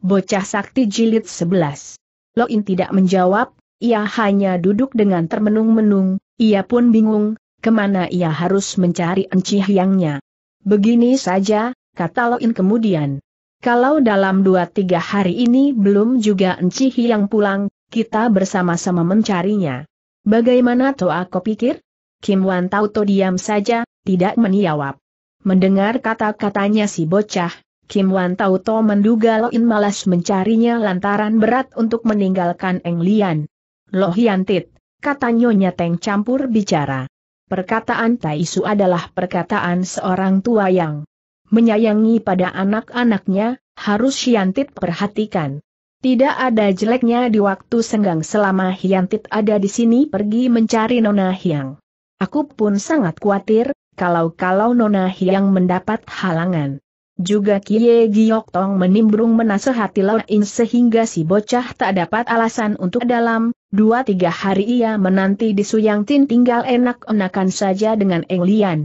Bocah Sakti Jilid 11. Loin tidak menjawab, ia hanya duduk dengan termenung-menung, ia pun bingung, kemana ia harus mencari enci hyangnya. Begini saja, kata Loin kemudian. Kalau dalam dua tiga hari ini belum juga enci hyang pulang, kita bersama-sama mencarinya. Bagaimana toh aku pikir? Kim Wan Tauto diam saja, tidak menjawab. Mendengar kata-katanya si bocah, Kim Wan Tau To menduga Lo In malas mencarinya lantaran berat untuk meninggalkan Eng Lian. Lo Hian Tit, kata Nyonya Teng campur bicara. Perkataan Tai Su adalah perkataan seorang tua yang menyayangi pada anak-anaknya, harus Tit perhatikan. Tidak ada jeleknya di waktu senggang selama Tit ada di sini pergi mencari Nona Hiang. Aku pun sangat khawatir, kalau-kalau Nona Hiang mendapat halangan. Juga Kie Giok Tong menimbrung menasehati Lo In sehingga si bocah tak dapat alasan untuk dalam, dua tiga hari ia menanti di Suyang Tin tinggal enak-enakan saja dengan Eng Lian.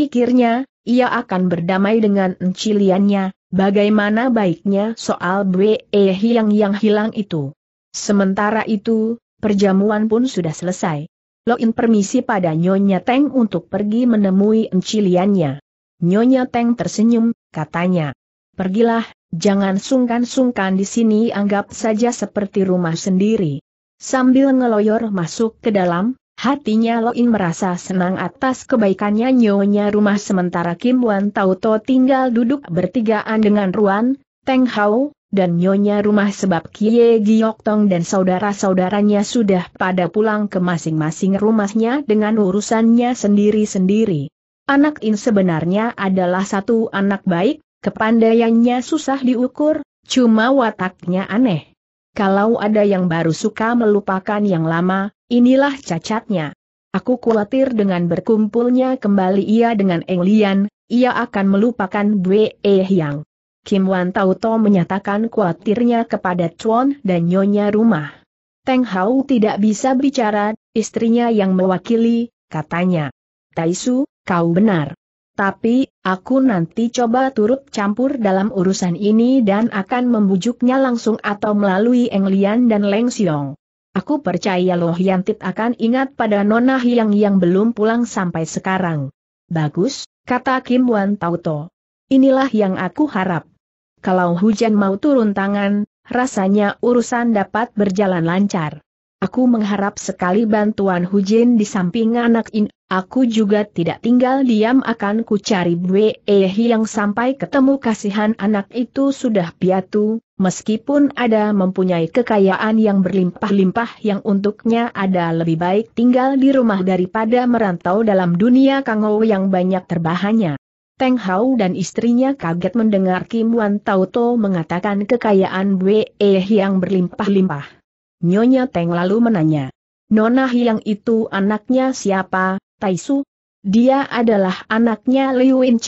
Pikirnya, ia akan berdamai dengan enciliannya, bagaimana baiknya soal Bwe e Hiang yang hilang itu. Sementara itu, perjamuan pun sudah selesai. Loin permisi pada Nyonya Teng untuk pergi menemui enciliannya. Nyonya Teng tersenyum, katanya. Pergilah, jangan sungkan-sungkan di sini anggap saja seperti rumah sendiri. Sambil ngeloyor masuk ke dalam, hatinya Loin merasa senang atas kebaikannya nyonya rumah sementara Kim Wan Tauto tinggal duduk bertigaan dengan Ruan, Teng Hao, dan nyonya rumah sebab Kie Giok Tong dan saudara-saudaranya sudah pada pulang ke masing-masing rumahnya dengan urusannya sendiri-sendiri. Anak ini sebenarnya adalah satu anak baik, kepandaiannya susah diukur, cuma wataknya aneh. Kalau ada yang baru suka melupakan yang lama, inilah cacatnya. Aku khawatir dengan berkumpulnya kembali ia dengan Eng Lian, ia akan melupakan Bwe Hyang. Kim Wan Tau To menyatakan khawatirnya kepada Chuan dan Nyonya rumah. Teng Hao tidak bisa bicara, istrinya yang mewakili, katanya. Taisu, kau benar. Tapi, aku nanti coba turut campur dalam urusan ini dan akan membujuknya langsung atau melalui Englian dan Leng Xiong. Aku percaya Loh Yantit akan ingat pada Nona Hyang yang belum pulang sampai sekarang. Bagus, kata Kim Wan Tauto. Inilah yang aku harap. Kalau hujan mau turun tangan, rasanya urusan dapat berjalan lancar. Aku mengharap sekali bantuan hujan di samping anak ini. Aku juga tidak tinggal diam akan ku cari Bwe yang sampai ketemu kasihan anak itu sudah piatu, meskipun ada mempunyai kekayaan yang berlimpah-limpah yang untuknya ada lebih baik tinggal di rumah daripada merantau dalam dunia kangou yang banyak terbahannya. Teng Hao dan istrinya kaget mendengar Kim Wan Tauto mengatakan kekayaan Bwe yang berlimpah-limpah. Nyonya Teng lalu menanya, Nona hilang itu anaknya siapa, Taisu. Dia adalah anaknya Liu In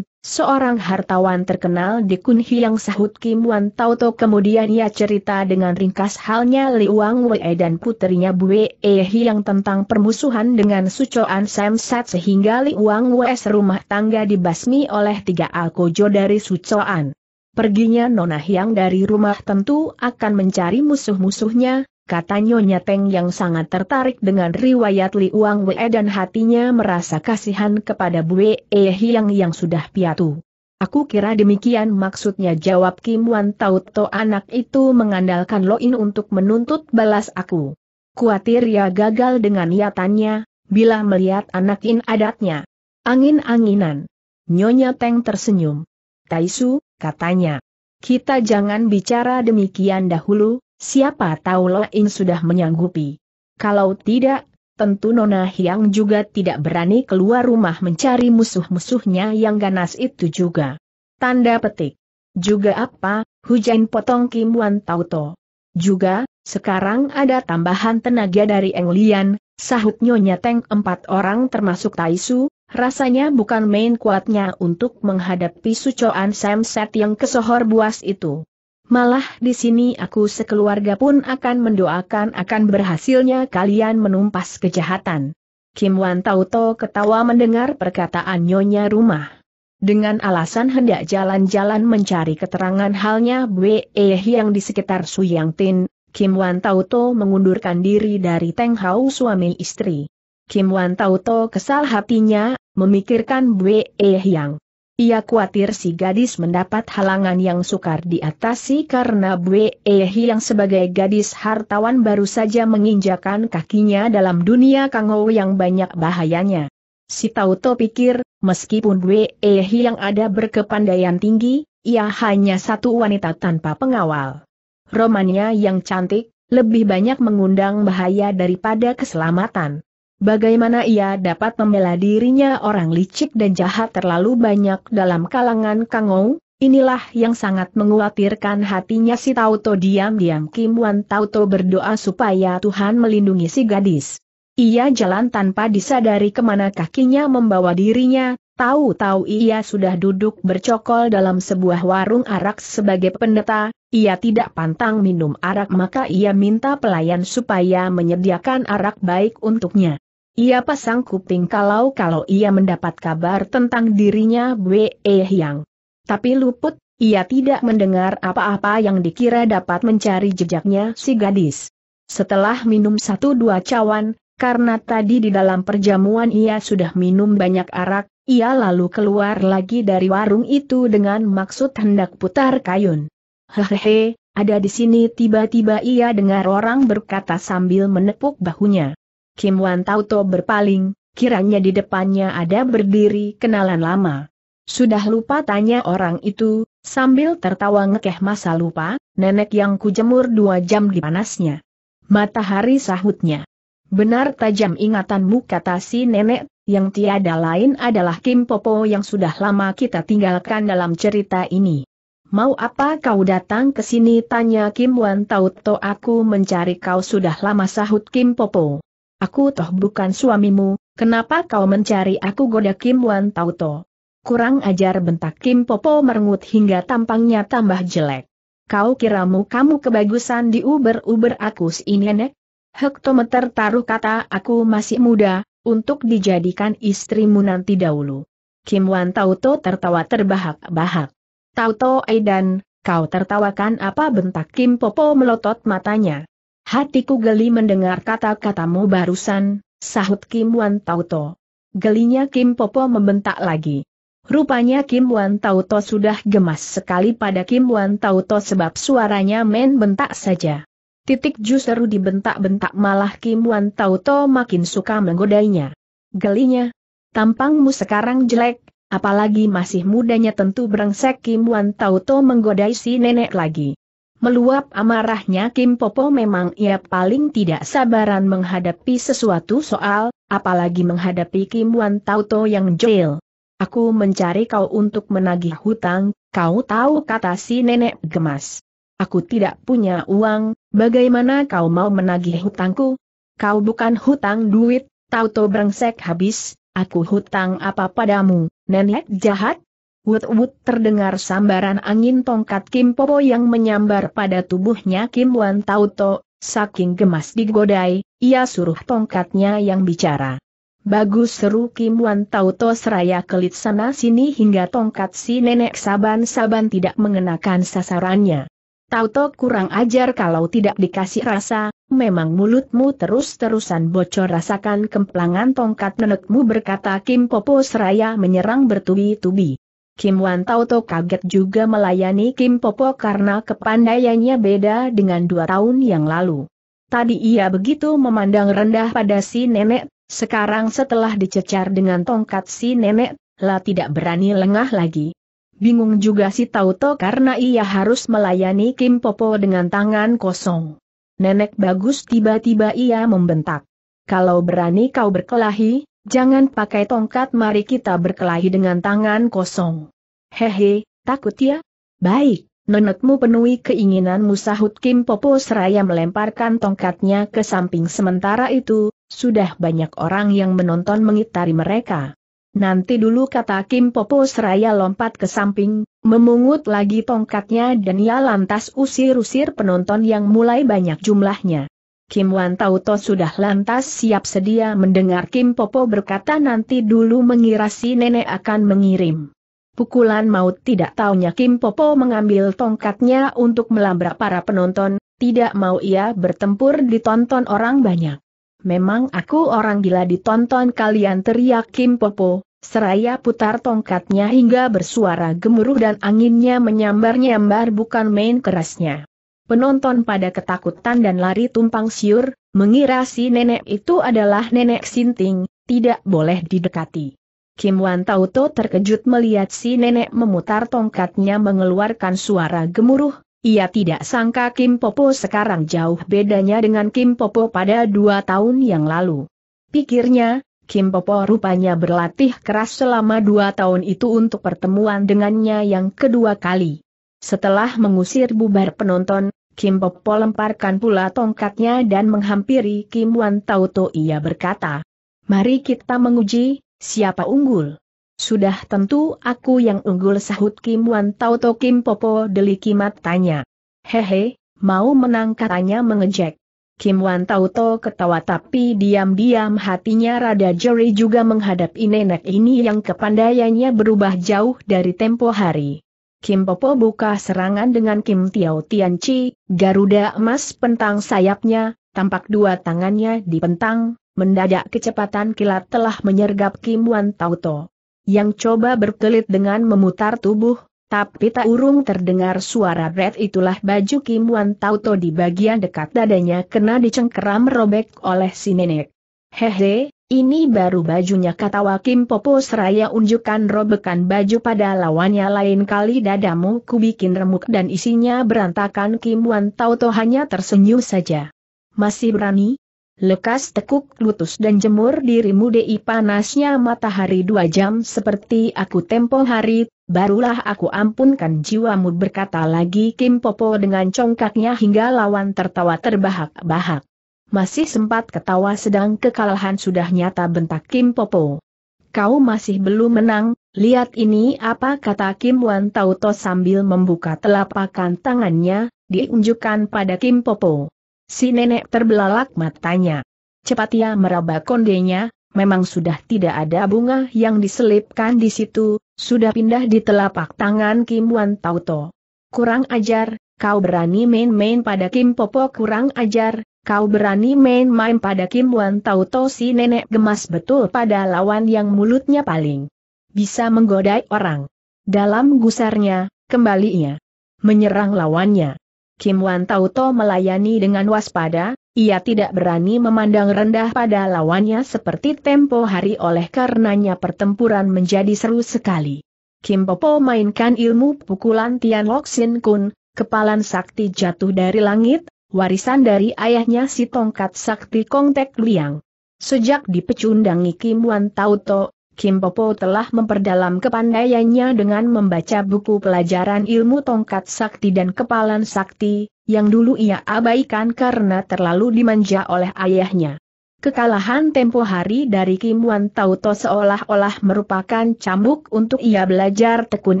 seorang hartawan terkenal di yang sahut Kim Wan Tauto kemudian ia cerita dengan ringkas halnya Liu Wang Wei dan putrinya Bue E Hiang tentang permusuhan dengan Sucoan Sam Sat sehingga Liu Wang Wei serumah tangga dibasmi oleh tiga alkojo dari Sucoan. Perginya Nona Hiang dari rumah tentu akan mencari musuh-musuhnya, kata Nyonya Teng yang sangat tertarik dengan riwayat Li Wang Wei dan hatinya merasa kasihan kepada Bue E Hiang yang sudah piatu. Aku kira demikian maksudnya jawab Kim Wan To anak itu mengandalkan Lo In untuk menuntut balas aku. Kuatir ya gagal dengan niatannya, bila melihat anak in adatnya. Angin-anginan. Nyonya Teng tersenyum. Taisu, katanya. Kita jangan bicara demikian dahulu, Siapa tahu Lo Ing sudah menyanggupi. Kalau tidak, tentu Nona Hiang juga tidak berani keluar rumah mencari musuh-musuhnya yang ganas itu juga. Tanda petik. Juga apa, hujan potong Kim Wan Tauto. Juga, sekarang ada tambahan tenaga dari Eng Lian, sahut Nyonya Teng empat orang termasuk Taisu, rasanya bukan main kuatnya untuk menghadapi sucoan Sam Set yang kesohor buas itu. Malah di sini aku sekeluarga pun akan mendoakan akan berhasilnya kalian menumpas kejahatan. Kim Wan Tauto ketawa mendengar perkataan nyonya rumah. Dengan alasan hendak jalan-jalan mencari keterangan halnya Bwe yang di sekitar Suyang Tin, Kim Wan Tauto mengundurkan diri dari Teng Hao suami istri. Kim Wan Tauto kesal hatinya, memikirkan Bwe Yang. Ia khawatir si gadis mendapat halangan yang sukar diatasi karena Bwe Ehi yang sebagai gadis hartawan baru saja menginjakan kakinya dalam dunia Kangou yang banyak bahayanya. Si Tauto pikir, meskipun Bwe Ehi yang ada berkepandaian tinggi, ia hanya satu wanita tanpa pengawal. Romannya yang cantik, lebih banyak mengundang bahaya daripada keselamatan. Bagaimana ia dapat membela dirinya orang licik dan jahat terlalu banyak dalam kalangan Kangou? Inilah yang sangat menguatirkan hatinya si Tauto diam-diam Kim Wan Tauto berdoa supaya Tuhan melindungi si gadis. Ia jalan tanpa disadari kemana kakinya membawa dirinya, tahu-tahu ia sudah duduk bercokol dalam sebuah warung arak sebagai pendeta, ia tidak pantang minum arak maka ia minta pelayan supaya menyediakan arak baik untuknya. Ia pasang kuping kalau-kalau ia mendapat kabar tentang dirinya Bwe Yang. Tapi luput, ia tidak mendengar apa-apa yang dikira dapat mencari jejaknya si gadis. Setelah minum satu dua cawan, karena tadi di dalam perjamuan ia sudah minum banyak arak, ia lalu keluar lagi dari warung itu dengan maksud hendak putar kayun. Hehehe, ada di sini tiba-tiba ia dengar orang berkata sambil menepuk bahunya. Kim Wan Tauto berpaling, kiranya di depannya ada berdiri kenalan lama. Sudah lupa tanya orang itu, sambil tertawa ngekeh masa lupa, nenek yang kujemur dua jam di panasnya. Matahari sahutnya. Benar tajam ingatanmu kata si nenek, yang tiada lain adalah Kim Popo yang sudah lama kita tinggalkan dalam cerita ini. Mau apa kau datang ke sini? Tanya Kim Wan Tauto aku mencari kau sudah lama sahut Kim Popo. Aku toh bukan suamimu, kenapa kau mencari aku goda Kim Wan Tauto? Kurang ajar bentak Kim Popo merengut hingga tampangnya tambah jelek. Kau kiramu kamu kebagusan di uber-uber aku si nenek? Eh? Hektometer taruh kata aku masih muda, untuk dijadikan istrimu nanti dahulu. Kim Wan Tauto tertawa terbahak-bahak. Tauto Aidan, kau tertawakan apa bentak Kim Popo melotot matanya. Hatiku geli mendengar kata-katamu barusan, sahut Kim Wan Tauto. Gelinya Kim Popo membentak lagi. Rupanya Kim Wan Tauto sudah gemas sekali pada Kim Wan Tauto sebab suaranya men bentak saja. Titik justru dibentak-bentak malah Kim Wan Tauto makin suka menggodainya. Gelinya, tampangmu sekarang jelek, apalagi masih mudanya tentu berengsek Kim Wan Tauto menggodai si nenek lagi. Meluap amarahnya Kim Popo memang ia paling tidak sabaran menghadapi sesuatu soal, apalagi menghadapi Kim Wan Tauto yang jail. Aku mencari kau untuk menagih hutang, kau tahu kata si nenek gemas. Aku tidak punya uang, bagaimana kau mau menagih hutangku? Kau bukan hutang duit, Tauto brengsek habis, aku hutang apa padamu, nenek jahat? Wut-wut terdengar sambaran angin tongkat Kim Popo yang menyambar pada tubuhnya Kim Wan Tauto, saking gemas digodai, ia suruh tongkatnya yang bicara. Bagus seru Kim Wan Tauto seraya kelit sana sini hingga tongkat si nenek saban-saban tidak mengenakan sasarannya. Tauto kurang ajar kalau tidak dikasih rasa, memang mulutmu terus-terusan bocor rasakan kemplangan tongkat nenekmu berkata Kim Popo seraya menyerang bertubi-tubi. Kim Wan Tauto kaget juga melayani Kim Popo karena kepandaiannya beda dengan dua tahun yang lalu. Tadi ia begitu memandang rendah pada si nenek, sekarang setelah dicecar dengan tongkat si nenek, lah tidak berani lengah lagi. Bingung juga si Tauto karena ia harus melayani Kim Popo dengan tangan kosong. Nenek bagus tiba-tiba ia membentak. Kalau berani kau berkelahi, Jangan pakai tongkat mari kita berkelahi dengan tangan kosong. Hehe, takut ya? Baik, nenekmu penuhi keinginanmu sahut Kim Popo seraya melemparkan tongkatnya ke samping sementara itu, sudah banyak orang yang menonton mengitari mereka. Nanti dulu kata Kim Popo seraya lompat ke samping, memungut lagi tongkatnya dan ia lantas usir-usir penonton yang mulai banyak jumlahnya. Kim Wan Tauto sudah lantas siap sedia mendengar Kim Popo berkata nanti dulu mengira si nenek akan mengirim. Pukulan maut tidak taunya Kim Popo mengambil tongkatnya untuk melabrak para penonton, tidak mau ia bertempur ditonton orang banyak. Memang aku orang gila ditonton kalian teriak Kim Popo, seraya putar tongkatnya hingga bersuara gemuruh dan anginnya menyambar-nyambar bukan main kerasnya. Penonton pada ketakutan dan lari tumpang siur, mengira si nenek itu adalah nenek Sinting, tidak boleh didekati. Kim Wan Tauto terkejut melihat si nenek memutar tongkatnya mengeluarkan suara gemuruh, ia tidak sangka Kim Popo sekarang jauh bedanya dengan Kim Popo pada dua tahun yang lalu. Pikirnya, Kim Popo rupanya berlatih keras selama dua tahun itu untuk pertemuan dengannya yang kedua kali. Setelah mengusir bubar penonton, Kim Popo lemparkan pula tongkatnya dan menghampiri Kim Wan Tauto ia berkata. Mari kita menguji, siapa unggul. Sudah tentu aku yang unggul sahut Kim Wan Tauto Kim Popo deliki matanya. Hehe, mau menang katanya mengejek. Kim Wan Tauto ketawa tapi diam-diam hatinya rada jeri juga menghadapi nenek ini yang kepandaiannya berubah jauh dari tempo hari. Kim Popo buka serangan dengan Kim Tiao Tian Chi, Garuda emas pentang sayapnya, tampak dua tangannya dipentang, mendadak kecepatan kilat telah menyergap Kim Wan Tauto. Yang coba berkelit dengan memutar tubuh, tapi tak urung terdengar suara Red itulah baju Kim Wan Tauto di bagian dekat dadanya kena dicengkeram robek oleh si nenek. Hehe, ini baru bajunya kata Wakim Popo seraya unjukkan robekan baju pada lawannya lain kali dadamu ku bikin remuk dan isinya berantakan Kim Wan Tauto hanya tersenyum saja. Masih berani? Lekas tekuk lutus dan jemur dirimu di panasnya matahari dua jam seperti aku tempo hari, barulah aku ampunkan jiwamu berkata lagi Kim Popo dengan congkaknya hingga lawan tertawa terbahak-bahak masih sempat ketawa sedang kekalahan sudah nyata bentak Kim Popo. Kau masih belum menang, lihat ini apa kata Kim Wan Tauto sambil membuka telapakan tangannya, diunjukkan pada Kim Popo. Si nenek terbelalak matanya. Cepat ia meraba kondenya, memang sudah tidak ada bunga yang diselipkan di situ, sudah pindah di telapak tangan Kim Wan Tauto. Kurang ajar, kau berani main-main pada Kim Popo kurang ajar, Kau berani main-main pada Kim Wan Tau To si nenek gemas betul pada lawan yang mulutnya paling bisa menggodai orang. Dalam gusarnya, kembalinya menyerang lawannya. Kim Wan Tau To melayani dengan waspada, ia tidak berani memandang rendah pada lawannya seperti tempo hari oleh karenanya pertempuran menjadi seru sekali. Kim Popo mainkan ilmu pukulan Tian Lok Sin Kun, kepalan sakti jatuh dari langit, warisan dari ayahnya si tongkat sakti Kongtek Liang. Sejak dipecundangi Kim Wan Tauto, Kim Popo telah memperdalam kepandaiannya dengan membaca buku pelajaran ilmu tongkat sakti dan kepalan sakti, yang dulu ia abaikan karena terlalu dimanja oleh ayahnya. Kekalahan tempo hari dari Kim Wan Tauto seolah-olah merupakan cambuk untuk ia belajar tekun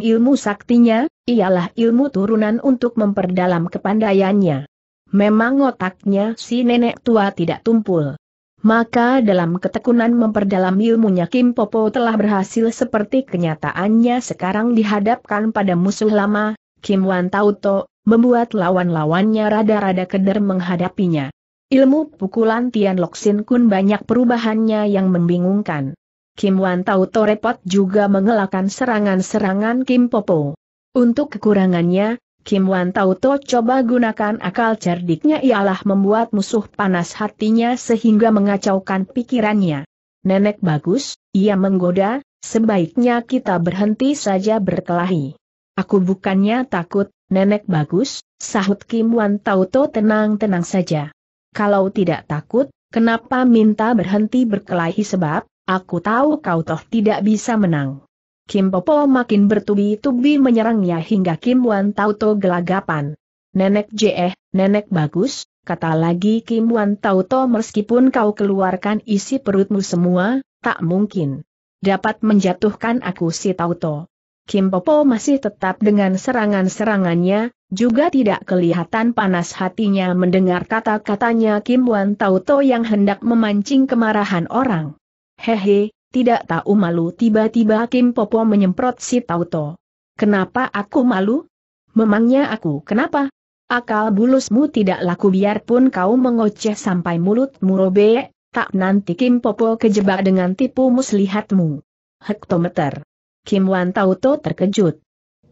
ilmu saktinya, ialah ilmu turunan untuk memperdalam kepandaiannya. Memang otaknya si nenek tua tidak tumpul. Maka dalam ketekunan memperdalam ilmunya Kim Popo telah berhasil seperti kenyataannya sekarang dihadapkan pada musuh lama, Kim Wan Tauto, membuat lawan-lawannya rada-rada keder menghadapinya. Ilmu pukulan Tian Lok Sin Kun banyak perubahannya yang membingungkan. Kim Wan Tauto repot juga mengelakkan serangan-serangan Kim Popo. Untuk kekurangannya, Kim Wan Tau coba gunakan akal cerdiknya ialah membuat musuh panas hatinya sehingga mengacaukan pikirannya. Nenek bagus, ia menggoda, sebaiknya kita berhenti saja berkelahi. Aku bukannya takut, nenek bagus, sahut Kim Wan Tau tenang-tenang saja. Kalau tidak takut, kenapa minta berhenti berkelahi sebab, aku tahu kau toh tidak bisa menang. Kim Popo makin bertubi-tubi menyerangnya hingga Kim Wan Tauto gelagapan. Nenek Jeh, nenek bagus, kata lagi Kim Wan Tauto meskipun kau keluarkan isi perutmu semua, tak mungkin. Dapat menjatuhkan aku si Tauto. Kim Popo masih tetap dengan serangan-serangannya, juga tidak kelihatan panas hatinya mendengar kata-katanya Kim Wan Tauto yang hendak memancing kemarahan orang. Hehe, tidak tahu malu tiba-tiba Kim Popo menyemprot si Tauto. Kenapa aku malu? Memangnya aku kenapa? Akal bulusmu tidak laku biarpun kau mengoceh sampai mulutmu robek, tak nanti Kim Popo kejebak dengan tipu muslihatmu. Hektometer. Kim Wan Tauto terkejut.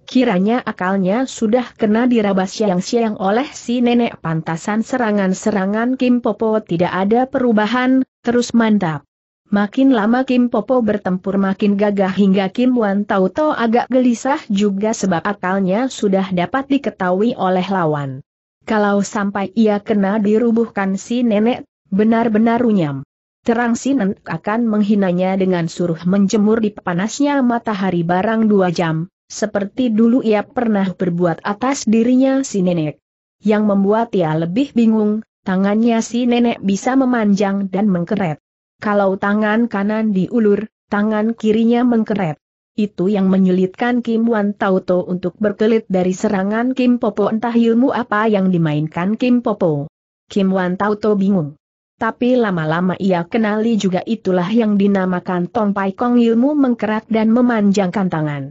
Kiranya akalnya sudah kena diraba siang-siang oleh si nenek pantasan serangan-serangan Kim Popo tidak ada perubahan, terus mantap. Makin lama Kim Popo bertempur makin gagah hingga Kim Wan Tau Tau agak gelisah juga sebab akalnya sudah dapat diketahui oleh lawan. Kalau sampai ia kena dirubuhkan si nenek, benar-benar runyam. Terang si nenek akan menghinanya dengan suruh menjemur di panasnya matahari barang dua jam, seperti dulu ia pernah berbuat atas dirinya si nenek. Yang membuat ia lebih bingung, tangannya si nenek bisa memanjang dan mengkeret. Kalau tangan kanan diulur, tangan kirinya mengkeret. Itu yang menyulitkan Kim Wan Tauto untuk berkelit dari serangan Kim Popo entah ilmu apa yang dimainkan Kim Popo. Kim Wan Tauto bingung. Tapi lama-lama ia kenali juga itulah yang dinamakan Tong Pai Kong ilmu mengkeret dan memanjangkan tangan.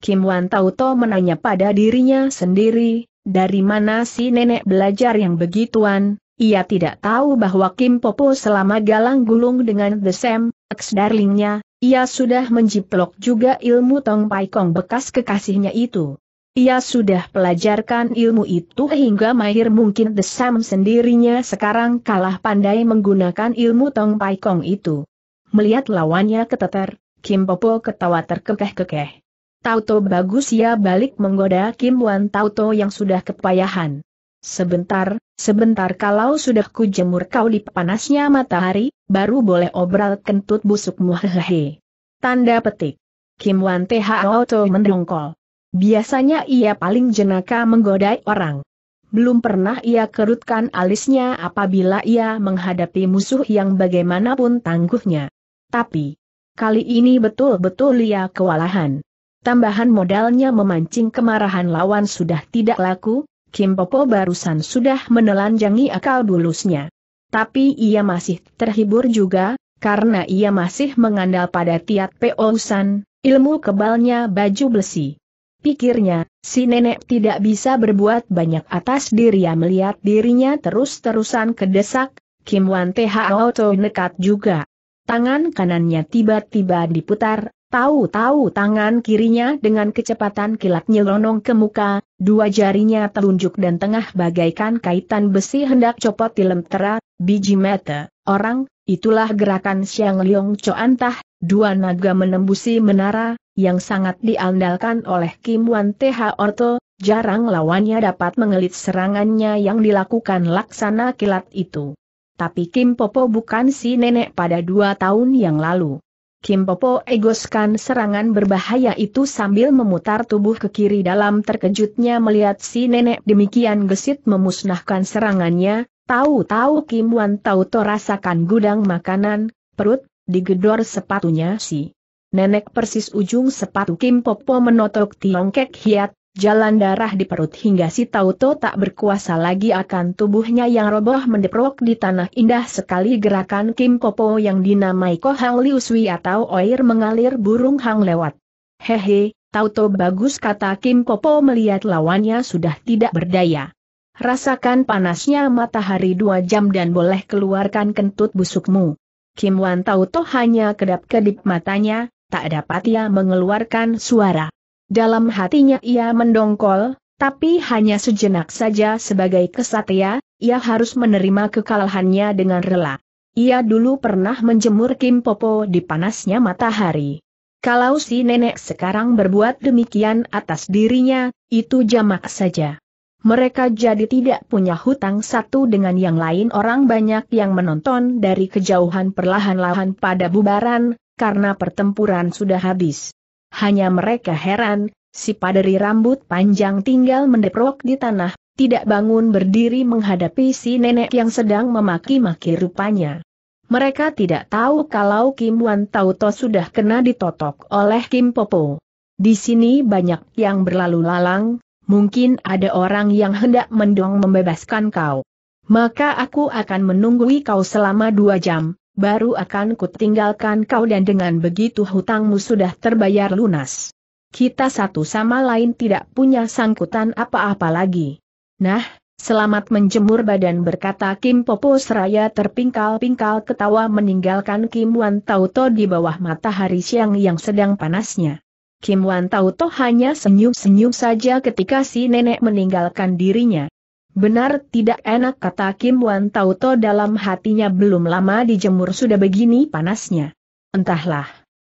Kim Wan Tauto menanya pada dirinya sendiri, dari mana si nenek belajar yang begituan, ia tidak tahu bahwa Kim Popo selama galang gulung dengan The Sam, ex-darlingnya, ia sudah menjiplok juga ilmu Tong Pai Kong bekas kekasihnya itu. Ia sudah pelajarkan ilmu itu hingga mahir mungkin The Sam sendirinya sekarang kalah pandai menggunakan ilmu Tong Pai Kong itu. Melihat lawannya keteter, Kim Popo ketawa terkekeh-kekeh. Tauto bagus ya balik menggoda Kim Wan Tauto yang sudah kepayahan. Sebentar, Sebentar kalau sudah kujemur kau di panasnya matahari, baru boleh obral kentut busukmu hehehe. Tanda petik. Kim Wan Thao To mendongkol. Biasanya ia paling jenaka menggodai orang. Belum pernah ia kerutkan alisnya apabila ia menghadapi musuh yang bagaimanapun tangguhnya. Tapi, kali ini betul-betul ia kewalahan. Tambahan modalnya memancing kemarahan lawan sudah tidak laku, Kim Popo barusan sudah menelanjangi akal bulusnya. Tapi ia masih terhibur juga, karena ia masih mengandal pada Tiat Peousan, ilmu kebalnya baju besi. Pikirnya, si nenek tidak bisa berbuat banyak atas diri yang melihat dirinya terus-terusan kedesak, Kim Wan Auto nekat juga. Tangan kanannya tiba-tiba diputar, Tahu-tahu tangan kirinya dengan kecepatan kilat nyelonong ke muka, dua jarinya telunjuk dan tengah bagaikan kaitan besi hendak copot lentera, biji mata, orang, itulah gerakan Xiang Liong Cho antah, dua naga menembusi menara, yang sangat diandalkan oleh Kim Wan TH Orto, jarang lawannya dapat mengelit serangannya yang dilakukan laksana kilat itu. Tapi Kim Popo bukan si nenek pada dua tahun yang lalu. Kim Popo egoskan serangan berbahaya itu sambil memutar tubuh ke kiri dalam terkejutnya melihat si nenek demikian gesit memusnahkan serangannya, tahu-tahu Kim Wan tahu to rasakan gudang makanan, perut, digedor sepatunya si. Nenek persis ujung sepatu Kim Popo menotok Tiongkek Hiat, jalan darah di perut hingga si Tauto tak berkuasa lagi akan tubuhnya yang roboh mendeprok di tanah indah sekali gerakan Kim Popo yang dinamai Kohang Liu Sui atau air mengalir burung hang lewat. Hehe, Tauto bagus kata Kim Popo melihat lawannya sudah tidak berdaya. Rasakan panasnya matahari dua jam dan boleh keluarkan kentut busukmu. Kim Wan Tauto hanya kedap-kedip matanya, tak dapat ia mengeluarkan suara. Dalam hatinya ia mendongkol, tapi hanya sejenak saja sebagai kesatria, ia harus menerima kekalahannya dengan rela. Ia dulu pernah menjemur Kim Popo di panasnya matahari. Kalau si nenek sekarang berbuat demikian atas dirinya, itu jamak saja. Mereka jadi tidak punya hutang satu dengan yang lain orang banyak yang menonton dari kejauhan perlahan-lahan pada bubaran, karena pertempuran sudah habis. Hanya mereka heran, si paderi rambut panjang tinggal mendeprok di tanah, tidak bangun berdiri menghadapi si nenek yang sedang memaki-maki rupanya. Mereka tidak tahu kalau Kim Wan Tauto sudah kena ditotok oleh Kim Popo. Di sini banyak yang berlalu lalang, mungkin ada orang yang hendak mendong membebaskan kau. Maka aku akan menunggui kau selama dua jam, baru akan kutinggalkan kau dan dengan begitu hutangmu sudah terbayar lunas. Kita satu sama lain tidak punya sangkutan apa-apa lagi. Nah, selamat menjemur badan berkata Kim Popo seraya terpingkal-pingkal ketawa meninggalkan Kim Wan Tauto di bawah matahari siang yang sedang panasnya. Kim Wan Tauto hanya senyum-senyum saja ketika si nenek meninggalkan dirinya. Benar tidak enak kata Kim Wan Tauto dalam hatinya belum lama dijemur sudah begini panasnya. Entahlah.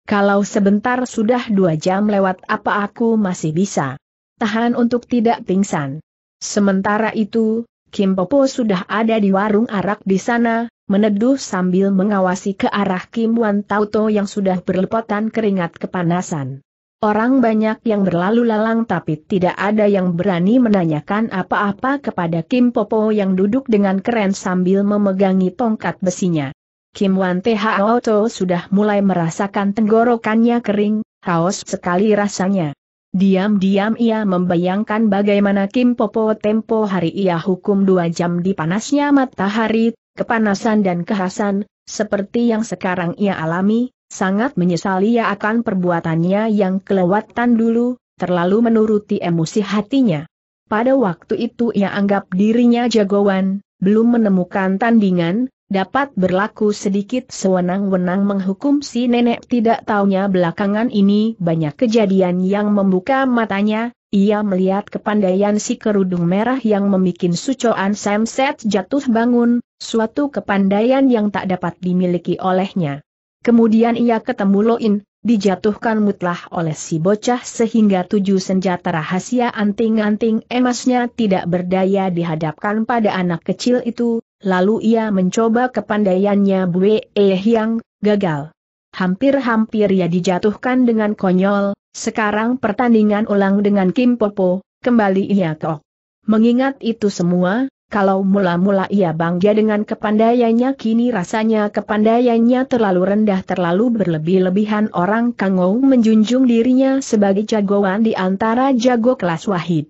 Kalau sebentar sudah dua jam lewat apa aku masih bisa. Tahan untuk tidak pingsan. Sementara itu, Kim Popo sudah ada di warung arak di sana, meneduh sambil mengawasi ke arah Kim Wan Tauto yang sudah berlepotan keringat kepanasan. Orang banyak yang berlalu lalang tapi tidak ada yang berani menanyakan apa-apa kepada Kim Popo yang duduk dengan keren sambil memegangi tongkat besinya. Kim Wan Thao sudah mulai merasakan tenggorokannya kering, haus sekali rasanya. Diam-diam ia membayangkan bagaimana Kim Popo tempo hari ia hukum dua jam di panasnya matahari, kepanasan dan kehasan, seperti yang sekarang ia alami, sangat menyesali ia akan perbuatannya yang kelewatan dulu, terlalu menuruti emosi hatinya. Pada waktu itu ia anggap dirinya jagoan, belum menemukan tandingan, dapat berlaku sedikit sewenang-wenang menghukum si nenek tidak taunya belakangan ini banyak kejadian yang membuka matanya, ia melihat kepandaian si kerudung merah yang membuat sucoan Samset jatuh bangun, suatu kepandaian yang tak dapat dimiliki olehnya. Kemudian ia ketemu Loin, dijatuhkan mutlah oleh si bocah sehingga tujuh senjata rahasia anting-anting emasnya tidak berdaya dihadapkan pada anak kecil itu, lalu ia mencoba kepandaiannya Bue Eh yang gagal. Hampir-hampir ia dijatuhkan dengan konyol, sekarang pertandingan ulang dengan Kim Popo, kembali ia keok. Mengingat itu semua, kalau mula-mula ia bangga dengan kepandaiannya kini rasanya kepandaiannya terlalu rendah terlalu berlebih-lebihan orang Kangou menjunjung dirinya sebagai jagoan di antara jago kelas wahid.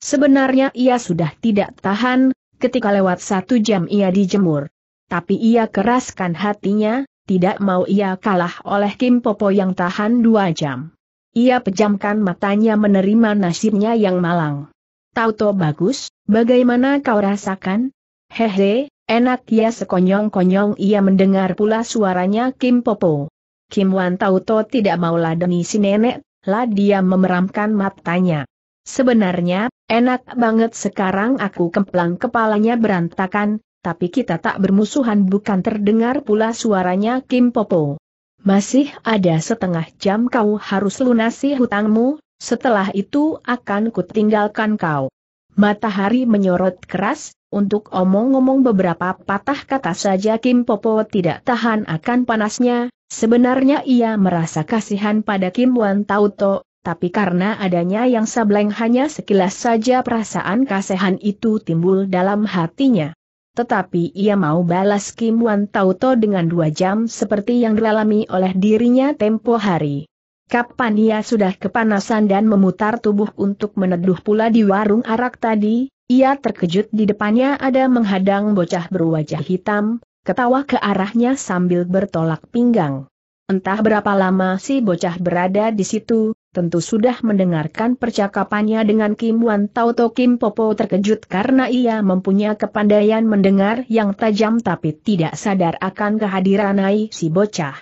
Sebenarnya ia sudah tidak tahan, ketika lewat satu jam ia dijemur. Tapi ia keraskan hatinya, tidak mau ia kalah oleh Kim Popo yang tahan dua jam. Ia pejamkan matanya menerima nasibnya yang malang. Tauto bagus, bagaimana kau rasakan? Hehe, enak ya sekonyong-konyong ia mendengar pula suaranya Kim Popo. Kim Wan Tauto tidak mau ladeni si nenek, lah dia memeramkan matanya. Sebenarnya, enak banget sekarang aku kemplang kepalanya berantakan, tapi kita tak bermusuhan bukan terdengar pula suaranya Kim Popo. Masih ada setengah jam kau harus lunasi hutangmu, setelah itu akan kutinggalkan kau. Matahari menyorot keras, untuk omong-omong beberapa patah kata saja Kim Popo tidak tahan akan panasnya, sebenarnya ia merasa kasihan pada Kim Wan Tauto, tapi karena adanya yang sableng hanya sekilas saja perasaan kasihan itu timbul dalam hatinya. Tetapi ia mau balas Kim Wan Tauto dengan dua jam seperti yang dialami oleh dirinya tempo hari. Kapan ia sudah kepanasan dan memutar tubuh untuk meneduh pula di warung arak tadi, ia terkejut di depannya ada menghadang bocah berwajah hitam, ketawa ke arahnya sambil bertolak pinggang. Entah berapa lama si bocah berada di situ, tentu sudah mendengarkan percakapannya dengan Kim Wan Tau To Kim Popo terkejut karena ia mempunyai kepandaian mendengar yang tajam tapi tidak sadar akan kehadiran Ai si bocah.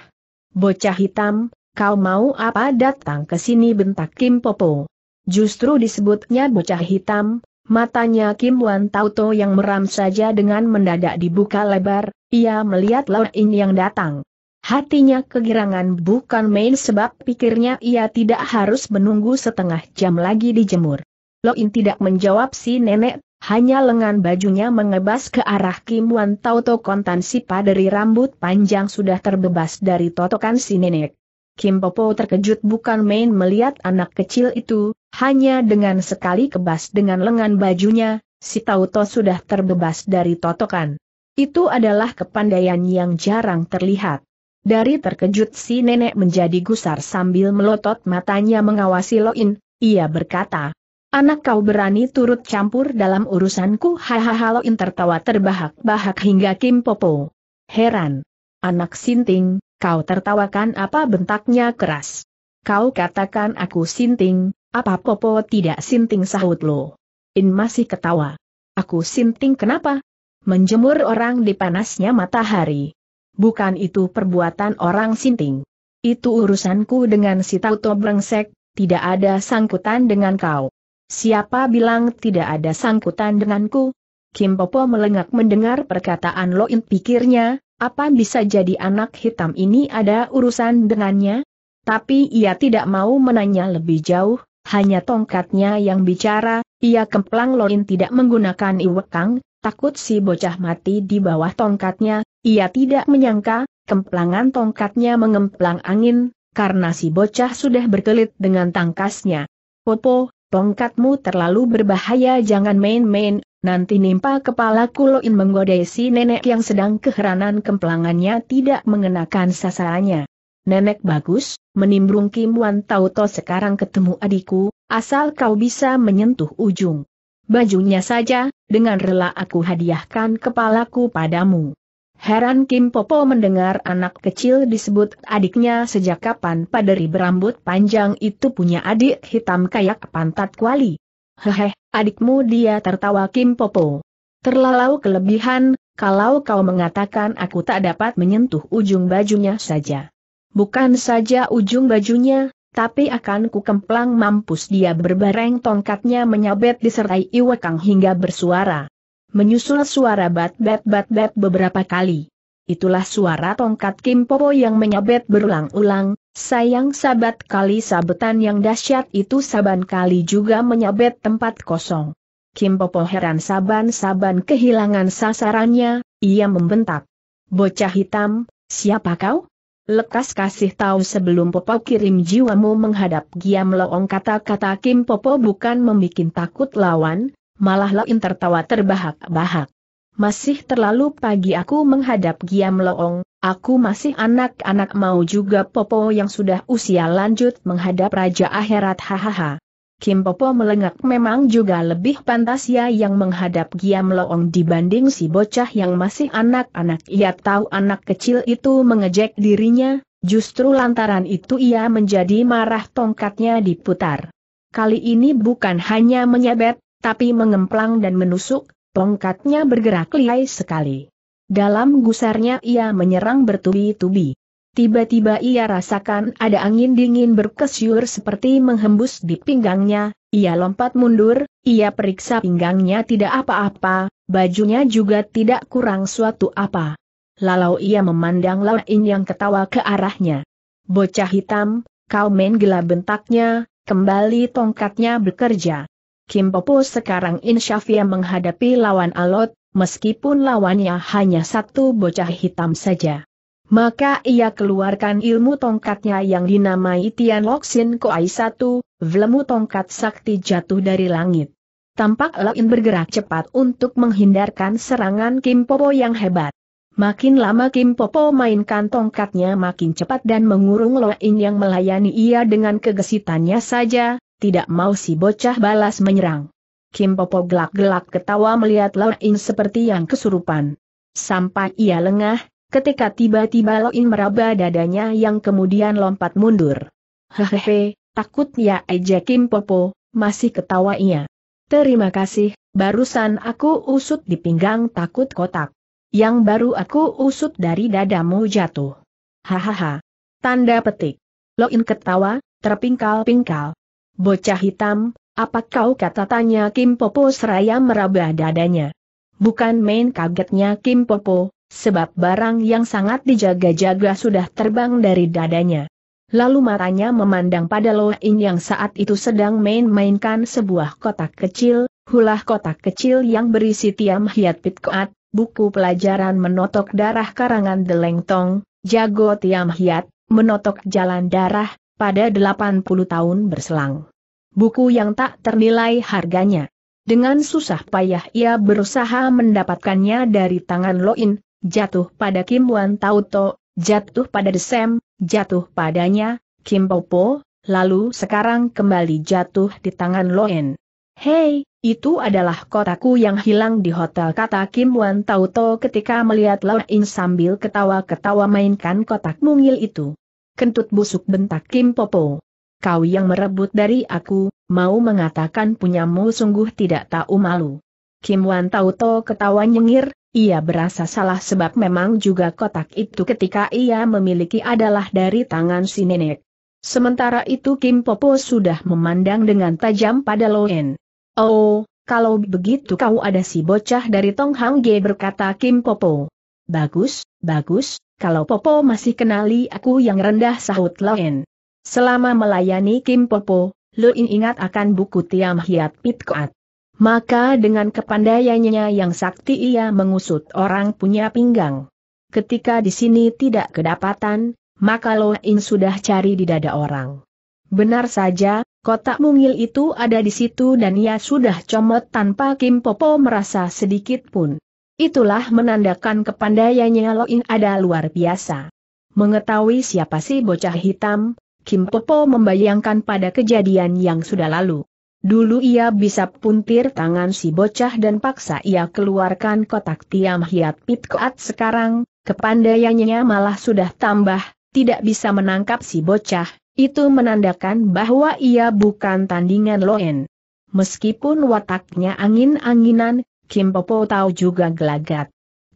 Bocah hitam, kau mau apa datang ke sini bentak Kim Popo. Justru disebutnya bocah hitam, matanya Kim Wan Tauto yang meram saja dengan mendadak dibuka lebar, ia melihat Lao In yang datang. Hatinya kegirangan bukan main sebab pikirnya ia tidak harus menunggu setengah jam lagi dijemur. Loin tidak menjawab si nenek, hanya lengan bajunya mengebas ke arah Kim Wan Tauto kontan si dari rambut panjang sudah terbebas dari totokan si nenek. Kim Popo terkejut bukan main melihat anak kecil itu, hanya dengan sekali kebas dengan lengan bajunya, si Tauto sudah terbebas dari totokan. Itu adalah kepandaian yang jarang terlihat. Dari terkejut si nenek menjadi gusar sambil melotot matanya mengawasi Loin, ia berkata, Anak kau berani turut campur dalam urusanku hahaha Loin tertawa terbahak-bahak hingga Kim Popo. Heran. Anak sinting, Kau tertawakan apa bentaknya keras. Kau katakan aku sinting, apa popo tidak sinting sahut lo. In masih ketawa. Aku sinting kenapa? Menjemur orang di panasnya matahari. Bukan itu perbuatan orang sinting. Itu urusanku dengan si Tauto Brengsek, tidak ada sangkutan dengan kau. Siapa bilang tidak ada sangkutan denganku? Kim Popo melengak mendengar perkataan Loin pikirnya, apa bisa jadi anak hitam ini ada urusan dengannya? Tapi ia tidak mau menanya lebih jauh, hanya tongkatnya yang bicara, ia kemplang loin tidak menggunakan iwekang, takut si bocah mati di bawah tongkatnya, ia tidak menyangka, kemplangan tongkatnya mengemplang angin, karena si bocah sudah berkelit dengan tangkasnya. Popo, tongkatmu terlalu berbahaya jangan main-main, Nanti nimpa kepala Kuloin menggodai si nenek yang sedang keheranan kemplangannya tidak mengenakan sasarannya. Nenek bagus, menimbrung Kim Wan Tauto sekarang ketemu adikku, asal kau bisa menyentuh ujung. Bajunya saja, dengan rela aku hadiahkan kepalaku padamu. Heran Kim Popo mendengar anak kecil disebut adiknya sejak kapan paderi berambut panjang itu punya adik hitam kayak pantat kuali. Hehe, adikmu dia tertawa Kim Popo. Terlalu kelebihan, kalau kau mengatakan aku tak dapat menyentuh ujung bajunya saja. Bukan saja ujung bajunya, tapi akan ku kemplang mampus dia berbareng tongkatnya menyabet disertai iwekang hingga bersuara. Menyusul suara bat-bat-bat-bat beberapa kali. Itulah suara tongkat Kim Popo yang menyabet berulang-ulang, Sayang sabat kali sabetan yang dahsyat itu saban kali juga menyabet tempat kosong. Kim Popo heran saban-saban kehilangan sasarannya, ia membentak. Bocah hitam, siapa kau? Lekas kasih tahu sebelum Popo kirim jiwamu menghadap Giam Loong kata-kata Kim Popo bukan membuat takut lawan, malah Loin tertawa terbahak-bahak masih terlalu pagi aku menghadap Giam Loong, aku masih anak-anak mau juga Popo yang sudah usia lanjut menghadap Raja Akhirat hahaha. Kim Popo melengak memang juga lebih pantas ya yang menghadap Giam Loong dibanding si bocah yang masih anak-anak. Ia tahu anak kecil itu mengejek dirinya, justru lantaran itu ia menjadi marah tongkatnya diputar. Kali ini bukan hanya menyabet, tapi mengemplang dan menusuk, Tongkatnya bergerak liai sekali. Dalam gusarnya ia menyerang bertubi-tubi. Tiba-tiba ia rasakan ada angin dingin berkesyur seperti menghembus di pinggangnya, ia lompat mundur, ia periksa pinggangnya tidak apa-apa, bajunya juga tidak kurang suatu apa. Lalu ia memandang Lain yang ketawa ke arahnya. Bocah hitam, kau main gela bentaknya, kembali tongkatnya bekerja. Kim Popo sekarang insyafia menghadapi lawan alot, meskipun lawannya hanya satu bocah hitam saja. Maka ia keluarkan ilmu tongkatnya yang dinamai Tian Loxin Koai Satu, Vlemu tongkat sakti jatuh dari langit. Tampak Lain bergerak cepat untuk menghindarkan serangan Kim Popo yang hebat. Makin lama Kim Popo mainkan tongkatnya makin cepat dan mengurung Loin yang melayani ia dengan kegesitannya saja, tidak mau si bocah balas menyerang. Kim Popo gelak-gelak ketawa melihat Lo In seperti yang kesurupan. Sampai ia lengah, ketika tiba-tiba Lo In meraba dadanya yang kemudian lompat mundur. Hehehe, takut ya aja Kim Popo, masih ketawa ia. Terima kasih, barusan aku usut di pinggang takut kotak. Yang baru aku usut dari dadamu jatuh. Hahaha. Tanda petik. In ketawa, terpingkal-pingkal. Bocah hitam, apa kau kata tanya Kim Popo seraya meraba dadanya. Bukan main kagetnya Kim Popo, sebab barang yang sangat dijaga-jaga sudah terbang dari dadanya. Lalu matanya memandang pada In yang saat itu sedang main-mainkan sebuah kotak kecil, hulah kotak kecil yang berisi tiam hiat pitkoat, buku pelajaran menotok darah karangan Deleng Tong, jago tiam hiat, menotok jalan darah, pada 80 tahun berselang. Buku yang tak ternilai harganya. Dengan susah payah ia berusaha mendapatkannya dari tangan Loin, jatuh pada Kim Wan Tauto, jatuh pada Desem, jatuh padanya, Kim Popo, lalu sekarang kembali jatuh di tangan Loin. Hei, itu adalah kotaku yang hilang di hotel kata Kim Wan Tauto ketika melihat Loin sambil ketawa-ketawa mainkan kotak mungil itu kentut busuk bentak Kim Popo. Kau yang merebut dari aku, mau mengatakan punyamu sungguh tidak tahu malu. Kim Wan tahu toh, ketawa nyengir, ia berasa salah sebab memang juga kotak itu ketika ia memiliki adalah dari tangan si nenek. Sementara itu Kim Popo sudah memandang dengan tajam pada Loen. Oh, kalau begitu kau ada si bocah dari Tong Hang Ge berkata Kim Popo. Bagus, bagus, kalau Popo masih kenali aku yang rendah sahut Loen. Selama melayani Kim Popo, Loin ingat akan buku Tiam Hiat Pitkoat. Maka dengan kepandaiannya yang sakti ia mengusut orang punya pinggang. Ketika di sini tidak kedapatan, maka Loin sudah cari di dada orang. Benar saja, kotak mungil itu ada di situ dan ia sudah comot tanpa Kim Popo merasa sedikit pun. Itulah menandakan kepandaiannya Loin ada luar biasa. Mengetahui siapa si bocah hitam, Kim Popo membayangkan pada kejadian yang sudah lalu. Dulu ia bisa puntir tangan si bocah dan paksa ia keluarkan kotak tiam hiat koat sekarang, kepandaiannya malah sudah tambah, tidak bisa menangkap si bocah, itu menandakan bahwa ia bukan tandingan Loen. Meskipun wataknya angin-anginan, Kim Popo tahu juga gelagat.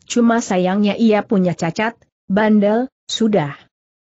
Cuma sayangnya ia punya cacat, bandel, sudah.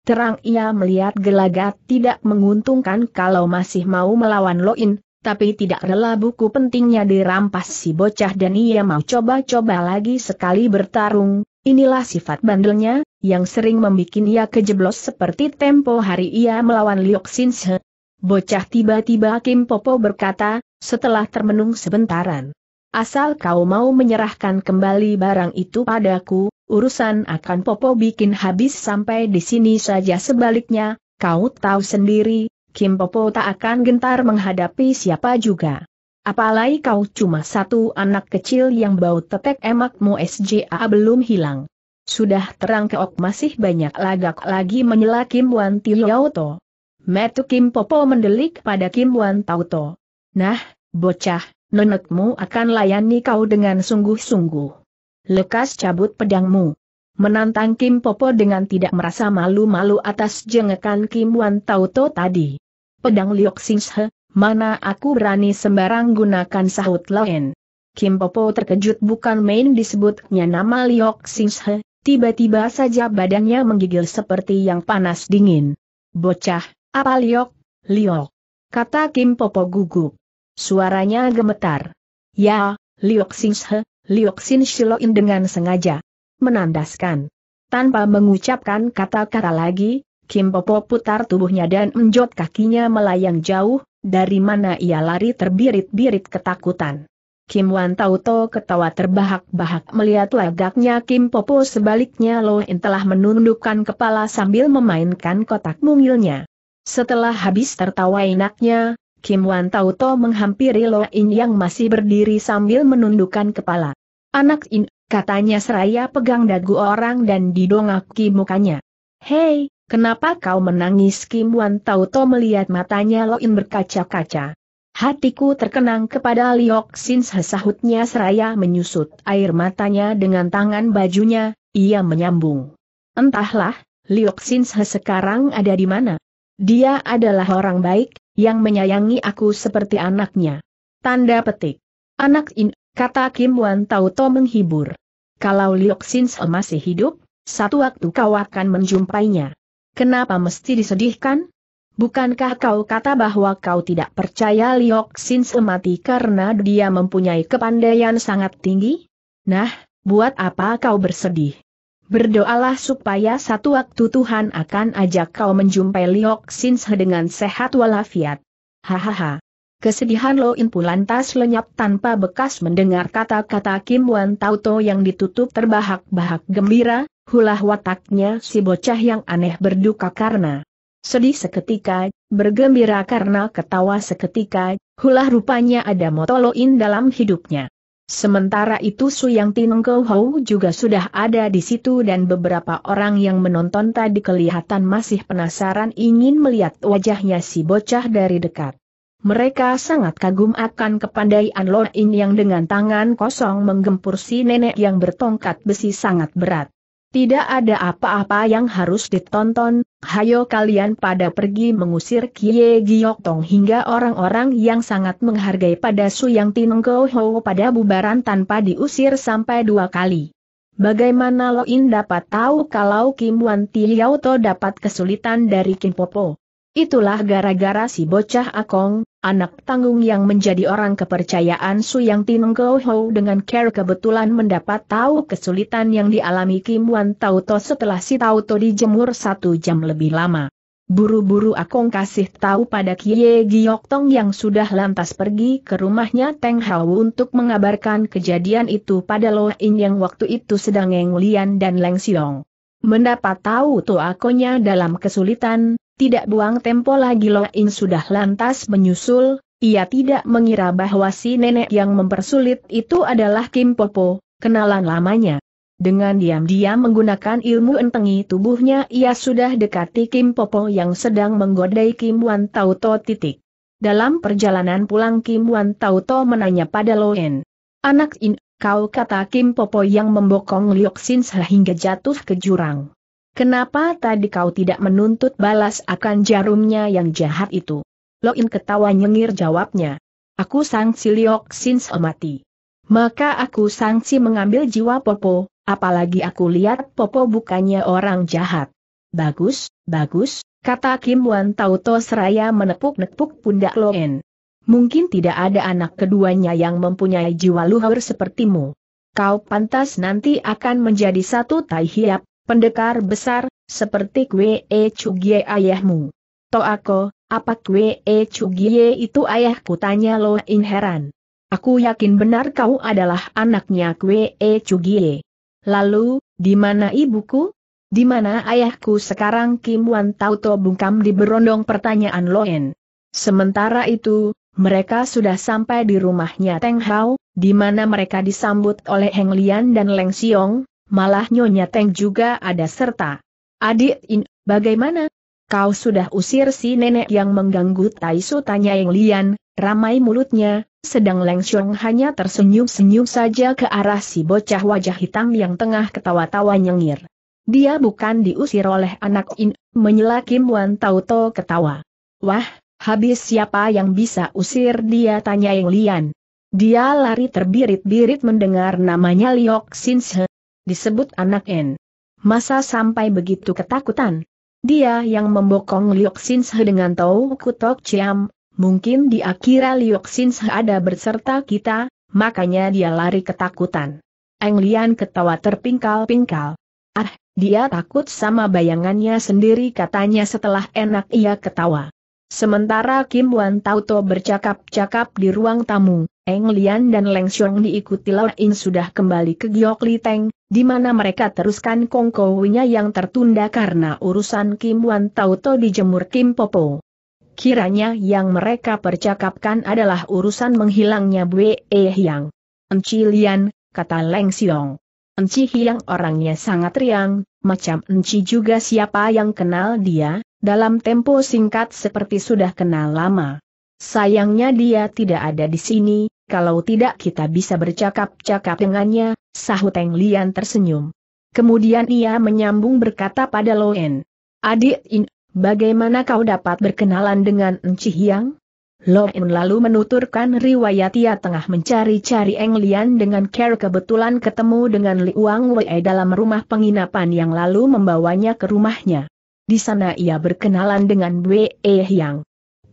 Terang ia melihat gelagat tidak menguntungkan kalau masih mau melawan Loin, tapi tidak rela buku pentingnya dirampas si bocah dan ia mau coba-coba lagi sekali bertarung, inilah sifat bandelnya, yang sering membuat ia kejeblos seperti tempo hari ia melawan Liok Sinse. Bocah tiba-tiba Kim Popo berkata, setelah termenung sebentaran. Asal kau mau menyerahkan kembali barang itu padaku, urusan akan Popo bikin habis sampai di sini saja sebaliknya, kau tahu sendiri, Kim Popo tak akan gentar menghadapi siapa juga. Apalagi kau cuma satu anak kecil yang bau tetek emakmu SJA belum hilang. Sudah terang keok masih banyak lagak lagi menyela Kim Wan Tiyoto. Metu Kim Popo mendelik pada Kim Wan Tauto. Nah, bocah, nenekmu akan layani kau dengan sungguh-sungguh. Lekas cabut pedangmu. Menantang Kim Popo dengan tidak merasa malu-malu atas jengekan Kim Wan Tauto tadi. Pedang Liok Singhe, mana aku berani sembarang gunakan sahut lain. Kim Popo terkejut bukan main disebutnya nama Liok Singhe, tiba-tiba saja badannya menggigil seperti yang panas dingin. Bocah, apa Liok? Liok. Kata Kim Popo gugup. Suaranya gemetar. Ya, Lioksinse, Lioksin Shiloin dengan sengaja. Menandaskan. Tanpa mengucapkan kata-kata lagi, Kim Popo putar tubuhnya dan menjot kakinya melayang jauh, dari mana ia lari terbirit-birit ketakutan. Kim Wan Tauto ketawa terbahak-bahak melihat lagaknya Kim Popo sebaliknya Loin telah menundukkan kepala sambil memainkan kotak mungilnya. Setelah habis tertawa enaknya, Kim Wan To menghampiri Lo In yang masih berdiri sambil menundukkan kepala. Anak In, katanya seraya pegang dagu orang dan didongaki mukanya. Hei, kenapa kau menangis Kim Wan To melihat matanya Lo In berkaca-kaca. Hatiku terkenang kepada Liok Sin sesahutnya seraya menyusut air matanya dengan tangan bajunya, ia menyambung. Entahlah, Liok Sin sekarang ada di mana? Dia adalah orang baik, yang menyayangi aku seperti anaknya. Tanda petik. Anak In, kata Kim Wan Tau To menghibur. Kalau Liok Sin masih hidup, satu waktu kau akan menjumpainya. Kenapa mesti disedihkan? Bukankah kau kata bahwa kau tidak percaya Liok Sin mati karena dia mempunyai kepandaian sangat tinggi? Nah, buat apa kau bersedih? Berdoalah supaya satu waktu Tuhan akan ajak kau menjumpai Liok Sinse dengan sehat walafiat. Hahaha. Kesedihan Lo pun lantas lenyap tanpa bekas mendengar kata-kata Kim Wan Tauto yang ditutup terbahak-bahak gembira, hulah wataknya si bocah yang aneh berduka karena sedih seketika, bergembira karena ketawa seketika, hulah rupanya ada motoloin dalam hidupnya. Sementara itu Su Suyang Tinengkel Hou juga sudah ada di situ dan beberapa orang yang menonton tadi kelihatan masih penasaran ingin melihat wajahnya si bocah dari dekat. Mereka sangat kagum akan kepandaian Lo In yang dengan tangan kosong menggempur si nenek yang bertongkat besi sangat berat. Tidak ada apa-apa yang harus ditonton, hayo kalian pada pergi mengusir Kie Giok Tong hingga orang-orang yang sangat menghargai pada Su Tinengko Ho pada bubaran tanpa diusir sampai dua kali. Bagaimana Loin dapat tahu kalau Kim Wan Tiauto dapat kesulitan dari Kim Popo? Itulah gara-gara si bocah Akong, anak tanggung yang menjadi orang kepercayaan Su Yang Tin Go Ho dengan care kebetulan mendapat tahu kesulitan yang dialami Kim Wan Tauto setelah si Tauto dijemur satu jam lebih lama. Buru-buru Akong kasih tahu pada Kie Giok Tong yang sudah lantas pergi ke rumahnya Teng Hau untuk mengabarkan kejadian itu pada Lo In yang waktu itu sedang Eng Lian dan Leng Siong. Mendapat tahu tuakonya dalam kesulitan, tidak buang tempo lagi In sudah lantas menyusul, ia tidak mengira bahwa si nenek yang mempersulit itu adalah Kim Popo, kenalan lamanya. Dengan diam-diam menggunakan ilmu entengi tubuhnya ia sudah dekati Kim Popo yang sedang menggodai Kim Wan Tauto titik. Dalam perjalanan pulang Kim Wan Tauto menanya pada Loen. Anak in, kau kata Kim Popo yang membokong Liok Sin sehingga jatuh ke jurang. Kenapa tadi kau tidak menuntut balas akan jarumnya yang jahat itu? Loin ketawa nyengir jawabnya. Aku sangsi liok sins mati. Maka aku sangsi mengambil jiwa Popo, apalagi aku lihat Popo bukannya orang jahat. Bagus, bagus, kata Kim Wan Tauto seraya menepuk-nepuk pundak Loen. Mungkin tidak ada anak keduanya yang mempunyai jiwa luhur sepertimu. Kau pantas nanti akan menjadi satu tai hiap, Pendekar besar, seperti Kwe E Chugye ayahmu. Toako, apa Kwe E Chugye itu ayahku tanya Lo In heran. Aku yakin benar kau adalah anaknya Kwe E Chugye. Lalu, di mana ibuku? Di mana ayahku sekarang Kim Wan Tauto bungkam di berondong pertanyaan Loen. Sementara itu, mereka sudah sampai di rumahnya Teng Hao, di mana mereka disambut oleh Heng Lian dan Leng Xiong, malah Nyonya Teng juga ada serta. Adik In, bagaimana? Kau sudah usir si nenek yang mengganggu Taisu tanya Yang Lian, ramai mulutnya, sedang Leng Xiong hanya tersenyum-senyum saja ke arah si bocah wajah hitam yang tengah ketawa-tawa nyengir. Dia bukan diusir oleh anak In, menyela Kim Wan Tauto ketawa. Wah, habis siapa yang bisa usir dia tanya Yang Lian. Dia lari terbirit-birit mendengar namanya Liok Sinse, disebut anak N. Masa sampai begitu ketakutan? Dia yang membokong Liok Sinshe dengan Tau Kutok Ciam, mungkin di akhirnya Liok Sinshe ada berserta kita, makanya dia lari ketakutan. Eng Lian ketawa terpingkal-pingkal. Ah, dia takut sama bayangannya sendiri katanya setelah enak ia ketawa. Sementara Kim Wan Tauto bercakap-cakap di ruang tamu, Eng Lian dan Leng Xiong diikuti Lao In sudah kembali ke Giok Li Teng, di mana mereka teruskan kongkowinya yang tertunda karena urusan Kim Wan Tauto dijemur Kim Popo. Kiranya yang mereka percakapkan adalah urusan menghilangnya Bwe e Hyang. Enci Lian, kata Leng Xiong. Enci Hyang orangnya sangat riang, macam Enci juga siapa yang kenal dia, dalam tempo singkat seperti sudah kenal lama. Sayangnya dia tidak ada di sini, kalau tidak kita bisa bercakap-cakap dengannya, Sahut Eng Lian tersenyum. Kemudian ia menyambung berkata pada Loen. Adik In, bagaimana kau dapat berkenalan dengan Enci Hyang? Loen lalu menuturkan riwayat ia tengah mencari-cari Eng Lian dengan care kebetulan ketemu dengan Liuang Wei dalam rumah penginapan yang lalu membawanya ke rumahnya. Di sana ia berkenalan dengan Wei Hiang.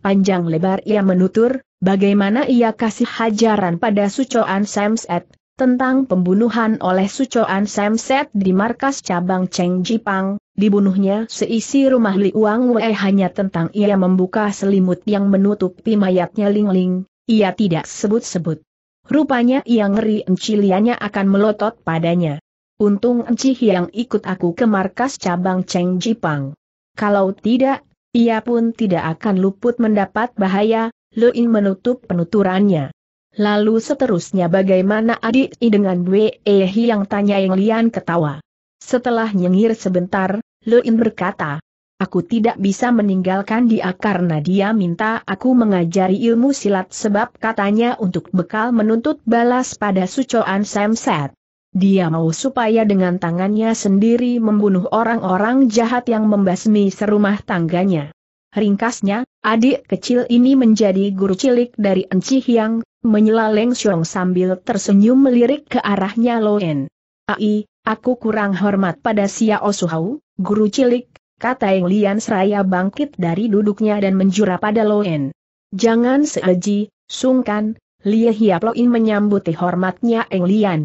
Panjang lebar ia menutur, bagaimana ia kasih hajaran pada Sucoan Samset, tentang pembunuhan oleh Sucoan Samset di markas cabang Cheng Jipang, dibunuhnya seisi rumah Liuang Wei hanya tentang ia membuka selimut yang menutupi mayatnya Ling Ling, ia tidak sebut-sebut. Rupanya ia ngeri enciliannya akan melotot padanya. Untung enci yang ikut aku ke markas cabang Cheng Jipang. Kalau tidak, ia pun tidak akan luput mendapat bahaya, Luin menutup penuturannya. Lalu seterusnya bagaimana adik I dengan Wei Ehi yang tanya Yang Lian ketawa. Setelah nyengir sebentar, Luin berkata, Aku tidak bisa meninggalkan dia karena dia minta aku mengajari ilmu silat sebab katanya untuk bekal menuntut balas pada sucoan Samset. Dia mau supaya dengan tangannya sendiri membunuh orang-orang jahat yang membasmi serumah tangganya. Ringkasnya, adik kecil ini menjadi guru cilik dari Enci Hyang, menyela Leng Xiong sambil tersenyum melirik ke arahnya Loen. Ai, aku kurang hormat pada Sia Suhau, guru cilik, kata Eng Lian seraya bangkit dari duduknya dan menjura pada Loen. Jangan seeji, sungkan, Lie Hiap Loin menyambuti hormatnya Eng Lian.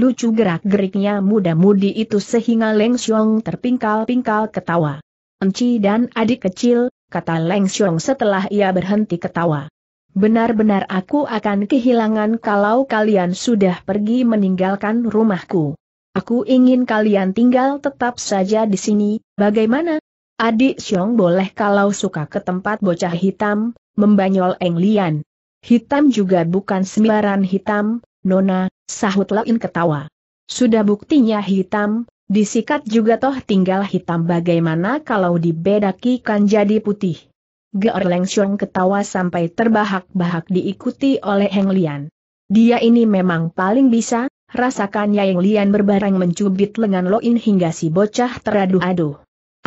Lucu gerak-geriknya muda-mudi itu sehingga Leng Xiong terpingkal-pingkal ketawa. Enci dan adik kecil, kata Leng Xiong setelah ia berhenti ketawa. Benar-benar aku akan kehilangan kalau kalian sudah pergi meninggalkan rumahku. Aku ingin kalian tinggal tetap saja di sini, bagaimana? Adik Xiong boleh kalau suka ke tempat bocah hitam, membanyol Eng Lian. Hitam juga bukan sembarangan hitam, Nona, sahut Lain ketawa. Sudah buktinya hitam, Disikat juga toh tinggal hitam bagaimana kalau dibedaki kan jadi putih. Geor Leng Xiong ketawa sampai terbahak-bahak diikuti oleh Heng Lian. Dia ini memang paling bisa, rasakan Yang Lian berbarang mencubit lengan Lo Loin hingga si bocah teraduh-aduh.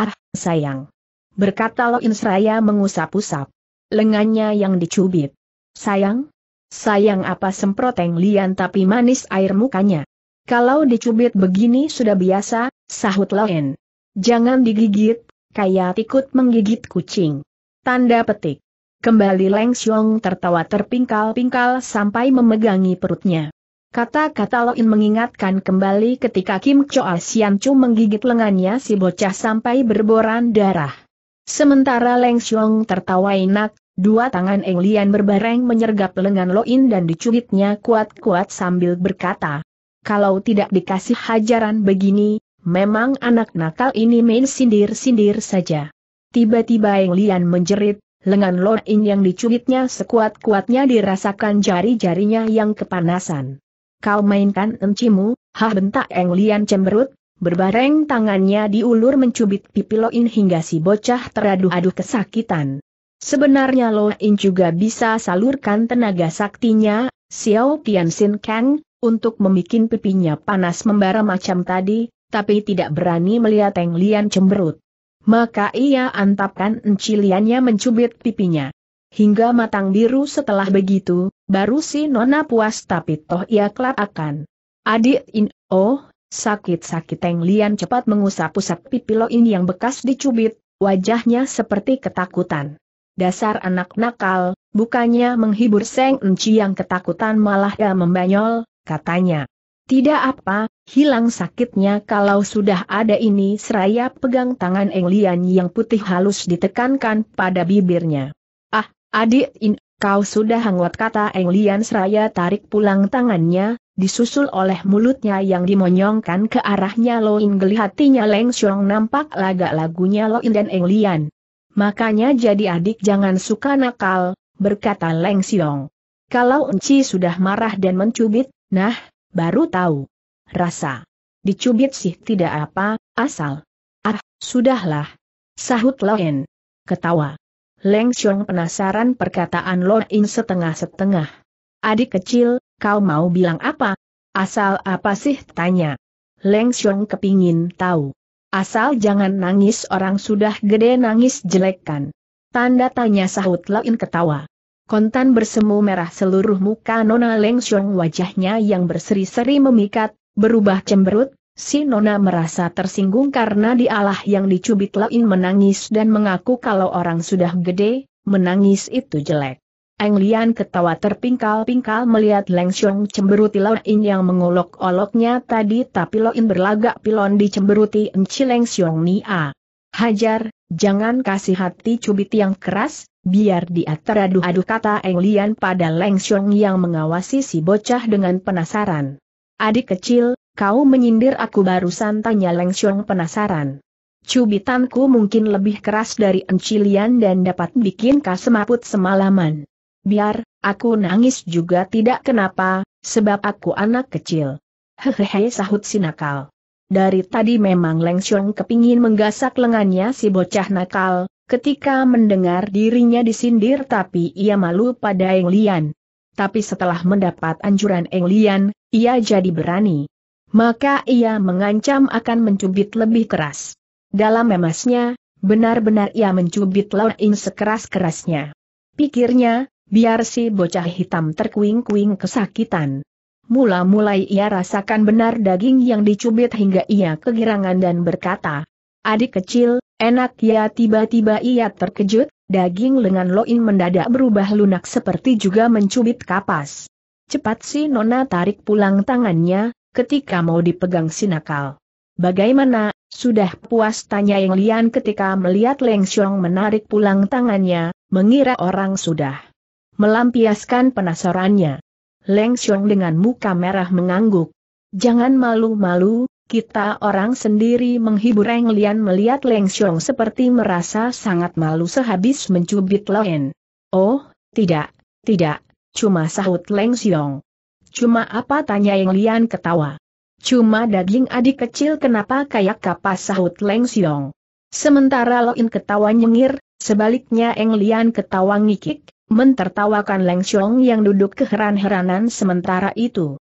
Ah, sayang. Berkata Loin seraya mengusap-usap. Lengannya yang dicubit. Sayang? Sayang apa semprot Yang Lian tapi manis air mukanya. Kalau dicubit begini sudah biasa, sahut Loen. Jangan digigit, kayak tikut menggigit kucing. Tanda petik. Kembali Leng Xiong tertawa terpingkal-pingkal sampai memegangi perutnya. Kata-kata Loin mengingatkan kembali ketika Kim Choa Sian Chu menggigit lengannya si bocah sampai berboran darah. Sementara Leng Xiong tertawa enak, dua tangan Eng Lian berbareng menyergap lengan Loin dan dicubitnya kuat-kuat sambil berkata, kalau tidak dikasih hajaran begini, memang anak nakal ini main sindir-sindir saja. Tiba-tiba Eng Lian menjerit, lengan Lord In yang dicubitnya sekuat-kuatnya dirasakan jari-jarinya yang kepanasan. Kau mainkan encimu, hah bentak Eng Lian cemberut, berbareng tangannya diulur mencubit pipi Lo In hingga si bocah teraduh-aduh kesakitan. Sebenarnya Lo In juga bisa salurkan tenaga saktinya, Xiao Tianxin Kang, untuk memikin pipinya panas membara macam tadi, tapi tidak berani melihat Teng Lian cemberut. Maka ia antapkan liannya mencubit pipinya. Hingga matang biru setelah begitu, baru si Nona puas tapi toh ia kelak akan. Adik in, oh, sakit-sakit Teng Lian cepat mengusap-usap pipi ini yang bekas dicubit, wajahnya seperti ketakutan. Dasar anak nakal, bukannya menghibur Seng Enci yang ketakutan malah ia membanyol, katanya. Tidak apa, hilang sakitnya kalau sudah ada ini seraya pegang tangan Eng yang putih halus ditekankan pada bibirnya. Ah, adik In, kau sudah hangat kata Englian. Lian seraya tarik pulang tangannya, disusul oleh mulutnya yang dimonyongkan ke arahnya Loin geli hatinya Leng Xiong nampak lagak lagunya Loin dan Eng Makanya jadi adik jangan suka nakal, berkata Leng Xiong. Kalau Enci sudah marah dan mencubit, Nah, baru tahu. Rasa. Dicubit sih tidak apa, asal. Ah, sudahlah. Sahut Loen. Ketawa. Leng Xiong penasaran perkataan Loen setengah-setengah. Adik kecil, kau mau bilang apa? Asal apa sih tanya. Leng Xiong kepingin tahu. Asal jangan nangis orang sudah gede nangis jelek kan. Tanda tanya sahut Loen ketawa kontan bersemu merah seluruh muka Nona Leng Xiong wajahnya yang berseri-seri memikat, berubah cemberut, si Nona merasa tersinggung karena dialah yang dicubit Lain menangis dan mengaku kalau orang sudah gede, menangis itu jelek. Eng Lian ketawa terpingkal-pingkal melihat Leng Xiong cemberuti lain yang mengolok-oloknya tadi tapi Loin berlagak pilon dicemberuti Enci Leng Xiong Nia. Hajar, Jangan kasih hati cubit yang keras, biar dia teraduh-aduh kata Eng Lian pada Leng Xiong yang mengawasi si bocah dengan penasaran. Adik kecil, kau menyindir aku barusan tanya Leng Xiong penasaran. Cubitanku mungkin lebih keras dari encilian dan dapat bikin kau semaput semalaman. Biar, aku nangis juga tidak kenapa, sebab aku anak kecil. Hehehe sahut si nakal. Dari tadi memang Leng Xiong kepingin menggasak lengannya si bocah nakal, ketika mendengar dirinya disindir tapi ia malu pada Eng Lian. Tapi setelah mendapat anjuran Eng Lian, ia jadi berani. Maka ia mengancam akan mencubit lebih keras. Dalam memasnya, benar-benar ia mencubit Lao In sekeras-kerasnya. Pikirnya, biar si bocah hitam terkuing-kuing kesakitan mula mula ia rasakan benar daging yang dicubit hingga ia kegirangan dan berkata, Adik kecil, enak ya tiba-tiba ia terkejut, daging lengan loin mendadak berubah lunak seperti juga mencubit kapas. Cepat si Nona tarik pulang tangannya, ketika mau dipegang si nakal. Bagaimana, sudah puas tanya Yang Lian ketika melihat Leng Xiong menarik pulang tangannya, mengira orang sudah melampiaskan penasarannya. Leng Xiong dengan muka merah mengangguk. Jangan malu-malu, kita orang sendiri menghibur Eng Lian melihat Leng Xiong seperti merasa sangat malu sehabis mencubit Loen. Oh, tidak, tidak, cuma sahut Leng Xiong. Cuma apa tanya Eng Lian ketawa. Cuma daging adik kecil kenapa kayak kapas sahut Leng Xiong. Sementara Loen ketawa nyengir, sebaliknya Eng Lian ketawa ngikik, mentertawakan Leng Xiong yang duduk keheran-heranan sementara itu.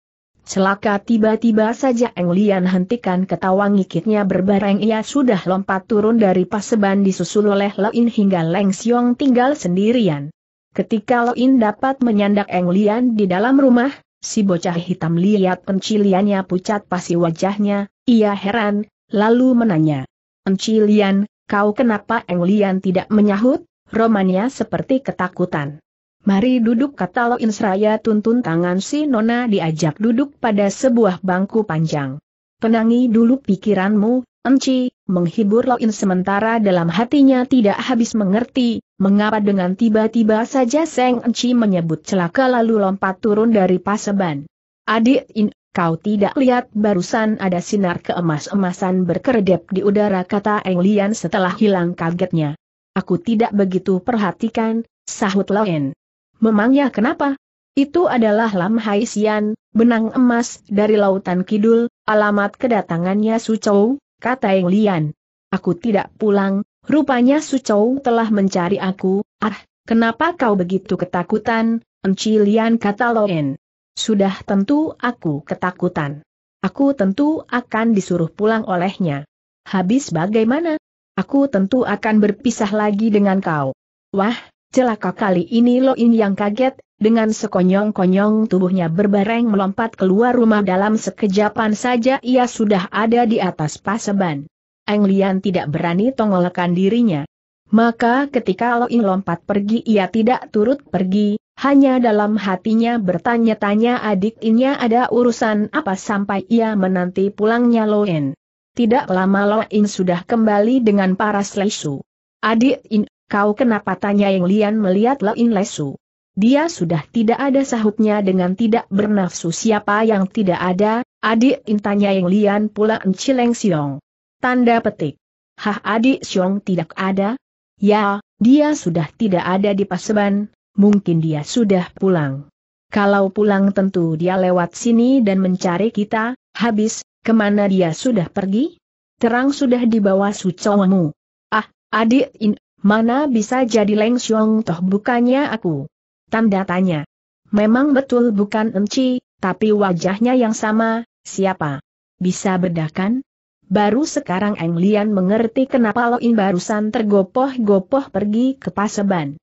Celaka tiba-tiba saja Eng Lian hentikan ketawa ngikitnya berbareng ia sudah lompat turun dari paseban disusul oleh Lein hingga Leng Xiong tinggal sendirian. Ketika Lein dapat menyandak Eng Lian di dalam rumah, si bocah hitam lihat penciliannya pucat pasi wajahnya, ia heran, lalu menanya. Encilian, kau kenapa Eng Lian tidak menyahut? romannya seperti ketakutan. Mari duduk kata Lo Insraya tuntun tangan si Nona diajak duduk pada sebuah bangku panjang. Tenangi dulu pikiranmu, Enci, menghibur Loin sementara dalam hatinya tidak habis mengerti, mengapa dengan tiba-tiba saja Seng Enci menyebut celaka lalu lompat turun dari paseban. Adik In, kau tidak lihat barusan ada sinar keemas-emasan berkeredep di udara kata Englian setelah hilang kagetnya. Aku tidak begitu perhatikan, sahut Loen. Memangnya kenapa? Itu adalah Lam Hai Xian, benang emas dari Lautan Kidul, alamat kedatangannya Sucou, kata Yang Lian. Aku tidak pulang, rupanya Chou telah mencari aku, ah, kenapa kau begitu ketakutan, Enci Lian kata Loen. Sudah tentu aku ketakutan. Aku tentu akan disuruh pulang olehnya. Habis bagaimana? Aku tentu akan berpisah lagi dengan kau. Wah, celaka kali ini Lo In yang kaget, dengan sekonyong-konyong tubuhnya berbareng melompat keluar rumah dalam sekejapan saja ia sudah ada di atas paseban. Eng Lian tidak berani tongolkan dirinya. Maka ketika Lo In lompat pergi ia tidak turut pergi, hanya dalam hatinya bertanya-tanya adik innya ada urusan apa sampai ia menanti pulangnya In. Tidak lama Lo In sudah kembali dengan para Lesu. Adik In, kau kenapa tanya yang Lian melihat Lo In Lesu? Dia sudah tidak ada sahutnya dengan tidak bernafsu siapa yang tidak ada, adik In tanya yang Lian pula Encileng Siong. Tanda petik. Hah adik Siong tidak ada? Ya, dia sudah tidak ada di Paseban, mungkin dia sudah pulang. Kalau pulang tentu dia lewat sini dan mencari kita, habis, Kemana dia sudah pergi? Terang sudah dibawa sucawamu. Ah, adik in, mana bisa jadi Leng Xiong toh bukannya aku? Tanda tanya. Memang betul bukan Enci, tapi wajahnya yang sama, siapa? Bisa bedakan? Baru sekarang Eng Lian mengerti kenapa Loin barusan tergopoh-gopoh pergi ke Paseban.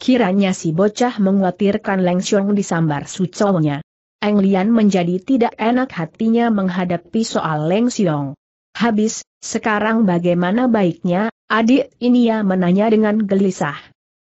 Kiranya si bocah mengkhawatirkan Leng Xiong disambar nya. Eng Lian menjadi tidak enak hatinya menghadapi soal Leng Xiong. Habis, sekarang bagaimana baiknya, adik ini ya menanya dengan gelisah.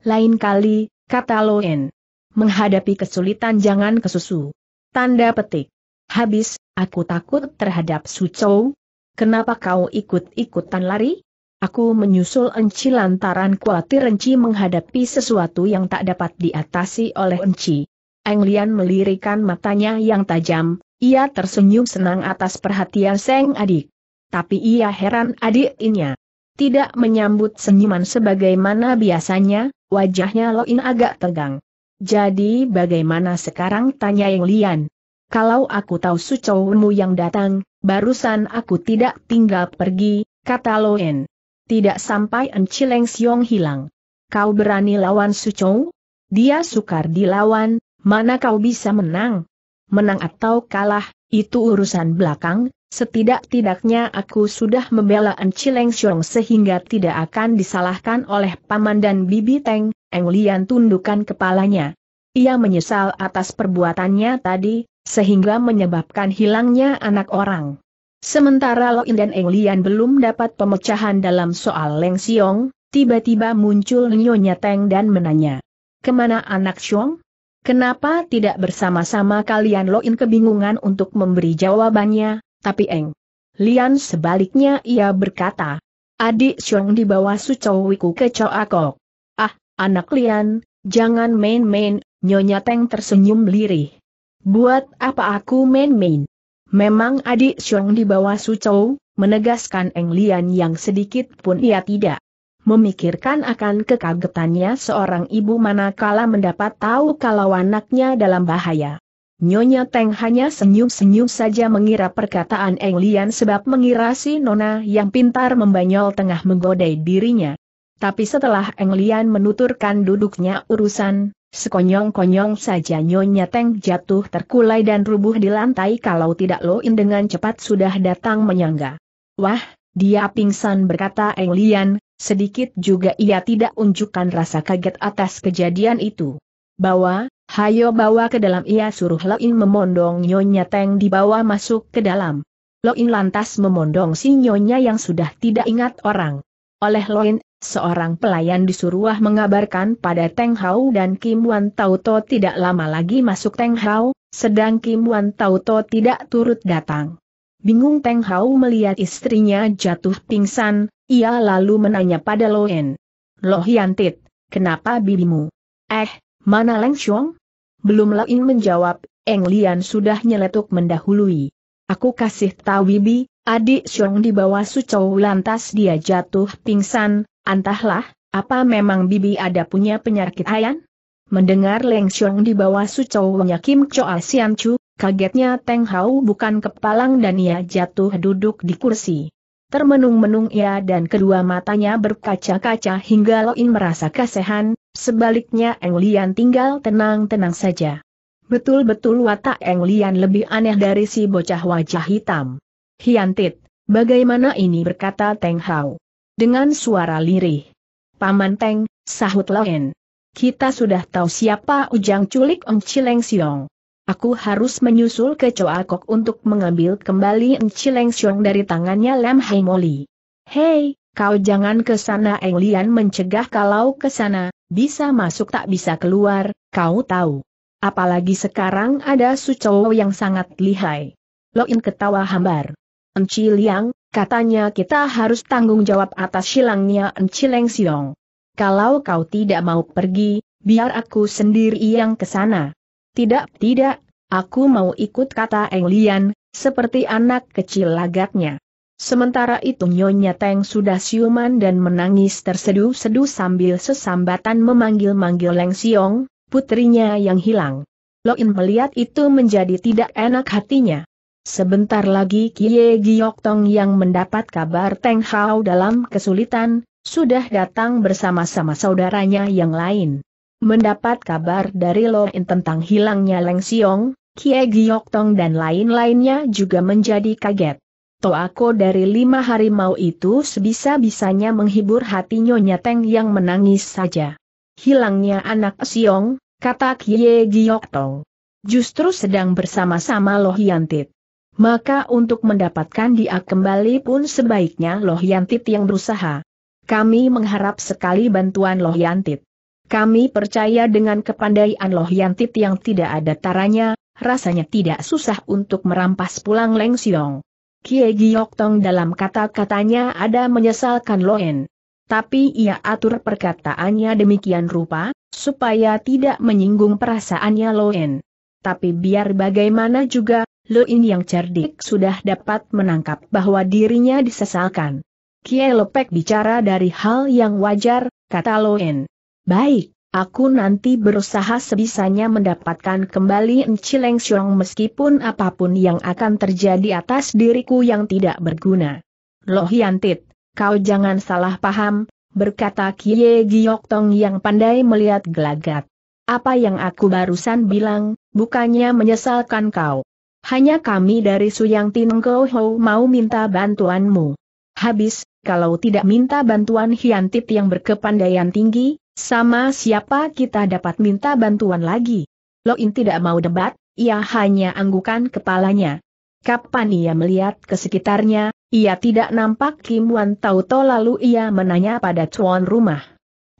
Lain kali, kata Loen. Menghadapi kesulitan jangan kesusu. Tanda petik. Habis, aku takut terhadap Su Chou. Kenapa kau ikut-ikutan lari? Aku menyusul Enci lantaran kuatir Enci menghadapi sesuatu yang tak dapat diatasi oleh Enci. Eng Lian melirikan matanya yang tajam, ia tersenyum senang atas perhatian Seng adik. Tapi ia heran adik ini. Tidak menyambut senyuman sebagaimana biasanya, wajahnya Loin agak tegang. Jadi bagaimana sekarang tanya Eng Lian? Kalau aku tahu sucowmu yang datang, barusan aku tidak tinggal pergi, kata Loin. Tidak sampai Encileng Siong hilang. Kau berani lawan Sucow? Dia sukar dilawan, Mana kau bisa menang? Menang atau kalah, itu urusan belakang, setidak-tidaknya aku sudah membela Encileng Xiong sehingga tidak akan disalahkan oleh paman dan bibi Teng, Eng Lian tundukkan kepalanya. Ia menyesal atas perbuatannya tadi, sehingga menyebabkan hilangnya anak orang. Sementara Loin dan Eng Lian belum dapat pemecahan dalam soal Leng Xiong, tiba-tiba muncul Nyonya Teng dan menanya. Kemana anak Xiong? Kenapa tidak bersama-sama kalian Loin kebingungan untuk memberi jawabannya, tapi Eng. Lian sebaliknya ia berkata. Adik Xiong dibawa Sucowiku ke Coakok. Ah, anak Lian, jangan main-main, Nyonya Teng tersenyum lirih. Buat apa aku main-main? Memang adik Xiong dibawa Sucou, menegaskan Eng Lian yang sedikit pun ia tidak Memikirkan akan kekagetannya seorang ibu manakala mendapat tahu kalau anaknya dalam bahaya. Nyonya Teng hanya senyum-senyum saja mengira perkataan Eng Lian sebab mengira si Nona yang pintar membanyol tengah menggodai dirinya. Tapi setelah Eng Lian menuturkan duduknya urusan, sekonyong-konyong saja Nyonya Teng jatuh terkulai dan rubuh di lantai kalau tidak Loin dengan cepat sudah datang menyangga. Wah, dia pingsan berkata Eng Lian, sedikit juga ia tidak unjukkan rasa kaget atas kejadian itu. Bawa, hayo bawa ke dalam ia suruh Loin memondong Nyonya Teng dibawa masuk ke dalam. Loin lantas memondong si Nyonya yang sudah tidak ingat orang. Oleh Loin, seorang pelayan disuruh mengabarkan pada Teng Hao dan Kim Wan Tauto tidak lama lagi masuk Teng Hao, sedang Kim Wan Tauto tidak turut datang. Bingung teng hau melihat istrinya jatuh pingsan, ia lalu menanya pada Loen. Loh Yantit, kenapa bibimu? Eh, mana Leng Xiong? Belum Laing menjawab, Eng Lian sudah nyeletuk mendahului. Aku kasih tahu Bibi, adik Xiong di bawah Sucou lantas dia jatuh pingsan, antahlah, apa memang Bibi ada punya penyakit ayan? Mendengar Leng Xiong di bawah Sucou Kim Choa Sian Chu, Kagetnya Teng Hau bukan kepalang dan ia jatuh duduk di kursi. Termenung-menung ia dan kedua matanya berkaca-kaca hingga Loin merasa kasehan, sebaliknya Eng Lian tinggal tenang-tenang saja. Betul-betul watak Eng Lian lebih aneh dari si bocah wajah hitam. Hiantit, bagaimana ini berkata Teng Hao. Dengan suara lirih. Paman Teng, sahut Loen. Kita sudah tahu siapa ujang culik Ong Cileng Siong. Aku harus menyusul ke Kok untuk mengambil kembali Encileng Siong dari tangannya Lam Hai Moli. Hei, kau jangan ke sana Eng Lian mencegah kalau ke sana, bisa masuk tak bisa keluar, kau tahu. Apalagi sekarang ada Su Sucowo yang sangat lihai. Loin ketawa hambar. Enci Liang, katanya kita harus tanggung jawab atas silangnya Enci Leng Siong. Kalau kau tidak mau pergi, biar aku sendiri yang ke sana. Tidak, tidak, aku mau ikut kata Eng Lian, seperti anak kecil lagaknya. Sementara itu Nyonya Teng sudah siuman dan menangis terseduh sedu sambil sesambatan memanggil-manggil Leng Siong, putrinya yang hilang. Loin melihat itu menjadi tidak enak hatinya. Sebentar lagi Kie Giok Tong yang mendapat kabar Teng Hao dalam kesulitan, sudah datang bersama-sama saudaranya yang lain. Mendapat kabar dari Lo In tentang hilangnya Leng Siong, Kie Giok Tong dan lain-lainnya juga menjadi kaget. Toako dari lima harimau itu sebisa-bisanya menghibur hati Nyonya Teng yang menangis saja. Hilangnya anak Siong, kata Kie Giok Tong. Justru sedang bersama-sama Loh Yantit. Maka untuk mendapatkan dia kembali pun sebaiknya Loh Yantit yang berusaha. Kami mengharap sekali bantuan Loh Yantit. Kami percaya dengan kepandaian Loh Yantit yang tidak ada taranya, rasanya tidak susah untuk merampas pulang Leng Siong. Kie Giok Tong dalam kata-katanya ada menyesalkan Loen. Tapi ia atur perkataannya demikian rupa, supaya tidak menyinggung perasaannya Loen. Tapi biar bagaimana juga, Loen yang cerdik sudah dapat menangkap bahwa dirinya disesalkan. Kie Lopek bicara dari hal yang wajar, kata Loen. Baik, aku nanti berusaha sebisanya mendapatkan kembali Ncileng Xiong meskipun apapun yang akan terjadi atas diriku yang tidak berguna. Loh Yantit, kau jangan salah paham, berkata Kie Giok Tong yang pandai melihat gelagat. Apa yang aku barusan bilang, bukannya menyesalkan kau. Hanya kami dari Suyang tin Tingo Ho mau minta bantuanmu. Habis, kalau tidak minta bantuan Hiantit yang berkepandaian tinggi, sama siapa kita dapat minta bantuan lagi? Loin tidak mau debat, ia hanya anggukan kepalanya. Kapan ia melihat ke sekitarnya, ia tidak nampak Kim Wan Tauto lalu ia menanya pada tuan rumah.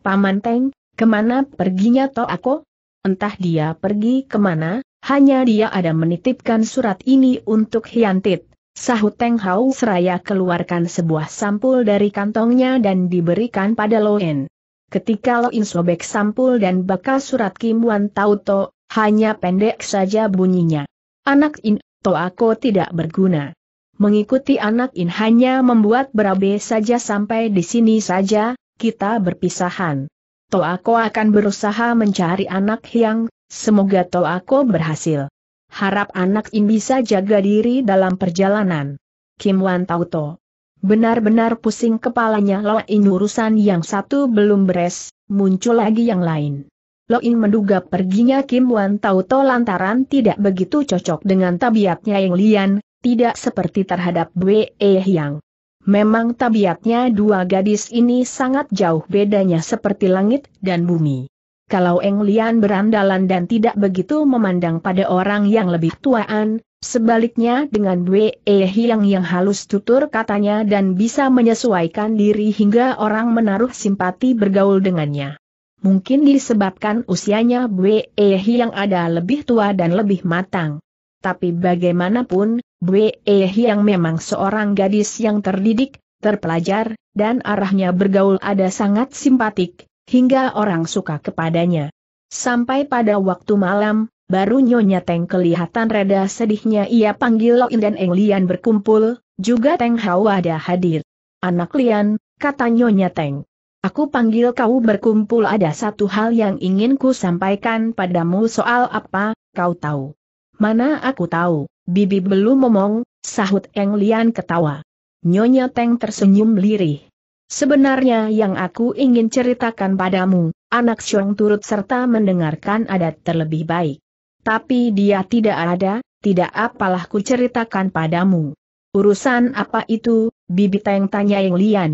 Paman Teng, kemana perginya To aku? Entah dia pergi kemana, hanya dia ada menitipkan surat ini untuk Hiantit. Sahut Teng Hau seraya keluarkan sebuah sampul dari kantongnya dan diberikan pada Loen. Ketika Lo sobek sampul dan bakal surat Kim Wan Tauto, hanya pendek saja bunyinya. Anak In, to aku tidak berguna. Mengikuti anak In hanya membuat berabe saja sampai di sini saja, kita berpisahan. To aku akan berusaha mencari anak yang, semoga to aku berhasil. Harap anak In bisa jaga diri dalam perjalanan. Kim Wan Tauto Benar-benar pusing kepalanya Loin urusan yang satu belum beres, muncul lagi yang lain. Loin menduga perginya Kim Wan to lantaran tidak begitu cocok dengan tabiatnya yang lian, tidak seperti terhadap Wei e Yang. Memang tabiatnya dua gadis ini sangat jauh bedanya seperti langit dan bumi kalau Eng Lian berandalan dan tidak begitu memandang pada orang yang lebih tuaan, sebaliknya dengan Wei Hiang yang halus tutur katanya dan bisa menyesuaikan diri hingga orang menaruh simpati bergaul dengannya. Mungkin disebabkan usianya Bwe Hiang ada lebih tua dan lebih matang. Tapi bagaimanapun, Bwe Hiang memang seorang gadis yang terdidik, terpelajar, dan arahnya bergaul ada sangat simpatik hingga orang suka kepadanya. Sampai pada waktu malam, baru Nyonya Teng kelihatan reda sedihnya ia panggil Loin dan Eng Lian berkumpul, juga Teng Hau ada hadir. Anak Lian, kata Nyonya Teng. Aku panggil kau berkumpul ada satu hal yang ingin ku sampaikan padamu soal apa, kau tahu. Mana aku tahu, Bibi belum ngomong, sahut Eng Lian ketawa. Nyonya Teng tersenyum lirih. Sebenarnya yang aku ingin ceritakan padamu, anak Xiong turut serta mendengarkan adat terlebih baik. Tapi dia tidak ada, tidak apalah ku ceritakan padamu. Urusan apa itu, Bibi Teng tanya Yang Lian.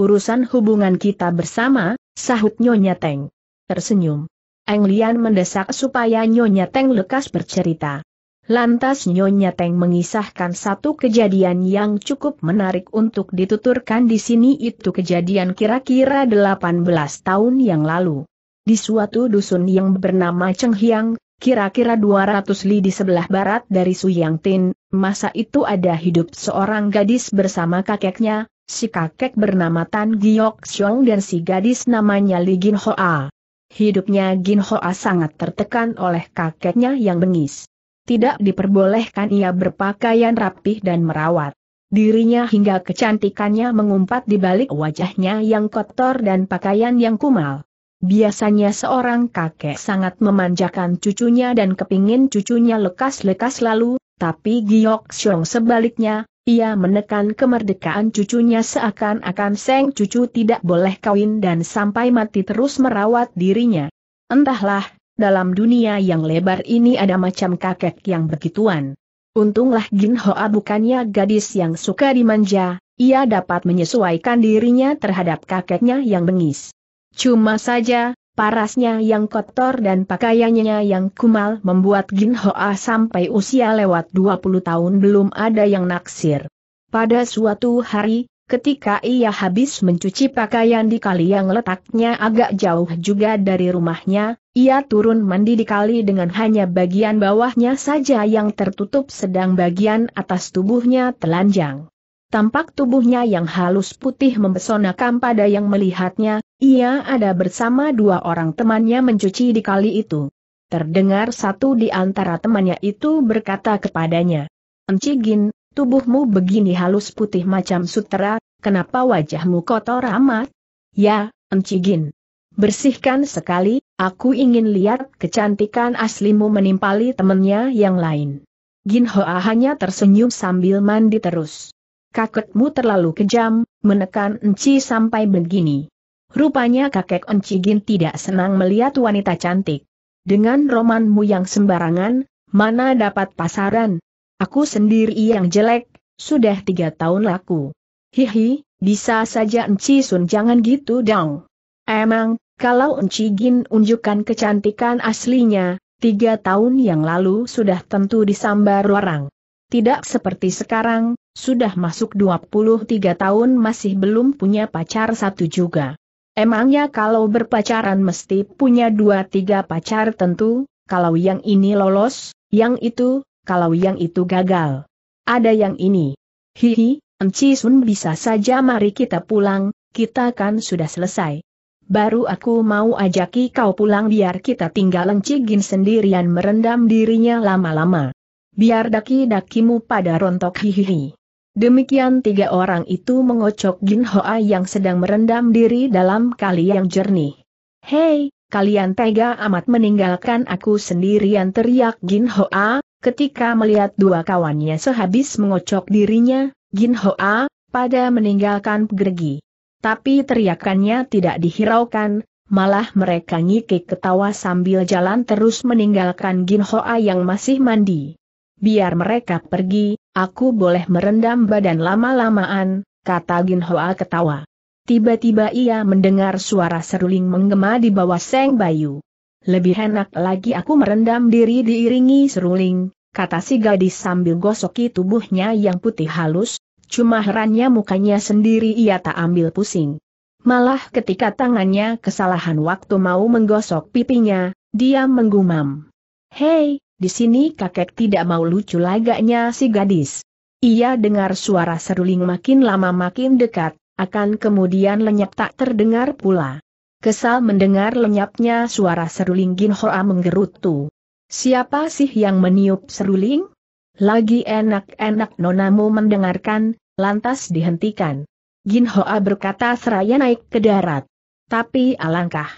Urusan hubungan kita bersama, sahut Nyonya Teng. Tersenyum. Eng Lian mendesak supaya Nyonya Teng lekas bercerita. Lantas Nyonya Teng mengisahkan satu kejadian yang cukup menarik untuk dituturkan di sini itu kejadian kira-kira 18 tahun yang lalu. Di suatu dusun yang bernama Chengyang, kira-kira 200 li di sebelah barat dari Suyangtin, masa itu ada hidup seorang gadis bersama kakeknya, si kakek bernama Tan Giok Xiong dan si gadis namanya Li Gin Hoa. Hidupnya Gin Hoa sangat tertekan oleh kakeknya yang bengis tidak diperbolehkan ia berpakaian rapih dan merawat. Dirinya hingga kecantikannya mengumpat di balik wajahnya yang kotor dan pakaian yang kumal. Biasanya seorang kakek sangat memanjakan cucunya dan kepingin cucunya lekas-lekas lalu, tapi Giok Xiong sebaliknya, ia menekan kemerdekaan cucunya seakan-akan Seng cucu tidak boleh kawin dan sampai mati terus merawat dirinya. Entahlah, dalam dunia yang lebar ini ada macam kakek yang begituan. Untunglah Jin Hoa bukannya gadis yang suka dimanja, ia dapat menyesuaikan dirinya terhadap kakeknya yang bengis. Cuma saja, parasnya yang kotor dan pakaiannya yang kumal membuat Jin Hoa sampai usia lewat 20 tahun belum ada yang naksir. Pada suatu hari, Ketika ia habis mencuci pakaian di kali yang letaknya agak jauh juga dari rumahnya, ia turun mandi di kali dengan hanya bagian bawahnya saja yang tertutup sedang bagian atas tubuhnya telanjang. Tampak tubuhnya yang halus putih mempesonakan pada yang melihatnya, ia ada bersama dua orang temannya mencuci di kali itu. Terdengar satu di antara temannya itu berkata kepadanya, Encigin, tubuhmu begini halus putih macam sutera, kenapa wajahmu kotor amat? Ya, Encigin. Bersihkan sekali, Aku ingin lihat kecantikan aslimu menimpali temennya yang lain. Gin Hoa hanya tersenyum sambil mandi terus. Kakekmu terlalu kejam, menekan Enci sampai begini. Rupanya kakek Enci Gin tidak senang melihat wanita cantik. Dengan romanmu yang sembarangan, mana dapat pasaran? Aku sendiri yang jelek, sudah tiga tahun laku. Hihi, bisa saja Enci Sun jangan gitu dong. Emang, kalau Enci Gin unjukkan kecantikan aslinya, tiga tahun yang lalu sudah tentu disambar orang. Tidak seperti sekarang, sudah masuk 23 tahun masih belum punya pacar satu juga. Emangnya kalau berpacaran mesti punya dua tiga pacar tentu, kalau yang ini lolos, yang itu, kalau yang itu gagal. Ada yang ini. Hihi, Enci Sun bisa saja mari kita pulang, kita kan sudah selesai. Baru aku mau ajaki kau pulang biar kita tinggal lencigin sendirian merendam dirinya lama-lama. Biar daki-dakimu pada rontok hihihi. Demikian tiga orang itu mengocok Jin Hoa yang sedang merendam diri dalam kali yang jernih. Hei, kalian tega amat meninggalkan aku sendirian teriak Jin Hoa, ketika melihat dua kawannya sehabis mengocok dirinya, Jin Hoa, pada meninggalkan pegergi. Tapi teriakannya tidak dihiraukan, malah mereka ngikik ketawa sambil jalan terus meninggalkan Gin Hoa yang masih mandi. Biar mereka pergi, aku boleh merendam badan lama-lamaan, kata Gin Hoa ketawa. Tiba-tiba ia mendengar suara seruling menggema di bawah Seng Bayu. Lebih enak lagi aku merendam diri diiringi seruling, kata si gadis sambil gosoki tubuhnya yang putih halus, Cuma herannya mukanya sendiri ia tak ambil pusing. Malah ketika tangannya kesalahan waktu mau menggosok pipinya, dia menggumam. Hei, di sini kakek tidak mau lucu lagaknya si gadis. Ia dengar suara seruling makin lama makin dekat, akan kemudian lenyap tak terdengar pula. Kesal mendengar lenyapnya suara seruling Gin menggerutu. Siapa sih yang meniup seruling? Lagi enak-enak nonamu mendengarkan, lantas dihentikan. Jin Hoa berkata seraya naik ke darat. Tapi alangkah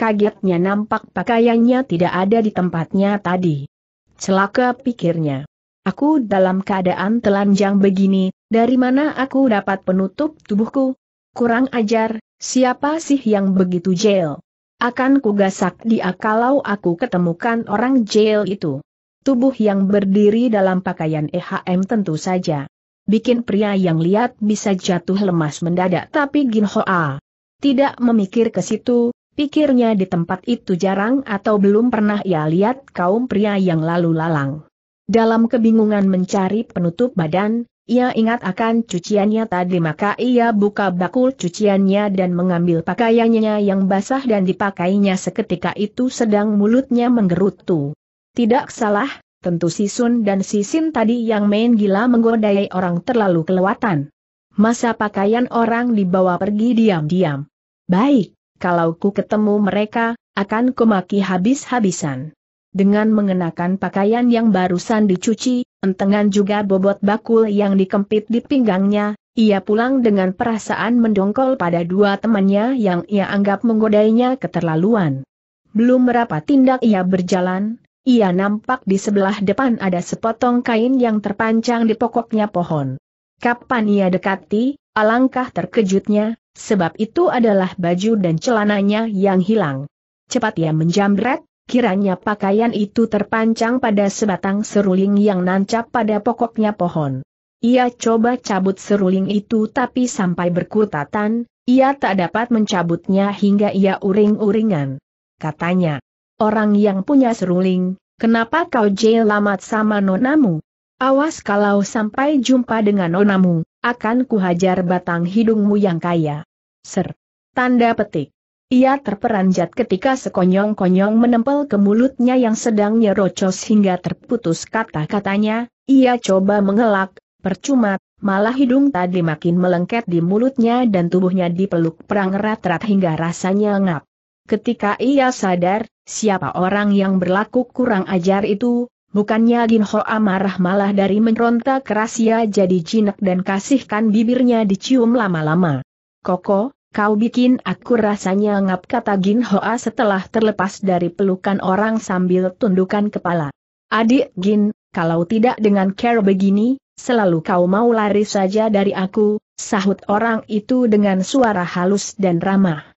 kagetnya nampak pakaiannya tidak ada di tempatnya tadi. Celaka pikirnya. Aku dalam keadaan telanjang begini, dari mana aku dapat penutup tubuhku? Kurang ajar, siapa sih yang begitu jail? Akan kugasak dia kalau aku ketemukan orang jail itu. Tubuh yang berdiri dalam pakaian EHM tentu saja. Bikin pria yang lihat bisa jatuh lemas mendadak tapi Gin Hoa tidak memikir ke situ, pikirnya di tempat itu jarang atau belum pernah ia lihat kaum pria yang lalu lalang. Dalam kebingungan mencari penutup badan, ia ingat akan cuciannya tadi maka ia buka bakul cuciannya dan mengambil pakaiannya yang basah dan dipakainya seketika itu sedang mulutnya menggerutu. Tidak salah, tentu si Sun dan si Sin tadi yang main gila menggodai orang terlalu kelewatan. Masa pakaian orang dibawa pergi diam-diam. Baik, kalau ku ketemu mereka, akan ku maki habis-habisan. Dengan mengenakan pakaian yang barusan dicuci, entengan juga bobot bakul yang dikempit di pinggangnya, ia pulang dengan perasaan mendongkol pada dua temannya yang ia anggap menggodainya keterlaluan. Belum merapat tindak ia berjalan, ia nampak di sebelah depan ada sepotong kain yang terpancang di pokoknya pohon. Kapan ia dekati, alangkah terkejutnya, sebab itu adalah baju dan celananya yang hilang. Cepat ia menjamret, kiranya pakaian itu terpancang pada sebatang seruling yang nancap pada pokoknya pohon. Ia coba cabut seruling itu tapi sampai berkutatan, ia tak dapat mencabutnya hingga ia uring-uringan. Katanya, orang yang punya seruling, kenapa kau jelamat sama nonamu? Awas kalau sampai jumpa dengan nonamu, akan kuhajar batang hidungmu yang kaya. Ser. Tanda petik. Ia terperanjat ketika sekonyong-konyong menempel ke mulutnya yang sedang nyerocos hingga terputus kata-katanya, ia coba mengelak, percuma, malah hidung tadi makin melengket di mulutnya dan tubuhnya dipeluk perang erat-erat hingga rasanya ngap. Ketika ia sadar, siapa orang yang berlaku kurang ajar itu, bukannya Gin Hoa marah malah dari meronta keras ia jadi jinak dan kasihkan bibirnya dicium lama-lama. Koko, kau bikin aku rasanya ngap kata Gin Hoa setelah terlepas dari pelukan orang sambil tundukan kepala. Adik Gin, kalau tidak dengan care begini, selalu kau mau lari saja dari aku, sahut orang itu dengan suara halus dan ramah.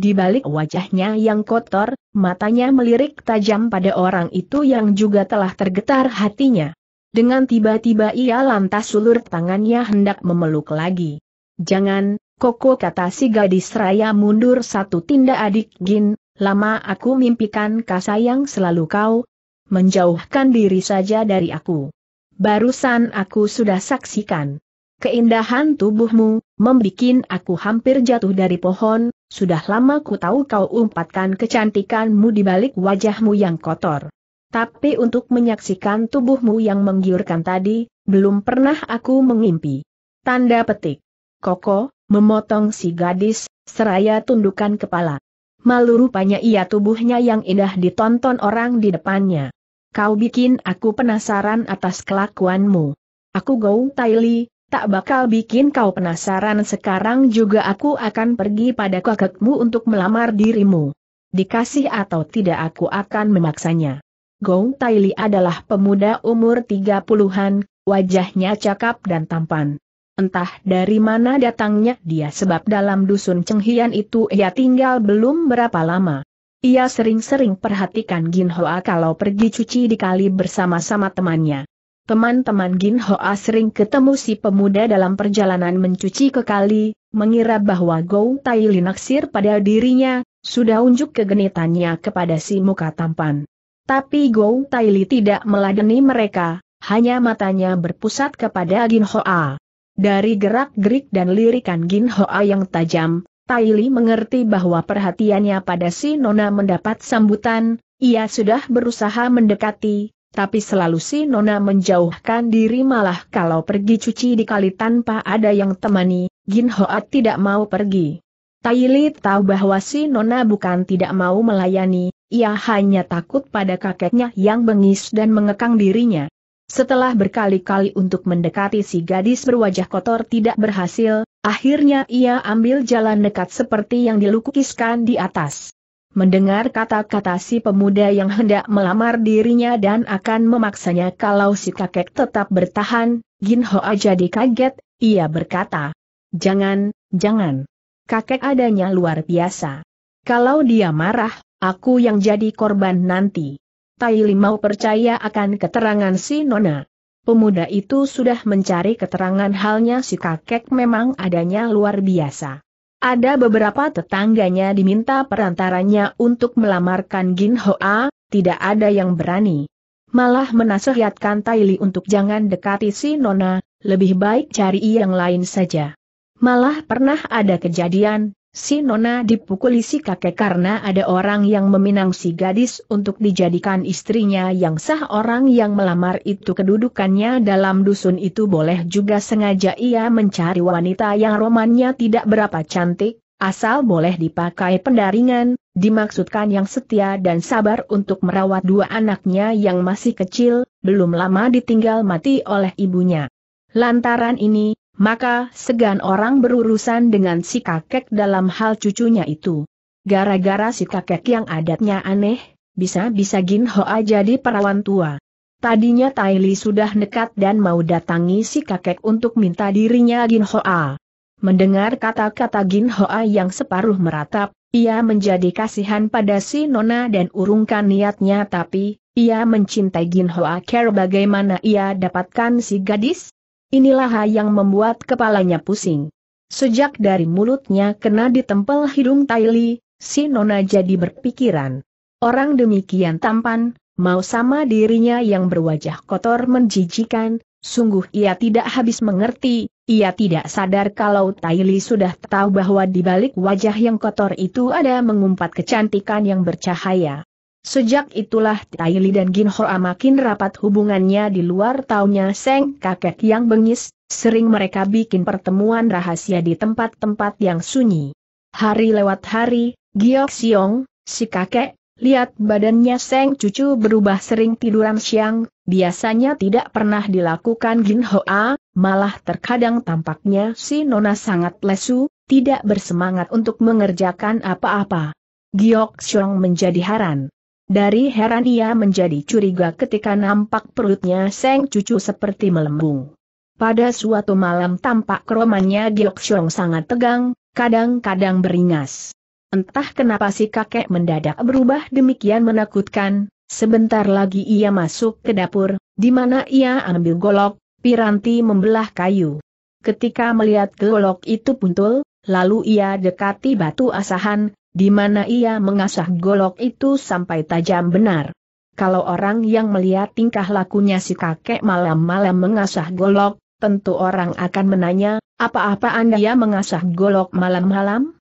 Di balik wajahnya yang kotor, matanya melirik tajam pada orang itu yang juga telah tergetar hatinya. Dengan tiba-tiba ia lantas sulur tangannya hendak memeluk lagi. Jangan, Koko kata si gadis raya mundur satu tindak adik Gin, lama aku mimpikan kasayang selalu kau, menjauhkan diri saja dari aku. Barusan aku sudah saksikan. Keindahan tubuhmu, membikin aku hampir jatuh dari pohon, sudah lama ku tahu kau umpatkan kecantikanmu di balik wajahmu yang kotor. Tapi untuk menyaksikan tubuhmu yang menggiurkan tadi, belum pernah aku mengimpi. Tanda petik. Koko, memotong si gadis, seraya tundukan kepala. Malu rupanya ia tubuhnya yang indah ditonton orang di depannya. Kau bikin aku penasaran atas kelakuanmu. Aku Gou Taili, tak bakal bikin kau penasaran sekarang juga aku akan pergi pada kakekmu untuk melamar dirimu. Dikasih atau tidak aku akan memaksanya. Gong Taili adalah pemuda umur 30-an, wajahnya cakap dan tampan. Entah dari mana datangnya dia sebab dalam dusun Cenghian itu ia tinggal belum berapa lama. Ia sering-sering perhatikan Gin Hoa kalau pergi cuci di kali bersama-sama temannya. Teman-teman Gin Hoa sering ketemu si pemuda dalam perjalanan mencuci ke kali, mengira bahwa Gou Tai naksir pada dirinya, sudah unjuk kegenitannya kepada si muka tampan. Tapi Gou Tai tidak meladeni mereka, hanya matanya berpusat kepada Gin Hoa. Dari gerak-gerik dan lirikan Gin Hoa yang tajam, Li mengerti bahwa perhatiannya pada si Nona mendapat sambutan, ia sudah berusaha mendekati, tapi selalu si Nona menjauhkan diri malah kalau pergi cuci di kali tanpa ada yang temani, Gin Hoat tidak mau pergi. Taili tahu bahwa si Nona bukan tidak mau melayani, ia hanya takut pada kakeknya yang bengis dan mengekang dirinya. Setelah berkali-kali untuk mendekati si gadis berwajah kotor tidak berhasil, akhirnya ia ambil jalan dekat seperti yang dilukiskan di atas. Mendengar kata-kata si pemuda yang hendak melamar dirinya dan akan memaksanya kalau si kakek tetap bertahan, Gin Hoa jadi kaget, ia berkata. Jangan, jangan. Kakek adanya luar biasa. Kalau dia marah, aku yang jadi korban nanti. Tai mau percaya akan keterangan si Nona. Pemuda itu sudah mencari keterangan halnya si kakek memang adanya luar biasa. Ada beberapa tetangganya diminta perantaranya untuk melamarkan Gin Hoa, tidak ada yang berani. Malah menasihatkan Taili untuk jangan dekati si Nona, lebih baik cari yang lain saja. Malah pernah ada kejadian, Si Nona dipukuli si kakek karena ada orang yang meminang si gadis untuk dijadikan istrinya yang sah orang yang melamar itu kedudukannya dalam dusun itu boleh juga sengaja ia mencari wanita yang romannya tidak berapa cantik, asal boleh dipakai pendaringan, dimaksudkan yang setia dan sabar untuk merawat dua anaknya yang masih kecil, belum lama ditinggal mati oleh ibunya. Lantaran ini, maka segan orang berurusan dengan si kakek dalam hal cucunya itu. Gara-gara si kakek yang adatnya aneh, bisa-bisa Gin Hoa jadi perawan tua. Tadinya Li sudah nekat dan mau datangi si kakek untuk minta dirinya Gin Hoa. Mendengar kata-kata Gin Hoa yang separuh meratap, ia menjadi kasihan pada si Nona dan urungkan niatnya tapi, ia mencintai Gin Hoa Care bagaimana ia dapatkan si gadis? Inilah hal yang membuat kepalanya pusing. Sejak dari mulutnya kena ditempel hidung Taili, si Nona jadi berpikiran. Orang demikian tampan, mau sama dirinya yang berwajah kotor menjijikan, sungguh ia tidak habis mengerti, ia tidak sadar kalau Taili sudah tahu bahwa di balik wajah yang kotor itu ada mengumpat kecantikan yang bercahaya. Sejak itulah Taili dan Hoa makin rapat hubungannya di luar taunya Seng kakek yang bengis, sering mereka bikin pertemuan rahasia di tempat-tempat yang sunyi. Hari lewat hari, Giok Siong, si kakek, lihat badannya Seng cucu berubah sering tiduran siang, biasanya tidak pernah dilakukan Hoa, malah terkadang tampaknya si Nona sangat lesu, tidak bersemangat untuk mengerjakan apa-apa. Giok Siong menjadi heran. Dari heran ia menjadi curiga ketika nampak perutnya Seng Cucu seperti melembung. Pada suatu malam tampak keromannya Giok Shong sangat tegang, kadang-kadang beringas. Entah kenapa si kakek mendadak berubah demikian menakutkan, sebentar lagi ia masuk ke dapur, di mana ia ambil golok, piranti membelah kayu. Ketika melihat golok itu puntul, lalu ia dekati batu asahan, di mana ia mengasah golok itu sampai tajam benar. Kalau orang yang melihat tingkah lakunya si kakek malam-malam mengasah golok, tentu orang akan menanya, apa-apaan dia ya mengasah golok malam-malam?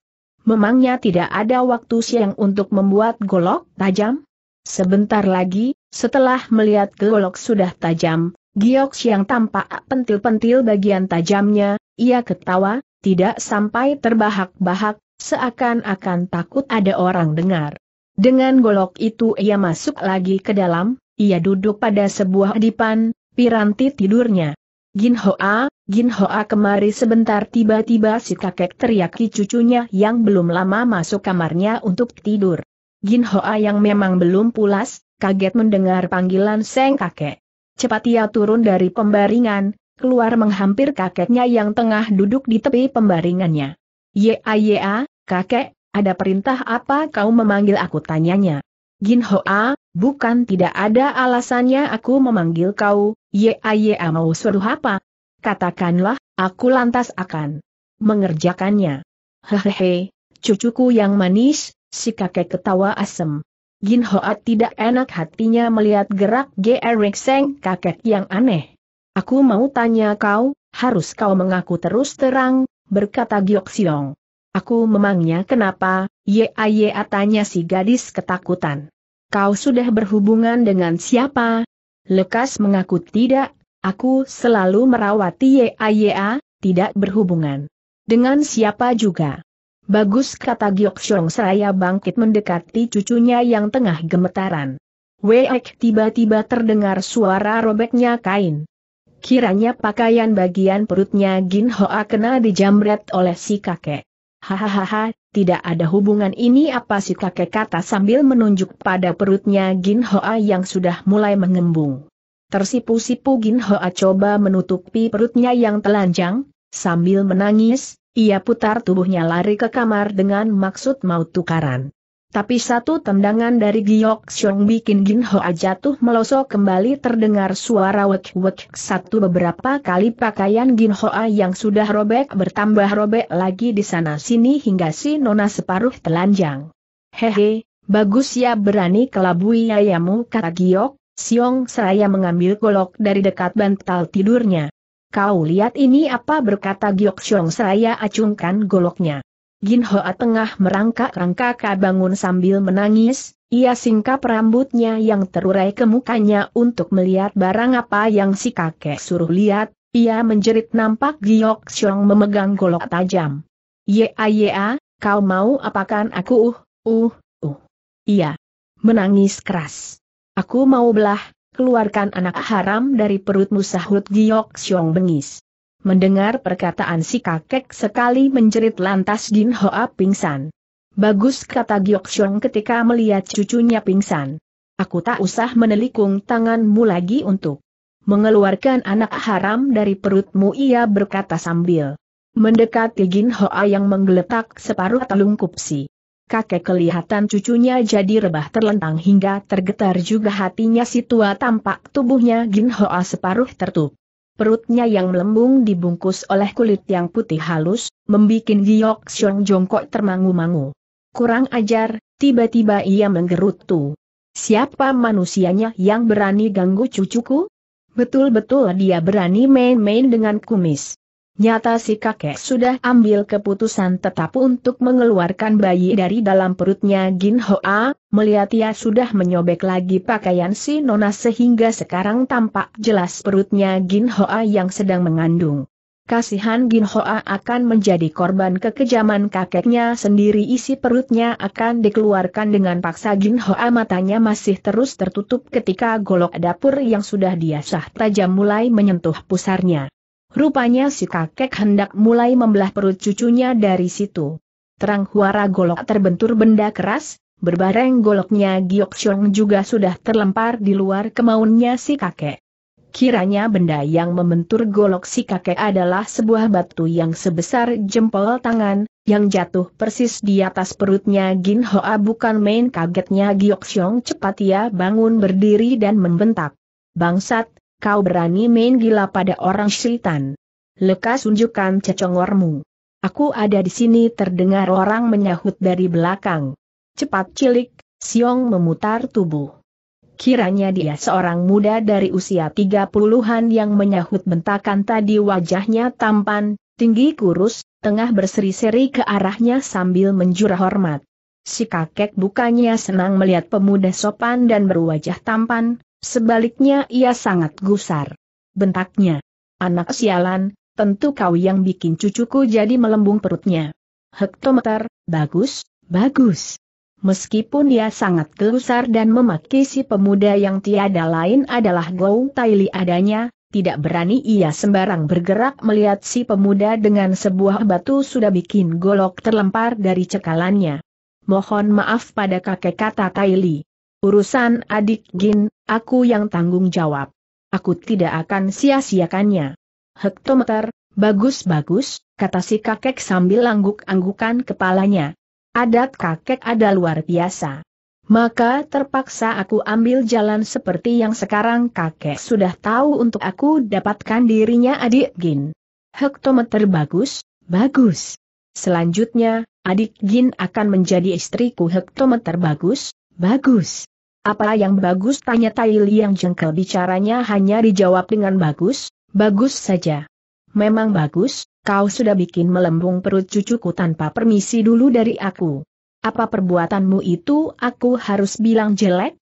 Memangnya tidak ada waktu siang untuk membuat golok tajam? Sebentar lagi, setelah melihat golok sudah tajam, Giok Siang tampak pentil-pentil bagian tajamnya, ia ketawa, tidak sampai terbahak-bahak, Seakan-akan takut ada orang dengar. Dengan golok itu ia masuk lagi ke dalam, ia duduk pada sebuah dipan, piranti tidurnya. Gin Hoa, Gin Hoa kemari sebentar tiba-tiba si kakek teriaki cucunya yang belum lama masuk kamarnya untuk tidur. Gin Hoa yang memang belum pulas, kaget mendengar panggilan seng kakek. Cepat ia turun dari pembaringan, keluar menghampir kakeknya yang tengah duduk di tepi pembaringannya. Ya, ya, kakek, ada perintah apa kau memanggil aku tanyanya? Gin Hoa, bukan tidak ada alasannya aku memanggil kau, ya, ya mau suruh apa? Katakanlah, aku lantas akan mengerjakannya. Hehehe, cucuku yang manis, si kakek ketawa asem. Gin Hoa tidak enak hatinya melihat gerak G. Seng kakek yang aneh. Aku mau tanya kau, harus kau mengaku terus terang, berkata Giok Siong. Aku memangnya kenapa, ye ye tanya si gadis ketakutan. Kau sudah berhubungan dengan siapa? Lekas mengaku tidak, aku selalu merawati ye ye tidak berhubungan. Dengan siapa juga? Bagus kata Giok Siong seraya bangkit mendekati cucunya yang tengah gemetaran. Week tiba-tiba terdengar suara robeknya kain. Kiranya pakaian bagian perutnya Gin Hoa kena dijamret oleh si kakek. Hahaha, tidak ada hubungan ini apa si kakek kata sambil menunjuk pada perutnya Gin Hoa yang sudah mulai mengembung. Tersipu-sipu Gin Hoa coba menutupi perutnya yang telanjang, sambil menangis, ia putar tubuhnya lari ke kamar dengan maksud mau tukaran. Tapi satu tendangan dari Giok Xiong bikin Jin Hoa jatuh melosok kembali terdengar suara wek-wek satu beberapa kali pakaian Jin Hoa yang sudah robek bertambah robek lagi di sana-sini hingga si Nona separuh telanjang. Hehe, bagus ya berani kelabui ayamu kata Giok, Xiong seraya mengambil golok dari dekat bantal tidurnya. Kau lihat ini apa berkata Giok Xiong seraya acungkan goloknya. Gin Hoa tengah merangkak-rangkak bangun sambil menangis, ia singkap rambutnya yang terurai ke mukanya untuk melihat barang apa yang si kakek suruh lihat, ia menjerit nampak Giok Xiong memegang golok tajam. Ya ya, kau mau apakan aku uh, uh, uh. Ia menangis keras. Aku mau belah, keluarkan anak haram dari perutmu sahut Giok Xiong bengis. Mendengar perkataan si kakek sekali menjerit lantas Jin Hoa pingsan. Bagus kata Giok Xiong ketika melihat cucunya pingsan. Aku tak usah menelikung tanganmu lagi untuk mengeluarkan anak haram dari perutmu ia berkata sambil mendekati Jin Hoa yang menggeletak separuh telung kupsi. Kakek kelihatan cucunya jadi rebah terlentang hingga tergetar juga hatinya si tua tampak tubuhnya Jin Hoa separuh tertutup perutnya yang melembung dibungkus oleh kulit yang putih halus, membuat Giok Xiong jongkok termangu-mangu. Kurang ajar, tiba-tiba ia menggerutu. Siapa manusianya yang berani ganggu cucuku? Betul-betul dia berani main-main dengan kumis. Nyata si kakek sudah ambil keputusan tetap untuk mengeluarkan bayi dari dalam perutnya Gin Hoa, melihat ia sudah menyobek lagi pakaian si Nona sehingga sekarang tampak jelas perutnya Gin Hoa yang sedang mengandung. Kasihan Gin Hoa akan menjadi korban kekejaman kakeknya sendiri isi perutnya akan dikeluarkan dengan paksa Gin Hoa matanya masih terus tertutup ketika golok dapur yang sudah diasah tajam mulai menyentuh pusarnya. Rupanya si kakek hendak mulai membelah perut cucunya dari situ. Terang huara golok terbentur benda keras, berbareng goloknya Giok Xiong juga sudah terlempar di luar kemauannya si kakek. Kiranya benda yang membentur golok si kakek adalah sebuah batu yang sebesar jempol tangan, yang jatuh persis di atas perutnya Gin Hoa bukan main kagetnya Giok Xiong cepat ia bangun berdiri dan membentak. Bangsat, kau berani main gila pada orang syaitan. Lekas unjukkan cecongormu. Aku ada di sini terdengar orang menyahut dari belakang. Cepat cilik, Siong memutar tubuh. Kiranya dia seorang muda dari usia tiga puluhan yang menyahut bentakan tadi wajahnya tampan, tinggi kurus, tengah berseri-seri ke arahnya sambil menjura hormat. Si kakek bukannya senang melihat pemuda sopan dan berwajah tampan, Sebaliknya ia sangat gusar. Bentaknya. Anak sialan, tentu kau yang bikin cucuku jadi melembung perutnya. Hektometer, bagus, bagus. Meskipun ia sangat gusar dan memaki si pemuda yang tiada lain adalah Gou Taili adanya, tidak berani ia sembarang bergerak melihat si pemuda dengan sebuah batu sudah bikin golok terlempar dari cekalannya. Mohon maaf pada kakek kata Taili. Urusan adik Gin, aku yang tanggung jawab. Aku tidak akan sia-siakannya. Hektometer, bagus-bagus, kata si kakek sambil angguk-anggukan kepalanya. Adat kakek ada luar biasa. Maka terpaksa aku ambil jalan seperti yang sekarang kakek sudah tahu untuk aku dapatkan dirinya adik Gin. Hektometer bagus, bagus. Selanjutnya, adik Gin akan menjadi istriku hektometer bagus, bagus. Apa yang bagus tanya Tai yang jengkel bicaranya hanya dijawab dengan bagus, bagus saja. Memang bagus, kau sudah bikin melembung perut cucuku tanpa permisi dulu dari aku. Apa perbuatanmu itu aku harus bilang jelek?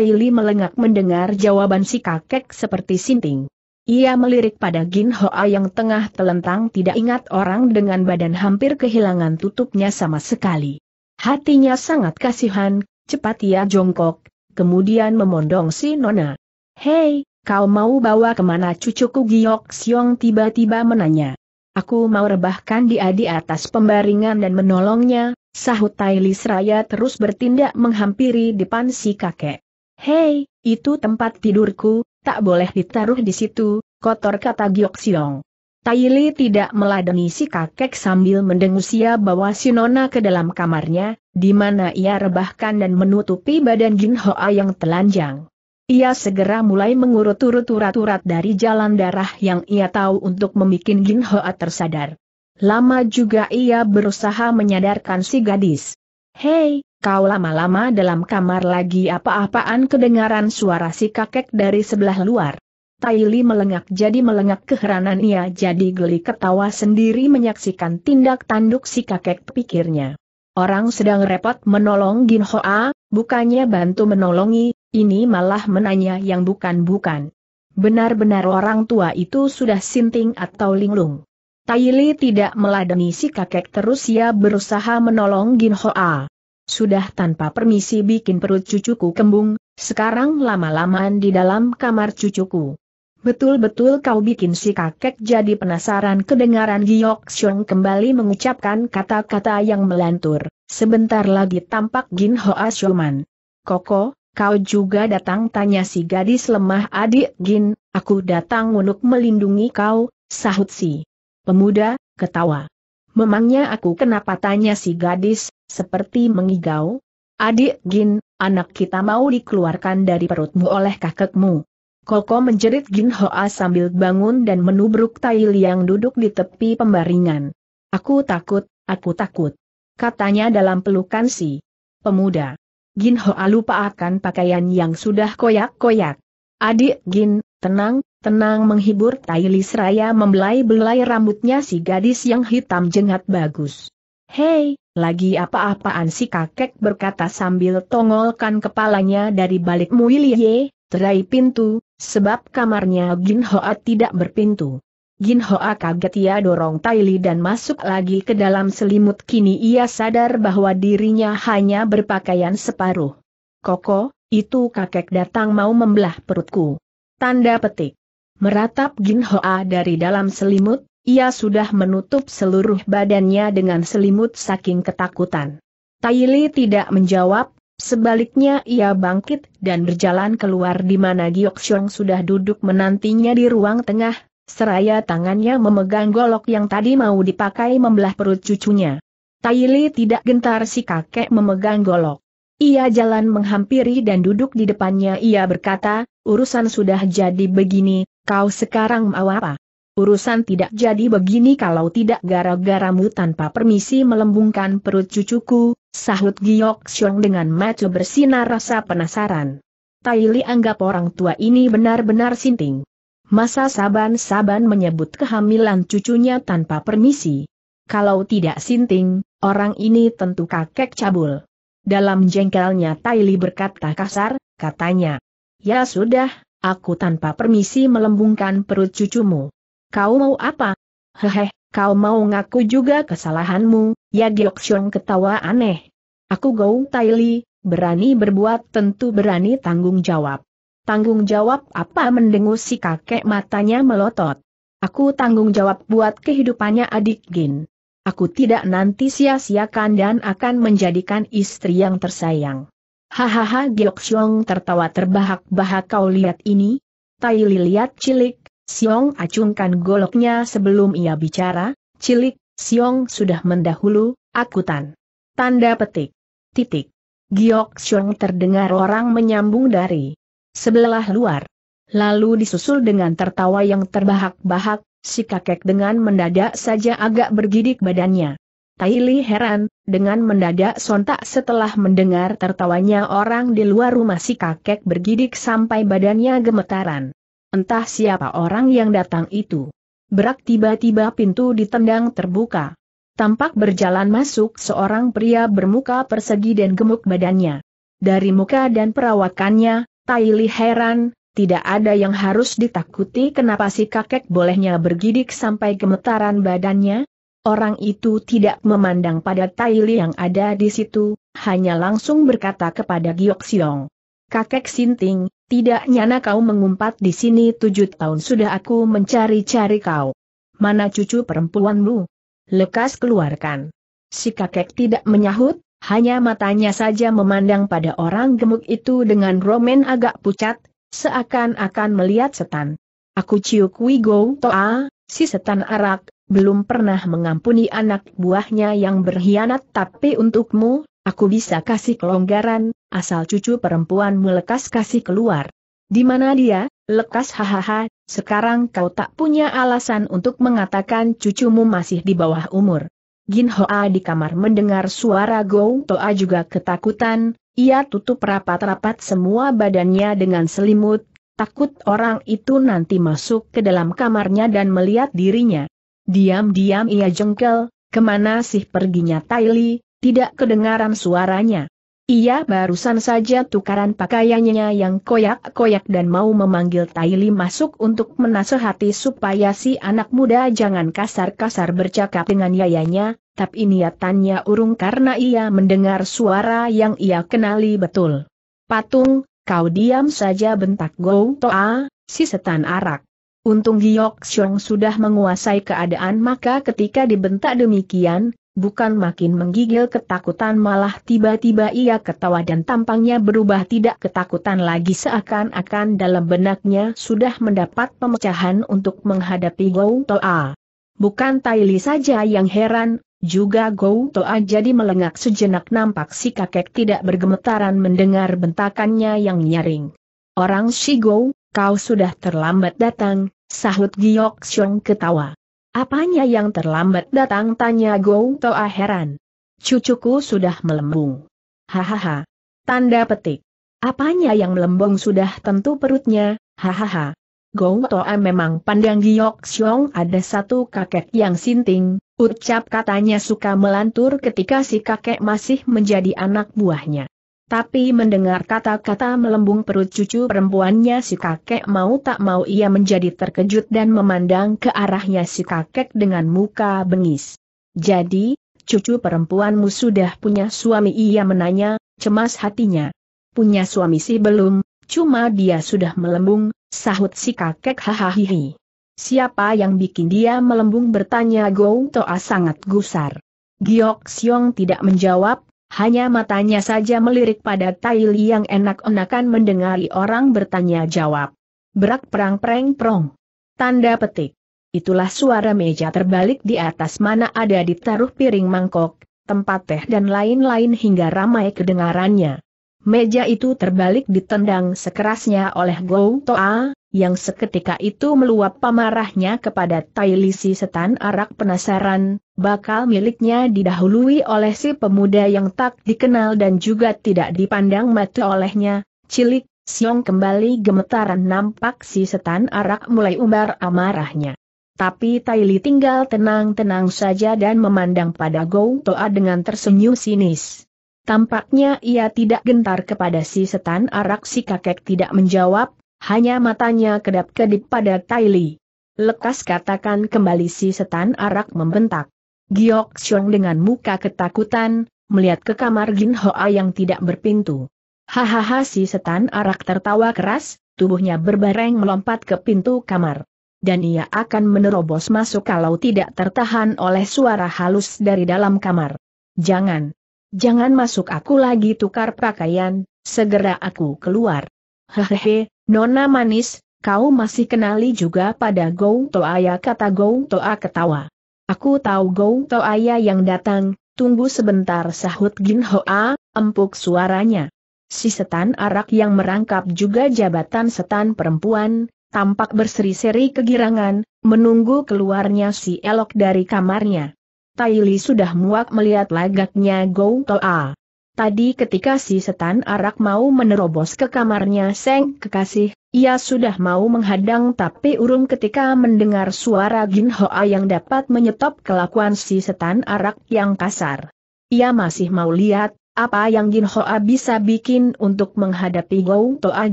Li melengak mendengar jawaban si kakek seperti sinting. Ia melirik pada Gin Hoa yang tengah telentang tidak ingat orang dengan badan hampir kehilangan tutupnya sama sekali. Hatinya sangat kasihan, cepat ia jongkok, kemudian memondong si Nona. Hei, kau mau bawa kemana cucuku Giok Siong tiba-tiba menanya. Aku mau rebahkan dia di atas pembaringan dan menolongnya, sahut Taili Seraya terus bertindak menghampiri depan si kakek. Hei, itu tempat tidurku, tak boleh ditaruh di situ, kotor kata Giok Siong. Taili tidak meladeni si kakek sambil mendengusia bawa si Nona ke dalam kamarnya, di mana ia rebahkan dan menutupi badan Jin Hoa yang telanjang. Ia segera mulai mengurut urut-urat-urat dari jalan darah yang ia tahu untuk membuat Jin Hoa tersadar. Lama juga ia berusaha menyadarkan si gadis. Hei, kau lama-lama dalam kamar lagi apa-apaan kedengaran suara si kakek dari sebelah luar. Taili melengak jadi melengak keheranan ia jadi geli ketawa sendiri menyaksikan tindak tanduk si kakek pikirnya. Orang sedang repot menolong Gin Hoa, bukannya bantu menolongi, ini malah menanya yang bukan-bukan. Benar-benar orang tua itu sudah sinting atau linglung. Taili tidak meladeni si kakek terus ia berusaha menolong Gin Hoa. Sudah tanpa permisi bikin perut cucuku kembung, sekarang lama-lamaan di dalam kamar cucuku. Betul-betul kau bikin si kakek jadi penasaran kedengaran Giok Xiong kembali mengucapkan kata-kata yang melantur. Sebentar lagi tampak Gin Hoa Xiuman. Koko, kau juga datang tanya si gadis lemah adik Gin, aku datang untuk melindungi kau, sahut si. Pemuda, ketawa. Memangnya aku kenapa tanya si gadis, seperti mengigau? Adik Gin, anak kita mau dikeluarkan dari perutmu oleh kakekmu. Koko menjerit Jin Hoa sambil bangun dan menubruk Tai yang duduk di tepi pembaringan. Aku takut, aku takut. Katanya dalam pelukan si pemuda. Jin Hoa lupa akan pakaian yang sudah koyak-koyak. Adik Gin, tenang, tenang menghibur Tai seraya membelai-belai rambutnya si gadis yang hitam jengat bagus. Hei, lagi apa-apaan si kakek berkata sambil tongolkan kepalanya dari balik muilye, terai pintu, sebab kamarnya Gin Hoa tidak berpintu. Gin Hoa kaget ia dorong Taili dan masuk lagi ke dalam selimut kini ia sadar bahwa dirinya hanya berpakaian separuh. Koko, itu kakek datang mau membelah perutku. Tanda petik. Meratap Gin Hoa dari dalam selimut, ia sudah menutup seluruh badannya dengan selimut saking ketakutan. Taili tidak menjawab, Sebaliknya ia bangkit dan berjalan keluar di mana Giyoksyong sudah duduk menantinya di ruang tengah, seraya tangannya memegang golok yang tadi mau dipakai membelah perut cucunya. Taili tidak gentar si kakek memegang golok. Ia jalan menghampiri dan duduk di depannya ia berkata, urusan sudah jadi begini, kau sekarang mau apa? Urusan tidak jadi begini kalau tidak gara-garamu tanpa permisi melembungkan perut cucuku, Sahut Giok Xiong dengan mata bersinar rasa penasaran. Tai Li anggap orang tua ini benar-benar sinting. Masa saban-saban menyebut kehamilan cucunya tanpa permisi. Kalau tidak sinting, orang ini tentu kakek cabul. Dalam jengkelnya Tai Li berkata kasar, katanya. Ya sudah, aku tanpa permisi melembungkan perut cucumu. Kau mau apa? Hehe, Kau mau ngaku juga kesalahanmu, ya Gyeoksyong ketawa aneh. Aku Gou Li, berani berbuat tentu berani tanggung jawab. Tanggung jawab apa mendengus si kakek matanya melotot. Aku tanggung jawab buat kehidupannya adik Gin. Aku tidak nanti sia-siakan dan akan menjadikan istri yang tersayang. Hahaha Gyeoksyong tertawa terbahak-bahak kau lihat ini? Tai Li lihat cilik, Siong acungkan goloknya sebelum ia bicara, cilik, Siong sudah mendahulu, akutan. Tanda petik. Titik. Giok Siong terdengar orang menyambung dari sebelah luar. Lalu disusul dengan tertawa yang terbahak-bahak, si kakek dengan mendadak saja agak bergidik badannya. Taili heran, dengan mendadak sontak setelah mendengar tertawanya orang di luar rumah si kakek bergidik sampai badannya gemetaran. Entah siapa orang yang datang itu. Berak tiba-tiba pintu ditendang terbuka. Tampak berjalan masuk seorang pria bermuka persegi dan gemuk badannya. Dari muka dan perawakannya, Taili heran, tidak ada yang harus ditakuti kenapa si kakek bolehnya bergidik sampai gemetaran badannya? Orang itu tidak memandang pada Taili yang ada di situ, hanya langsung berkata kepada Giok Siong. Kakek Sinting, tidak nyana kau mengumpat di sini tujuh tahun sudah aku mencari-cari kau. Mana cucu perempuanmu? Lekas keluarkan. Si kakek tidak menyahut, hanya matanya saja memandang pada orang gemuk itu dengan romen agak pucat, seakan-akan melihat setan. Aku ciuk wigo toa, si setan arak, belum pernah mengampuni anak buahnya yang berkhianat tapi untukmu, Aku bisa kasih kelonggaran, asal cucu perempuan melekas kasih keluar. Di mana dia, lekas hahaha, sekarang kau tak punya alasan untuk mengatakan cucumu masih di bawah umur. Gin Hoa di kamar mendengar suara Gong Toa juga ketakutan, ia tutup rapat-rapat semua badannya dengan selimut, takut orang itu nanti masuk ke dalam kamarnya dan melihat dirinya. Diam-diam ia jengkel, kemana sih perginya Li, tidak kedengaran suaranya. Ia barusan saja tukaran pakaiannya yang koyak-koyak dan mau memanggil Taili masuk untuk menasehati supaya si anak muda jangan kasar-kasar bercakap dengan yayanya, tapi niatannya urung karena ia mendengar suara yang ia kenali betul. Patung, kau diam saja bentak Go Toa, si setan arak. Untung Giok Xiong sudah menguasai keadaan maka ketika dibentak demikian, bukan makin menggigil ketakutan malah tiba-tiba ia ketawa dan tampangnya berubah tidak ketakutan lagi seakan-akan dalam benaknya sudah mendapat pemecahan untuk menghadapi Gou Toa. Bukan Taili saja yang heran, juga Gou Toa jadi melengak sejenak nampak si kakek tidak bergemetaran mendengar bentakannya yang nyaring. Orang Shigou, kau sudah terlambat datang, sahut Giok Xiong ketawa. Apanya yang terlambat datang tanya Gou Toa heran. Cucuku sudah melembung. Hahaha. Tanda petik. Apanya yang melembung sudah tentu perutnya, hahaha. Gou Toa memang pandang Giok Xiong ada satu kakek yang sinting, ucap katanya suka melantur ketika si kakek masih menjadi anak buahnya. Tapi mendengar kata-kata melembung perut cucu perempuannya si kakek mau tak mau ia menjadi terkejut dan memandang ke arahnya si kakek dengan muka bengis. Jadi, cucu perempuanmu sudah punya suami ia menanya, cemas hatinya. Punya suami sih belum, cuma dia sudah melembung, sahut si kakek hahaha. Siapa yang bikin dia melembung bertanya Gou Toa sangat gusar. Giok Siong tidak menjawab, hanya matanya saja melirik pada Tai yang enak-enakan mendengari orang bertanya jawab. Berak perang preng prong. Tanda petik. Itulah suara meja terbalik di atas mana ada ditaruh piring mangkok, tempat teh dan lain-lain hingga ramai kedengarannya. Meja itu terbalik ditendang sekerasnya oleh Gou Toa, yang seketika itu meluap pamarahnya kepada Tai si setan arak penasaran, bakal miliknya didahului oleh si pemuda yang tak dikenal dan juga tidak dipandang mata olehnya, cilik, siong kembali gemetaran nampak si setan arak mulai umbar amarahnya. Tapi Taili tinggal tenang-tenang saja dan memandang pada Gou Toa dengan tersenyum sinis. Tampaknya ia tidak gentar kepada si setan arak si kakek tidak menjawab, hanya matanya kedap-kedip pada Taili. Lekas katakan kembali si setan arak membentak. Giok Xiong dengan muka ketakutan, melihat ke kamar Jin Hoa yang tidak berpintu. Hahaha si setan arak tertawa keras, tubuhnya berbareng melompat ke pintu kamar. Dan ia akan menerobos masuk kalau tidak tertahan oleh suara halus dari dalam kamar. Jangan. Jangan masuk aku lagi tukar pakaian, segera aku keluar. Hehehe, nona manis, kau masih kenali juga pada Gou Toa ya kata Gou Toa ketawa. Aku tahu Gou Tau Ayah yang datang, tunggu sebentar sahut Gin Hoa, empuk suaranya. Si setan arak yang merangkap juga jabatan setan perempuan, tampak berseri-seri kegirangan, menunggu keluarnya si elok dari kamarnya. Taili sudah muak melihat lagaknya Gou Toa. Tadi ketika si setan arak mau menerobos ke kamarnya Seng Kekasih, ia sudah mau menghadang tapi urung ketika mendengar suara Jin Hoa yang dapat menyetop kelakuan si setan arak yang kasar. Ia masih mau lihat, apa yang Jin Hoa bisa bikin untuk menghadapi Gou Toa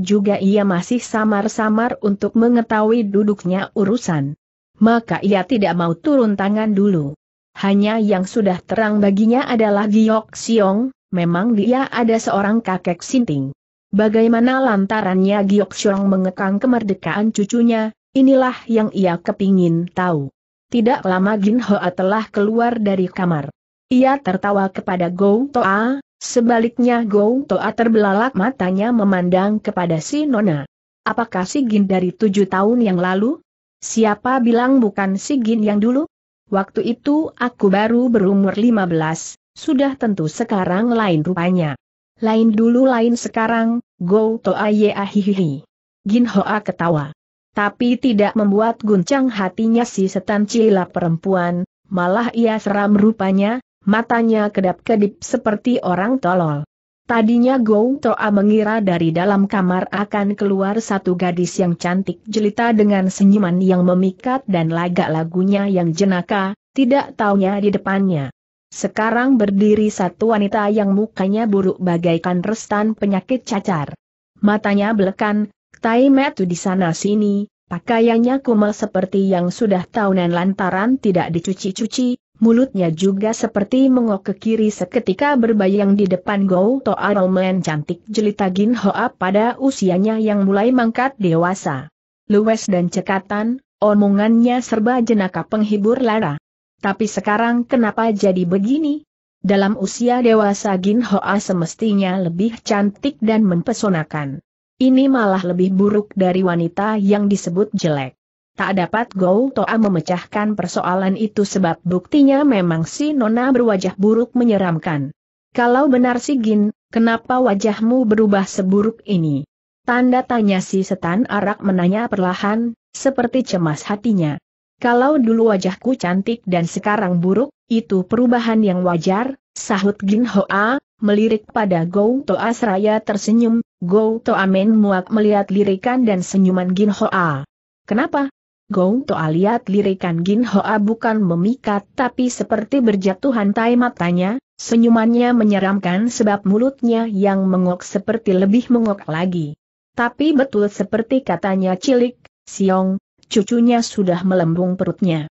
juga ia masih samar-samar untuk mengetahui duduknya urusan. Maka ia tidak mau turun tangan dulu. Hanya yang sudah terang baginya adalah Giok Siong, memang dia ada seorang kakek sinting. Bagaimana lantarannya Giok Xiong mengekang kemerdekaan cucunya, inilah yang ia kepingin tahu. Tidak lama Jin Hoa telah keluar dari kamar. Ia tertawa kepada Go Toa, sebaliknya Go Toa terbelalak matanya memandang kepada si Nona. Apakah si Gin dari tujuh tahun yang lalu? Siapa bilang bukan si Gin yang dulu? Waktu itu aku baru berumur lima belas. sudah tentu sekarang lain rupanya. Lain dulu lain sekarang, Go to aye Ahihihi. Gin Hoa ketawa. Tapi tidak membuat guncang hatinya si setan cila perempuan, malah ia seram rupanya, matanya kedap-kedip seperti orang tolol. Tadinya Go Toa mengira dari dalam kamar akan keluar satu gadis yang cantik jelita dengan senyuman yang memikat dan lagak lagunya yang jenaka, tidak taunya di depannya. Sekarang berdiri satu wanita yang mukanya buruk bagaikan restan penyakit cacar. Matanya belekan, tai metu di sana sini, pakaiannya kumel seperti yang sudah tahunan lantaran tidak dicuci-cuci, mulutnya juga seperti mengok ke kiri seketika berbayang di depan Go To Arolmen cantik jelita Gin Hoa pada usianya yang mulai mangkat dewasa. Luwes dan cekatan, omongannya serba jenaka penghibur lara. Tapi sekarang kenapa jadi begini? Dalam usia dewasa Gin Hoa semestinya lebih cantik dan mempesonakan. Ini malah lebih buruk dari wanita yang disebut jelek. Tak dapat Gou Toa memecahkan persoalan itu sebab buktinya memang si Nona berwajah buruk menyeramkan. Kalau benar si Gin, kenapa wajahmu berubah seburuk ini? Tanda tanya si setan arak menanya perlahan, seperti cemas hatinya. Kalau dulu wajahku cantik dan sekarang buruk, itu perubahan yang wajar, sahut Gin Hoa, melirik pada Gou Toa seraya tersenyum, Gou Toa men muak melihat lirikan dan senyuman Gin Hoa. Kenapa? Gou Toa lihat lirikan Gin Hoa bukan memikat tapi seperti berjatuhan tai matanya, senyumannya menyeramkan sebab mulutnya yang mengok seperti lebih mengok lagi. Tapi betul seperti katanya cilik, Siong, cucunya sudah melembung perutnya.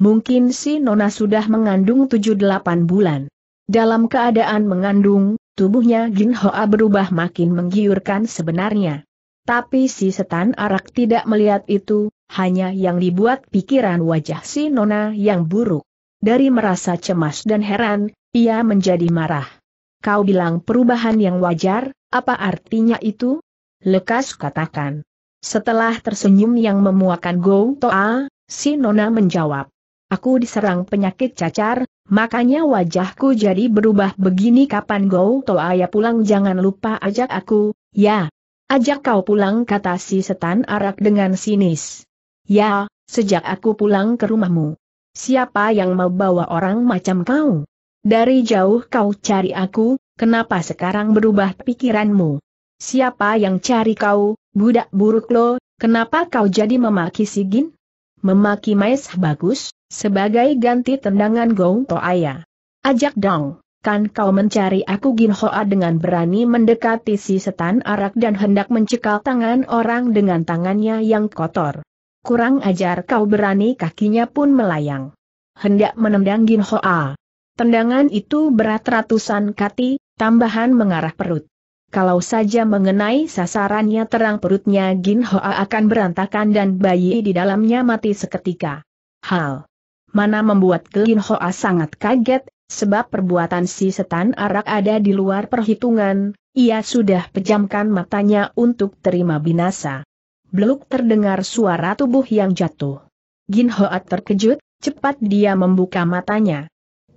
Mungkin si Nona sudah mengandung 7-8 bulan. Dalam keadaan mengandung, tubuhnya Jin Hoa berubah makin menggiurkan sebenarnya. Tapi si setan arak tidak melihat itu, hanya yang dibuat pikiran wajah si Nona yang buruk. Dari merasa cemas dan heran, ia menjadi marah. Kau bilang perubahan yang wajar, apa artinya itu? Lekas katakan. Setelah tersenyum yang memuakan Go Toa, si Nona menjawab. Aku diserang penyakit cacar, makanya wajahku jadi berubah begini kapan Go Toa ya pulang jangan lupa ajak aku, ya. Ajak kau pulang kata si setan arak dengan sinis. Ya, sejak aku pulang ke rumahmu. Siapa yang mau bawa orang macam kau? Dari jauh kau cari aku, kenapa sekarang berubah pikiranmu? Siapa yang cari kau, Budak buruk lo, kenapa kau jadi memaki Sigin? Memaki Mais bagus, sebagai ganti tendangan Gong Toaya. Ajak dong, kan kau mencari aku Gin Hoa dengan berani mendekati si setan arak dan hendak mencekal tangan orang dengan tangannya yang kotor. Kurang ajar kau berani kakinya pun melayang. Hendak menendang Gin Hoa. Tendangan itu berat ratusan kati, tambahan mengarah perut. Kalau saja mengenai sasarannya terang perutnya Gin Hoa akan berantakan dan bayi di dalamnya mati seketika. Hal mana membuat Gin Hoa sangat kaget, sebab perbuatan si setan arak ada di luar perhitungan, ia sudah pejamkan matanya untuk terima binasa. Beluk terdengar suara tubuh yang jatuh. Gin Hoa terkejut, cepat dia membuka matanya.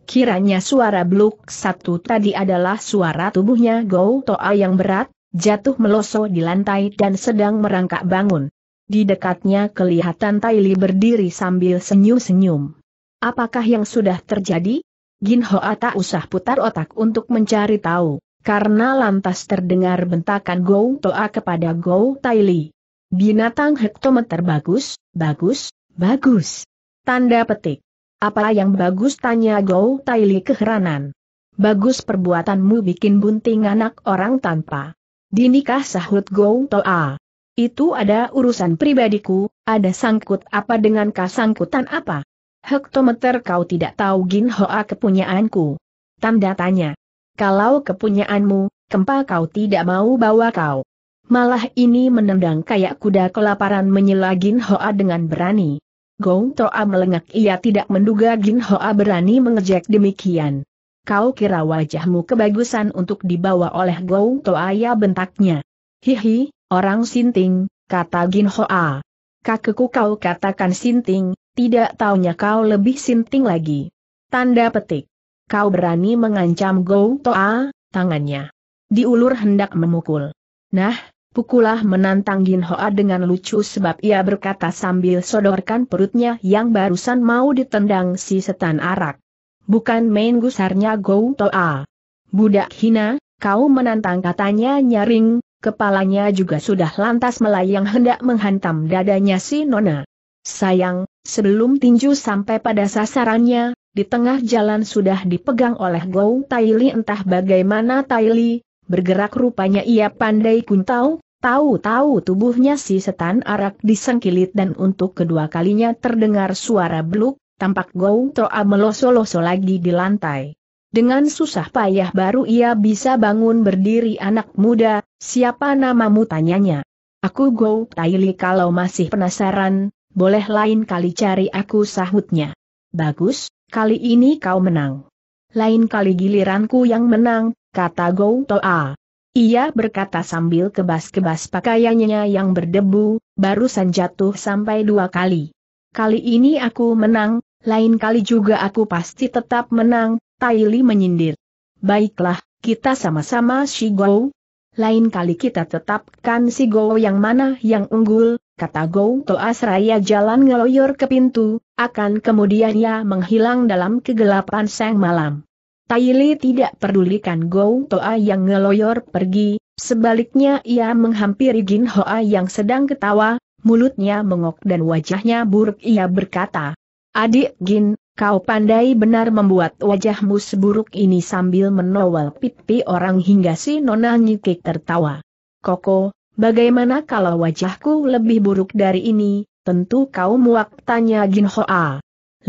Kiranya suara bluk satu tadi adalah suara tubuhnya Gou Toa yang berat, jatuh meloso di lantai dan sedang merangkak bangun. Di dekatnya kelihatan Li berdiri sambil senyum-senyum. Apakah yang sudah terjadi? Gin Hoa tak usah putar otak untuk mencari tahu, karena lantas terdengar bentakan Gou Toa kepada Gou Li. Binatang hektometer bagus, bagus, bagus. Tanda petik. Apa yang bagus tanya Gou Taili keheranan. Bagus perbuatanmu bikin bunting anak orang tanpa dinikah sahut Gou Toa. Itu ada urusan pribadiku, ada sangkut apa dengan kasangkutan apa? Hektometer kau tidak tahu Gin Hoa kepunyaanku. Tanda tanya. Kalau kepunyaanmu, kempa kau tidak mau bawa kau. Malah ini menendang kayak kuda kelaparan menyela Gin Hoa dengan berani. Gong Toa melengak ia tidak menduga Gin Hoa berani mengejek demikian. Kau kira wajahmu kebagusan untuk dibawa oleh Gong Toa ya bentaknya. Hihi, orang sinting, kata Gin Hoa. Kakeku kau katakan sinting, tidak taunya kau lebih sinting lagi. Tanda petik. Kau berani mengancam Gong Toa, tangannya. Diulur hendak memukul. Nah, Pukulah menantang Gin Hoa dengan lucu sebab ia berkata sambil sodorkan perutnya yang barusan mau ditendang si setan arak. Bukan main gusarnya Go Toa. Budak hina, kau menantang katanya nyaring, kepalanya juga sudah lantas melayang hendak menghantam dadanya si Nona. Sayang, sebelum tinju sampai pada sasarannya, di tengah jalan sudah dipegang oleh Gou Taili entah bagaimana Taili, Bergerak rupanya ia pandai kuntau, tahu-tahu tubuhnya si setan arak disengkilit dan untuk kedua kalinya terdengar suara beluk, tampak Gong Toa meloso-loso lagi di lantai. Dengan susah payah baru ia bisa bangun berdiri anak muda, siapa namamu tanyanya. Aku Go Taili kalau masih penasaran, boleh lain kali cari aku sahutnya. Bagus, kali ini kau menang. Lain kali giliranku yang menang, kata Gou Toa. Ia berkata sambil kebas-kebas pakaiannya yang berdebu, barusan jatuh sampai dua kali. Kali ini aku menang, lain kali juga aku pasti tetap menang, Taili menyindir. Baiklah, kita sama-sama si Gou. Lain kali kita tetapkan si Gou yang mana yang unggul, kata Gou Toa seraya jalan ngeloyor ke pintu, akan kemudian ia menghilang dalam kegelapan sang malam. Taili tidak pedulikan Gong Toa yang ngeloyor pergi, sebaliknya ia menghampiri Jin Hoa yang sedang ketawa, mulutnya mengok dan wajahnya buruk ia berkata. Adik Jin, kau pandai benar membuat wajahmu seburuk ini sambil menowel pipi orang hingga si nona nyikik tertawa. Koko, bagaimana kalau wajahku lebih buruk dari ini, tentu kau muak tanya Jin Hoa.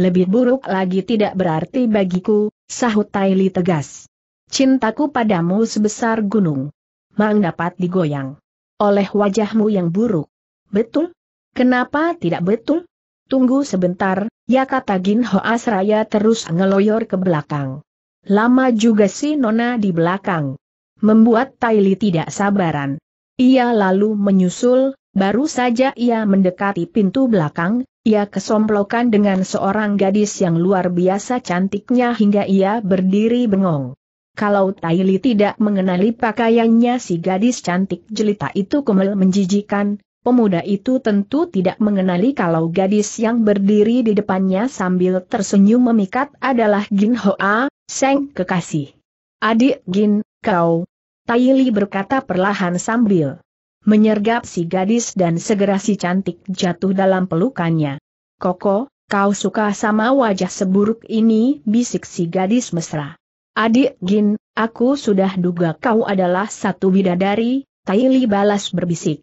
Lebih buruk lagi tidak berarti bagiku, Sahut Taili tegas. Cintaku padamu sebesar gunung. Mang dapat digoyang. Oleh wajahmu yang buruk. Betul? Kenapa tidak betul? Tunggu sebentar, ya kata Gin Ho Asraya terus ngeloyor ke belakang. Lama juga si Nona di belakang. Membuat Taili tidak sabaran. Ia lalu menyusul, baru saja ia mendekati pintu belakang, ia kesomplokan dengan seorang gadis yang luar biasa cantiknya hingga ia berdiri bengong. Kalau Taili tidak mengenali pakaiannya si gadis cantik jelita itu kemel menjijikan, pemuda itu tentu tidak mengenali kalau gadis yang berdiri di depannya sambil tersenyum memikat adalah Gin Hoa, Seng kekasih. Adik Gin, kau. Taili berkata perlahan sambil menyergap si gadis dan segera si cantik jatuh dalam pelukannya. Koko, kau suka sama wajah seburuk ini, bisik si gadis mesra. Adik Gin, aku sudah duga kau adalah satu bidadari, Taili balas berbisik.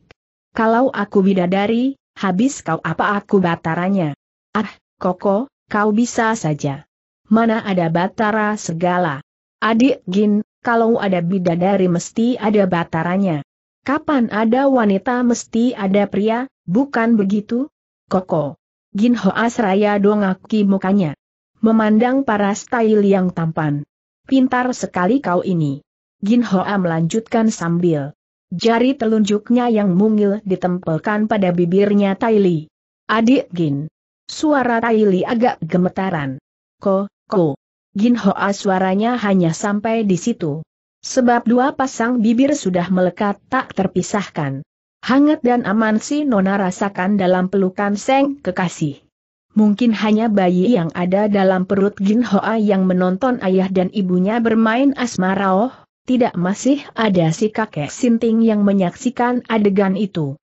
Kalau aku bidadari, habis kau apa aku bataranya? Ah, Koko, kau bisa saja. Mana ada batara segala. Adik Gin, kalau ada bidadari mesti ada bataranya. Kapan ada wanita mesti ada pria, bukan begitu? Koko. Gin Ho seraya dongaki mukanya. Memandang para style yang tampan. Pintar sekali kau ini. Gin A melanjutkan sambil. Jari telunjuknya yang mungil ditempelkan pada bibirnya Taili. Adik Gin. Suara Taili agak gemetaran. Ko, ko. Gin A suaranya hanya sampai di situ. Sebab dua pasang bibir sudah melekat tak terpisahkan. Hangat dan aman si Nona rasakan dalam pelukan Seng kekasih. Mungkin hanya bayi yang ada dalam perut Jin Hoa yang menonton ayah dan ibunya bermain asmara oh, tidak masih ada si kakek Sinting yang menyaksikan adegan itu.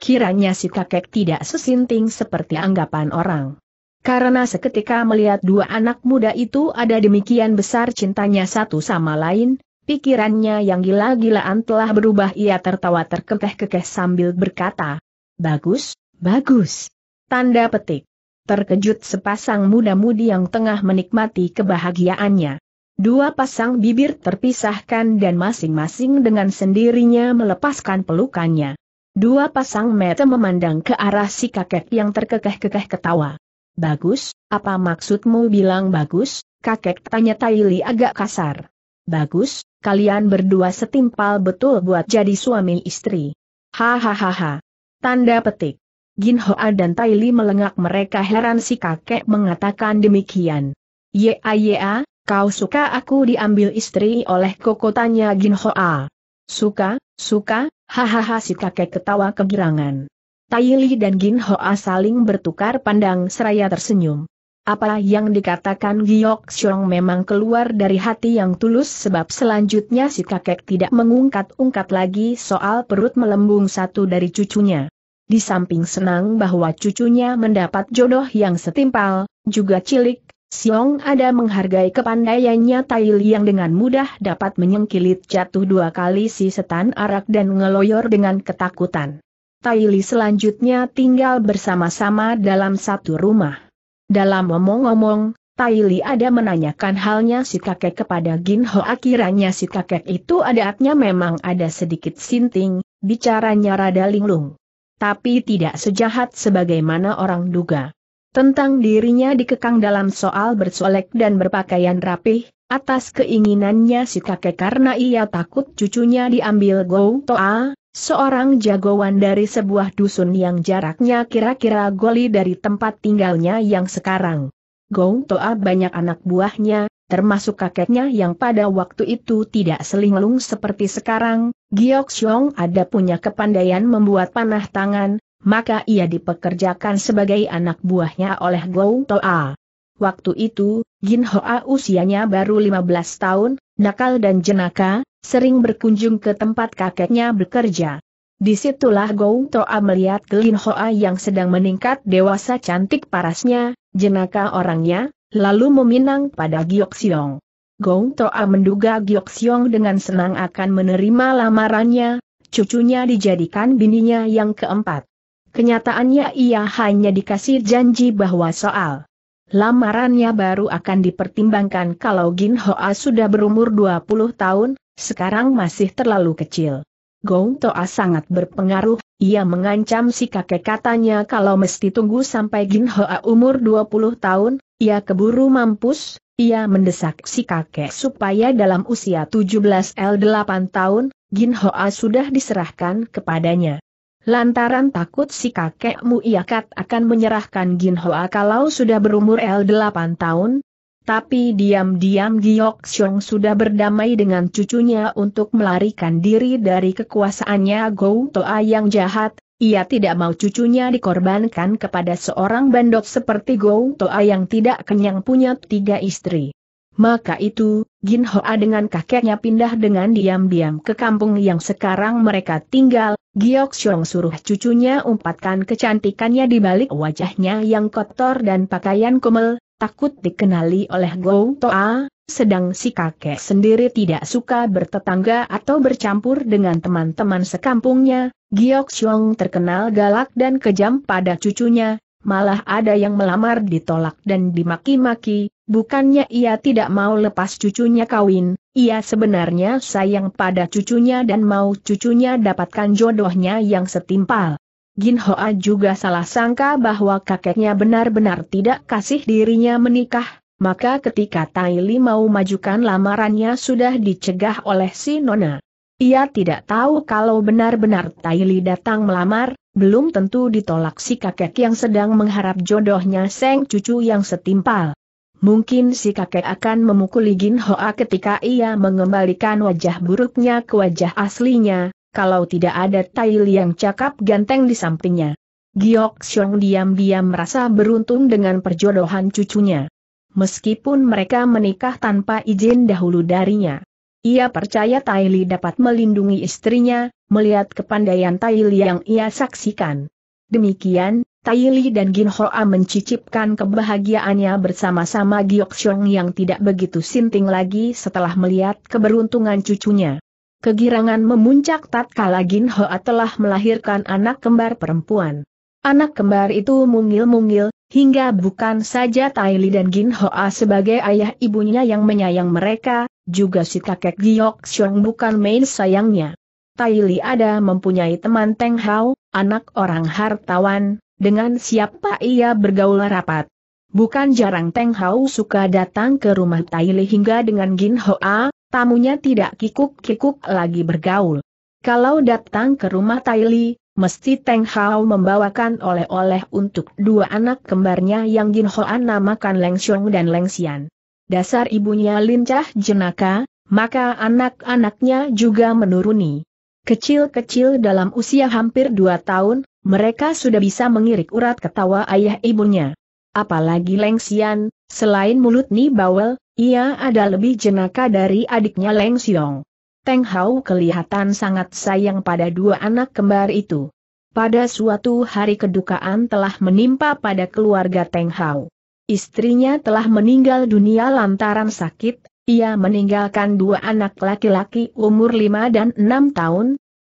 Kiranya si kakek tidak sesinting seperti anggapan orang. Karena seketika melihat dua anak muda itu ada demikian besar cintanya satu sama lain, Pikirannya yang gila-gilaan telah berubah ia tertawa terkekeh-kekeh sambil berkata, Bagus, bagus. Tanda petik. Terkejut sepasang muda-mudi yang tengah menikmati kebahagiaannya. Dua pasang bibir terpisahkan dan masing-masing dengan sendirinya melepaskan pelukannya. Dua pasang mata memandang ke arah si kakek yang terkekeh-kekeh ketawa. Bagus, apa maksudmu bilang bagus? Kakek tanya Taili agak kasar. Bagus, kalian berdua setimpal betul buat jadi suami istri. Hahaha. Tanda petik. Gin Hoa dan Tai Li melengak mereka heran si kakek mengatakan demikian. Ya ya, kau suka aku diambil istri oleh kokotanya Gin Hoa. Suka, suka, hahaha si kakek ketawa kegirangan. Tai Li dan Gin Hoa saling bertukar pandang seraya tersenyum. Apa yang dikatakan Giok Xiong memang keluar dari hati yang tulus sebab selanjutnya si kakek tidak mengungkat-ungkat lagi soal perut melembung satu dari cucunya. Di samping senang bahwa cucunya mendapat jodoh yang setimpal, juga cilik, Xiong ada menghargai kepandaiannya Tail yang dengan mudah dapat menyengkilit jatuh dua kali si setan arak dan ngeloyor dengan ketakutan. Taili selanjutnya tinggal bersama-sama dalam satu rumah. Dalam omong-omong, Tai Li ada menanyakan halnya si kakek kepada Gin Ho. Akhirnya si kakek itu adatnya memang ada sedikit sinting, bicaranya rada linglung. Tapi tidak sejahat sebagaimana orang duga. Tentang dirinya dikekang dalam soal bersolek dan berpakaian rapih, atas keinginannya si kakek karena ia takut cucunya diambil Gou Toa, Seorang jagoan dari sebuah dusun yang jaraknya kira-kira goli dari tempat tinggalnya yang sekarang. Gong Toa banyak anak buahnya, termasuk kakeknya yang pada waktu itu tidak selinglung seperti sekarang, Giok Xiong ada punya kepandaian membuat panah tangan, maka ia dipekerjakan sebagai anak buahnya oleh Gong Toa. Waktu itu, Gin Hoa usianya baru 15 tahun, nakal dan jenaka, sering berkunjung ke tempat kakeknya bekerja. Disitulah Gong Toa melihat Glin Hoa yang sedang meningkat dewasa cantik parasnya, jenaka orangnya, lalu meminang pada Giok Siong. Gong Toa menduga Giok Siong dengan senang akan menerima lamarannya, cucunya dijadikan bininya yang keempat. Kenyataannya ia hanya dikasih janji bahwa soal lamarannya baru akan dipertimbangkan kalau Gin Hoa sudah berumur 20 tahun, sekarang masih terlalu kecil. Gong Toa sangat berpengaruh, ia mengancam si kakek katanya kalau mesti tunggu sampai Gin Hoa umur 20 tahun, ia keburu mampus, ia mendesak si kakek supaya dalam usia 17L 8 tahun, Gin Hoa sudah diserahkan kepadanya. Lantaran takut si kakekmu iakat akan menyerahkan Gin Hoa kalau sudah berumur L8 tahun, tapi diam-diam Giok Xiong sudah berdamai dengan cucunya untuk melarikan diri dari kekuasaannya Gou Toa yang jahat, ia tidak mau cucunya dikorbankan kepada seorang bandot seperti Gou Toa yang tidak kenyang punya tiga istri. Maka itu, Gin Hoa dengan kakeknya pindah dengan diam-diam ke kampung yang sekarang mereka tinggal, Giok Xiong suruh cucunya umpatkan kecantikannya di balik wajahnya yang kotor dan pakaian kumel, takut dikenali oleh Gou Toa, sedang si kakek sendiri tidak suka bertetangga atau bercampur dengan teman-teman sekampungnya, Giok Xiong terkenal galak dan kejam pada cucunya, malah ada yang melamar ditolak dan dimaki-maki, bukannya ia tidak mau lepas cucunya kawin, ia sebenarnya sayang pada cucunya dan mau cucunya dapatkan jodohnya yang setimpal. Gin Hoa juga salah sangka bahwa kakeknya benar-benar tidak kasih dirinya menikah, maka ketika Tai Li mau majukan lamarannya sudah dicegah oleh si Nona. Ia tidak tahu kalau benar-benar Tai Li datang melamar, belum tentu ditolak si kakek yang sedang mengharap jodohnya seng cucu yang setimpal. Mungkin si kakek akan memukuli Gin Hoa ketika ia mengembalikan wajah buruknya ke wajah aslinya, kalau tidak ada Tai yang cakap ganteng di sampingnya. Giok Xiong diam-diam merasa beruntung dengan perjodohan cucunya. Meskipun mereka menikah tanpa izin dahulu darinya. Ia percaya Li dapat melindungi istrinya, melihat kepandaian Li yang ia saksikan. Demikian, Li dan Gin Hoa mencicipkan kebahagiaannya bersama-sama Giok Xiong yang tidak begitu sinting lagi setelah melihat keberuntungan cucunya. Kegirangan memuncak tatkala Gin Hoa telah melahirkan anak kembar perempuan. Anak kembar itu mungil-mungil, hingga bukan saja Li dan Gin Hoa sebagai ayah ibunya yang menyayang mereka, juga si kakek Giok Xiong bukan main sayangnya. Li ada mempunyai teman Teng Hao, anak orang hartawan, dengan siapa ia bergaul rapat. Bukan jarang Teng Hao suka datang ke rumah Li hingga dengan Gin Hoa, Tamunya tidak kikuk-kikuk lagi bergaul. Kalau datang ke rumah Taili, mesti Teng Hao membawakan oleh-oleh untuk dua anak kembarnya yang Jin Hoan namakan Leng Xiong dan Leng Xian. Dasar ibunya lincah jenaka, maka anak-anaknya juga menuruni. Kecil-kecil dalam usia hampir dua tahun, mereka sudah bisa mengirik urat ketawa ayah ibunya apalagi Leng Xian, selain mulut Ni Bawel, ia ada lebih jenaka dari adiknya Leng Xiong. Teng Hao kelihatan sangat sayang pada dua anak kembar itu. Pada suatu hari kedukaan telah menimpa pada keluarga Teng Hao. Istrinya telah meninggal dunia lantaran sakit, ia meninggalkan dua anak laki-laki umur 5 dan 6 tahun.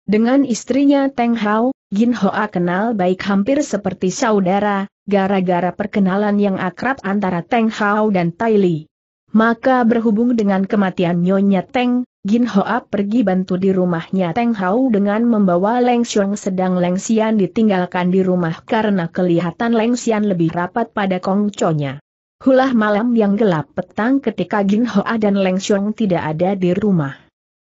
Dengan istrinya Teng Hao, Gin Hoa kenal baik hampir seperti saudara, gara-gara perkenalan yang akrab antara Teng Hao dan Tai Li. Maka berhubung dengan kematian Nyonya Teng, Gin Hoa pergi bantu di rumahnya Teng Hao dengan membawa Leng Xiong sedang Leng Xian ditinggalkan di rumah karena kelihatan Leng Xian lebih rapat pada Kong Chonya. Hulah malam yang gelap petang ketika Gin Hoa dan Leng Xiong tidak ada di rumah.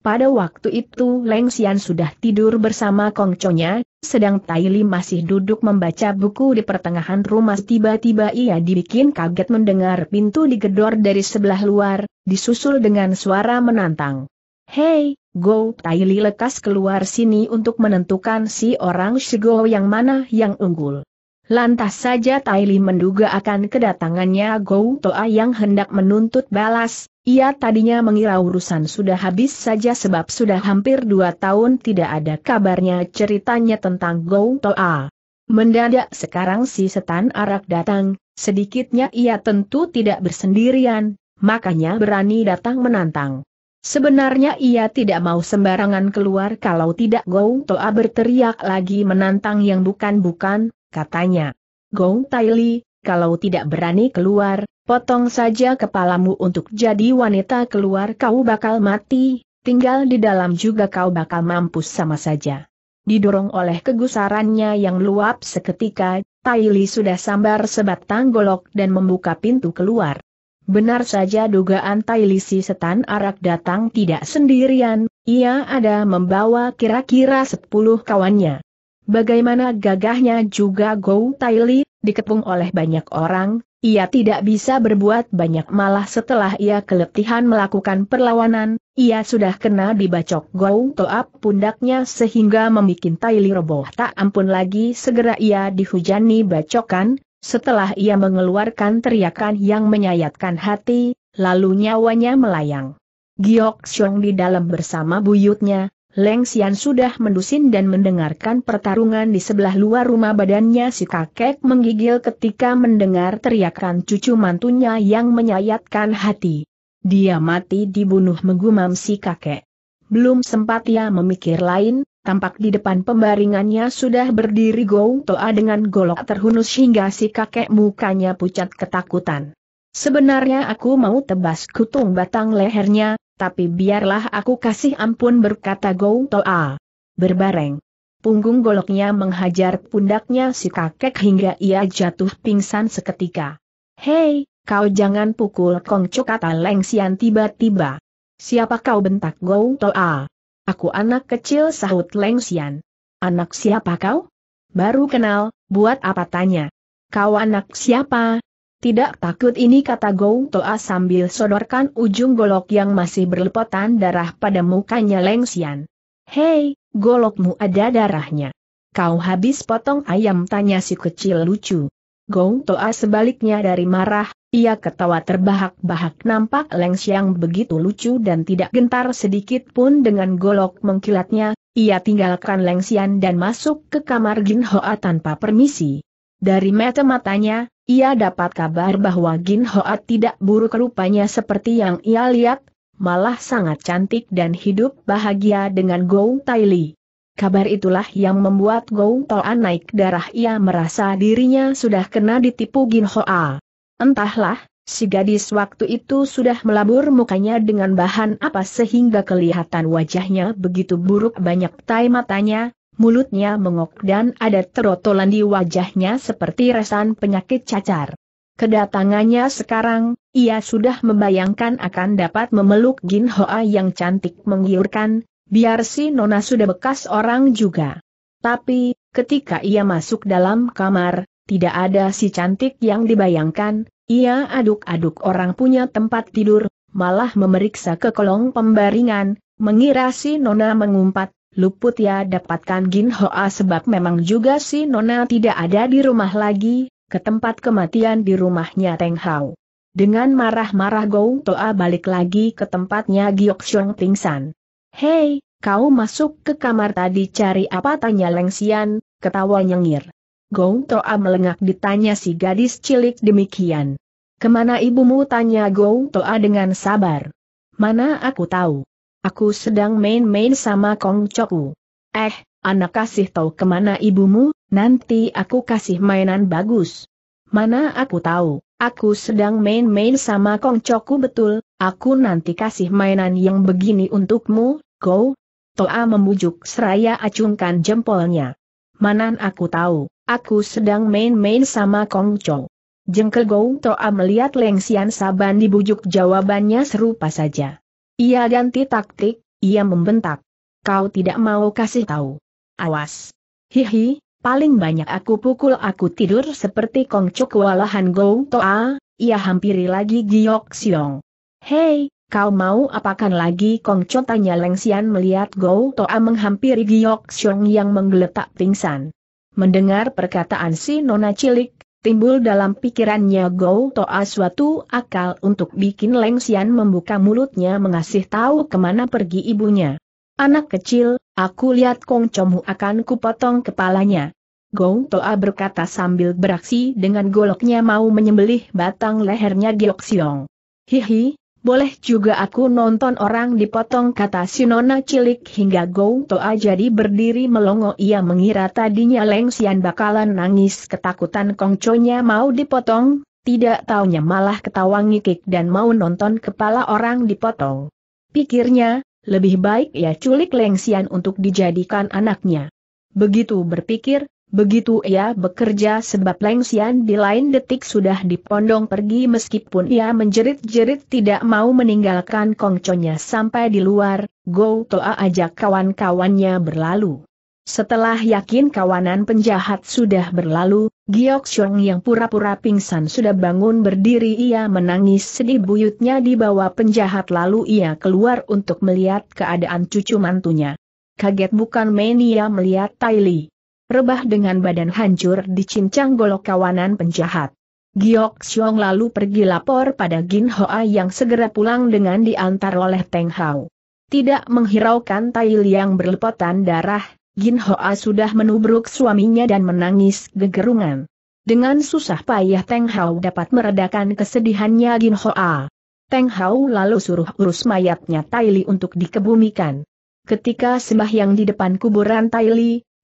Pada waktu itu Leng Xian sudah tidur bersama Kong Chonya, sedang Taili masih duduk membaca buku di pertengahan rumah tiba-tiba ia dibikin kaget mendengar pintu digedor dari sebelah luar, disusul dengan suara menantang. Hei, Go Li lekas keluar sini untuk menentukan si orang Shigo yang mana yang unggul. Lantas saja Li menduga akan kedatangannya Go Toa yang hendak menuntut balas, ia tadinya mengira urusan sudah habis saja sebab sudah hampir dua tahun tidak ada kabarnya ceritanya tentang Go Toa. Mendadak sekarang si setan arak datang, sedikitnya ia tentu tidak bersendirian, makanya berani datang menantang. Sebenarnya ia tidak mau sembarangan keluar kalau tidak Go Toa berteriak lagi menantang yang bukan-bukan, katanya. Gou Taili, kalau tidak berani keluar, potong saja kepalamu untuk jadi wanita keluar kau bakal mati, tinggal di dalam juga kau bakal mampus sama saja. Didorong oleh kegusarannya yang luap seketika, Taili sudah sambar sebatang golok dan membuka pintu keluar. Benar saja dugaan Taili si setan arak datang tidak sendirian, ia ada membawa kira-kira sepuluh kawannya. Bagaimana gagahnya juga Go Taili, dikepung oleh banyak orang, ia tidak bisa berbuat banyak malah setelah ia keletihan melakukan perlawanan, ia sudah kena dibacok Gou Toap pundaknya sehingga membuat Taili roboh tak ampun lagi segera ia dihujani bacokan, setelah ia mengeluarkan teriakan yang menyayatkan hati, lalu nyawanya melayang. Giok Xiong di dalam bersama buyutnya, Leng Xian sudah mendusin dan mendengarkan pertarungan di sebelah luar rumah badannya si kakek menggigil ketika mendengar teriakan cucu mantunya yang menyayatkan hati. Dia mati dibunuh menggumam si kakek. Belum sempat ia memikir lain, tampak di depan pembaringannya sudah berdiri Gou Toa dengan golok terhunus hingga si kakek mukanya pucat ketakutan. Sebenarnya aku mau tebas kutung batang lehernya, tapi biarlah aku kasih ampun berkata Gou Toa. Berbareng. Punggung goloknya menghajar pundaknya si kakek hingga ia jatuh pingsan seketika. Hei, kau jangan pukul Kongcu kata Leng Xian tiba-tiba. Siapa kau bentak Gou Toa? Aku anak kecil sahut Leng Xian. Anak siapa kau? Baru kenal, buat apa tanya? Kau anak siapa? Tidak takut ini kata Gong Toa sambil sodorkan ujung golok yang masih berlepotan darah pada mukanya Leng Xian. Hei, golokmu ada darahnya. Kau habis potong ayam tanya si kecil lucu. Gong Toa sebaliknya dari marah, ia ketawa terbahak-bahak nampak Leng Xiang begitu lucu dan tidak gentar sedikit pun dengan golok mengkilatnya, ia tinggalkan Leng Xian dan masuk ke kamar Jin Hoa tanpa permisi. Dari mata-matanya, ia dapat kabar bahwa Gin Hoat tidak buruk rupanya seperti yang ia lihat, malah sangat cantik dan hidup bahagia dengan Gong Tai Li. Kabar itulah yang membuat Gong Toan naik darah ia merasa dirinya sudah kena ditipu Gin Hoa. Entahlah, si gadis waktu itu sudah melabur mukanya dengan bahan apa sehingga kelihatan wajahnya begitu buruk banyak tai matanya, mulutnya mengok dan ada terotolan di wajahnya seperti resan penyakit cacar. Kedatangannya sekarang, ia sudah membayangkan akan dapat memeluk Gin Hoa yang cantik menggiurkan, biar si Nona sudah bekas orang juga. Tapi, ketika ia masuk dalam kamar, tidak ada si cantik yang dibayangkan, ia aduk-aduk orang punya tempat tidur, malah memeriksa ke kolong pembaringan, mengira si Nona mengumpat, luput ya dapatkan Gin Hoa sebab memang juga si Nona tidak ada di rumah lagi, ke tempat kematian di rumahnya Teng Hao. Dengan marah-marah Gou Toa balik lagi ke tempatnya Giok Xiong tingsan. Hei, kau masuk ke kamar tadi cari apa tanya Leng Xian, ketawa nyengir. Gou Toa melengak ditanya si gadis cilik demikian. Kemana ibumu tanya Gou Toa dengan sabar. Mana aku tahu. Aku sedang main-main sama Kong Chou. Eh, anak kasih tahu kemana ibumu, nanti aku kasih mainan bagus. Mana aku tahu, aku sedang main-main sama Kong Chou betul, aku nanti kasih mainan yang begini untukmu, go. Toa memujuk seraya acungkan jempolnya. Mana aku tahu, aku sedang main-main sama Kong Chou. Jengkel Gou Toa melihat Leng Sian Saban dibujuk jawabannya serupa saja. Ia ganti taktik, ia membentak. Kau tidak mau kasih tahu. Awas. Hihi, paling banyak aku pukul aku tidur seperti kongcok walahan Go Toa, ia hampiri lagi Giok Siong. Hei, kau mau apakan lagi kongcok tanya Lengsian melihat Go Toa menghampiri Giok Siong yang menggeletak pingsan. Mendengar perkataan si nona cilik, Timbul dalam pikirannya Go Toa suatu akal untuk bikin Leng Xian membuka mulutnya mengasih tahu kemana pergi ibunya. Anak kecil, aku lihat Kong Chomu akan kupotong kepalanya. Gong Toa berkata sambil beraksi dengan goloknya mau menyembelih batang lehernya Giok Siong. Hihi, boleh juga aku nonton orang dipotong kata Sinona cilik hingga Gong Toa jadi berdiri melongo ia mengira tadinya Leng Xian bakalan nangis ketakutan kongconya mau dipotong, tidak taunya malah ketawa ngikik dan mau nonton kepala orang dipotong. Pikirnya, lebih baik ya culik Leng Xian untuk dijadikan anaknya. Begitu berpikir, Begitu ia bekerja sebab Leng Lengsian di lain detik sudah dipondong pergi meskipun ia menjerit-jerit tidak mau meninggalkan kongconya sampai di luar, Go Toa ajak kawan-kawannya berlalu. Setelah yakin kawanan penjahat sudah berlalu, Giok Xiong yang pura-pura pingsan sudah bangun berdiri ia menangis sedih buyutnya di bawah penjahat lalu ia keluar untuk melihat keadaan cucu mantunya. Kaget bukan main ia melihat Tai Li rebah dengan badan hancur dicincang golok kawanan penjahat. Giok Xiong lalu pergi lapor pada Gin Hoa yang segera pulang dengan diantar oleh Teng Hao. Tidak menghiraukan Tai yang berlepotan darah, Gin Hoa sudah menubruk suaminya dan menangis gegerungan. Dengan susah payah Teng Hao dapat meredakan kesedihannya Gin Hoa. Teng Hao lalu suruh urus mayatnya Tai untuk dikebumikan. Ketika yang di depan kuburan Tai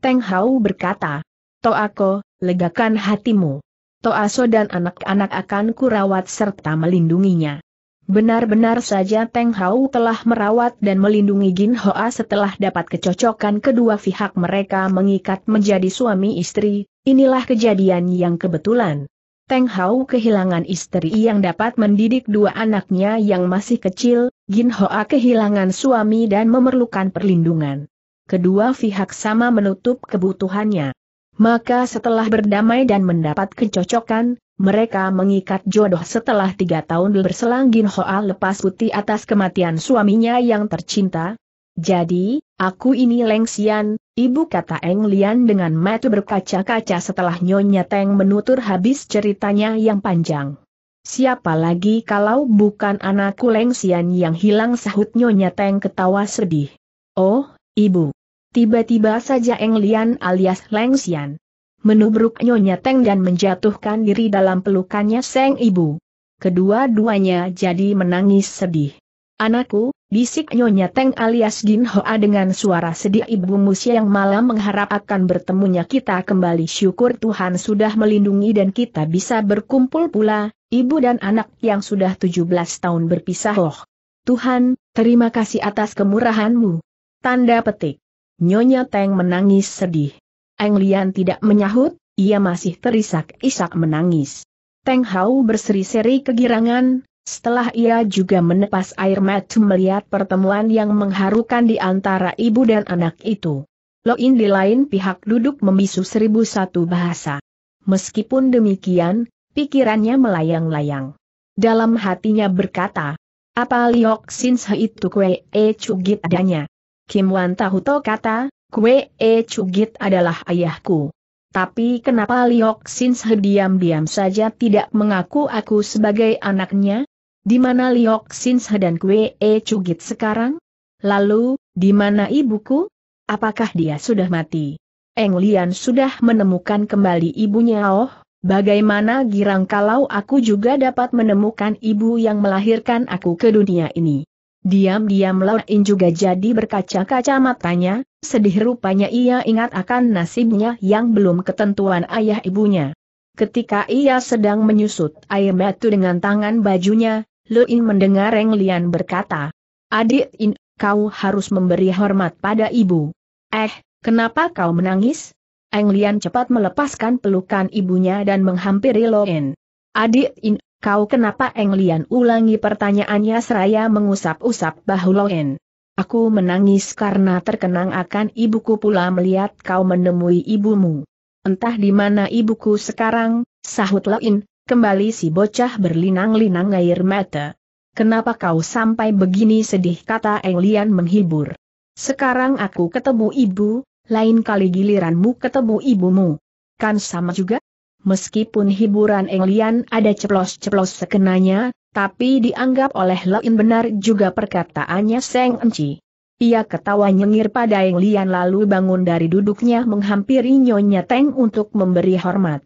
Teng Hau berkata, Toako, legakan hatimu. Toaso dan anak-anak akan kurawat serta melindunginya. Benar-benar saja Teng Hau telah merawat dan melindungi Gin Hoa setelah dapat kecocokan kedua pihak mereka mengikat menjadi suami istri, inilah kejadian yang kebetulan. Teng Hau kehilangan istri yang dapat mendidik dua anaknya yang masih kecil, Gin Hoa kehilangan suami dan memerlukan perlindungan kedua pihak sama menutup kebutuhannya. Maka setelah berdamai dan mendapat kecocokan, mereka mengikat jodoh setelah tiga tahun berselang Gin Hoa lepas putih atas kematian suaminya yang tercinta. Jadi, aku ini Leng Xian, ibu kata Eng Lian dengan mata berkaca-kaca setelah Nyonya Teng menutur habis ceritanya yang panjang. Siapa lagi kalau bukan anakku Leng Xian yang hilang sahut Nyonya Teng ketawa sedih. Oh, ibu. Tiba-tiba saja Eng Lian alias Leng Xian menubruk Nyonya Teng dan menjatuhkan diri dalam pelukannya Seng Ibu. Kedua-duanya jadi menangis sedih. Anakku, bisik Nyonya Teng alias Jin Hoa dengan suara sedih Ibu Musya yang malam mengharap akan bertemunya kita kembali syukur Tuhan sudah melindungi dan kita bisa berkumpul pula, ibu dan anak yang sudah 17 tahun berpisah. Oh, Tuhan, terima kasih atas kemurahanmu. Tanda petik. Nyonya Teng menangis sedih. Eng Lian tidak menyahut, ia masih terisak-isak menangis. Teng Hau berseri-seri kegirangan, setelah ia juga menepas air mata melihat pertemuan yang mengharukan di antara ibu dan anak itu. Loin di lain pihak duduk membisu seribu satu bahasa. Meskipun demikian, pikirannya melayang-layang. Dalam hatinya berkata, apa Liok Sin itu kue e cugit adanya. Kim Wan Tahuto kata, Kue E Chugit adalah ayahku. Tapi kenapa Liok Sin diam-diam saja tidak mengaku aku sebagai anaknya? Di mana Liok Sin dan Kue E Chugit sekarang? Lalu, di mana ibuku? Apakah dia sudah mati? Eng Lian sudah menemukan kembali ibunya oh, bagaimana girang kalau aku juga dapat menemukan ibu yang melahirkan aku ke dunia ini. Diam-diam Laurain juga jadi berkaca-kaca matanya, sedih rupanya ia ingat akan nasibnya yang belum ketentuan ayah ibunya. Ketika ia sedang menyusut air batu dengan tangan bajunya, Luin mendengar Reng Lian berkata, Adik In, kau harus memberi hormat pada ibu. Eh, kenapa kau menangis? Eng Lian cepat melepaskan pelukan ibunya dan menghampiri Loen. Adik In, Kau kenapa Eng Lian ulangi pertanyaannya seraya mengusap-usap bahu Loen. Aku menangis karena terkenang akan ibuku pula melihat kau menemui ibumu. Entah di mana ibuku sekarang, sahut Loen, kembali si bocah berlinang-linang air mata. Kenapa kau sampai begini sedih kata Lian menghibur. Sekarang aku ketemu ibu, lain kali giliranmu ketemu ibumu. Kan sama juga? meskipun hiburan Englian ada ceplos-ceplos sekenanya, tapi dianggap oleh Lain benar juga perkataannya Seng Enci. Ia ketawa nyengir pada Englian lalu bangun dari duduknya menghampiri Nyonya Teng untuk memberi hormat.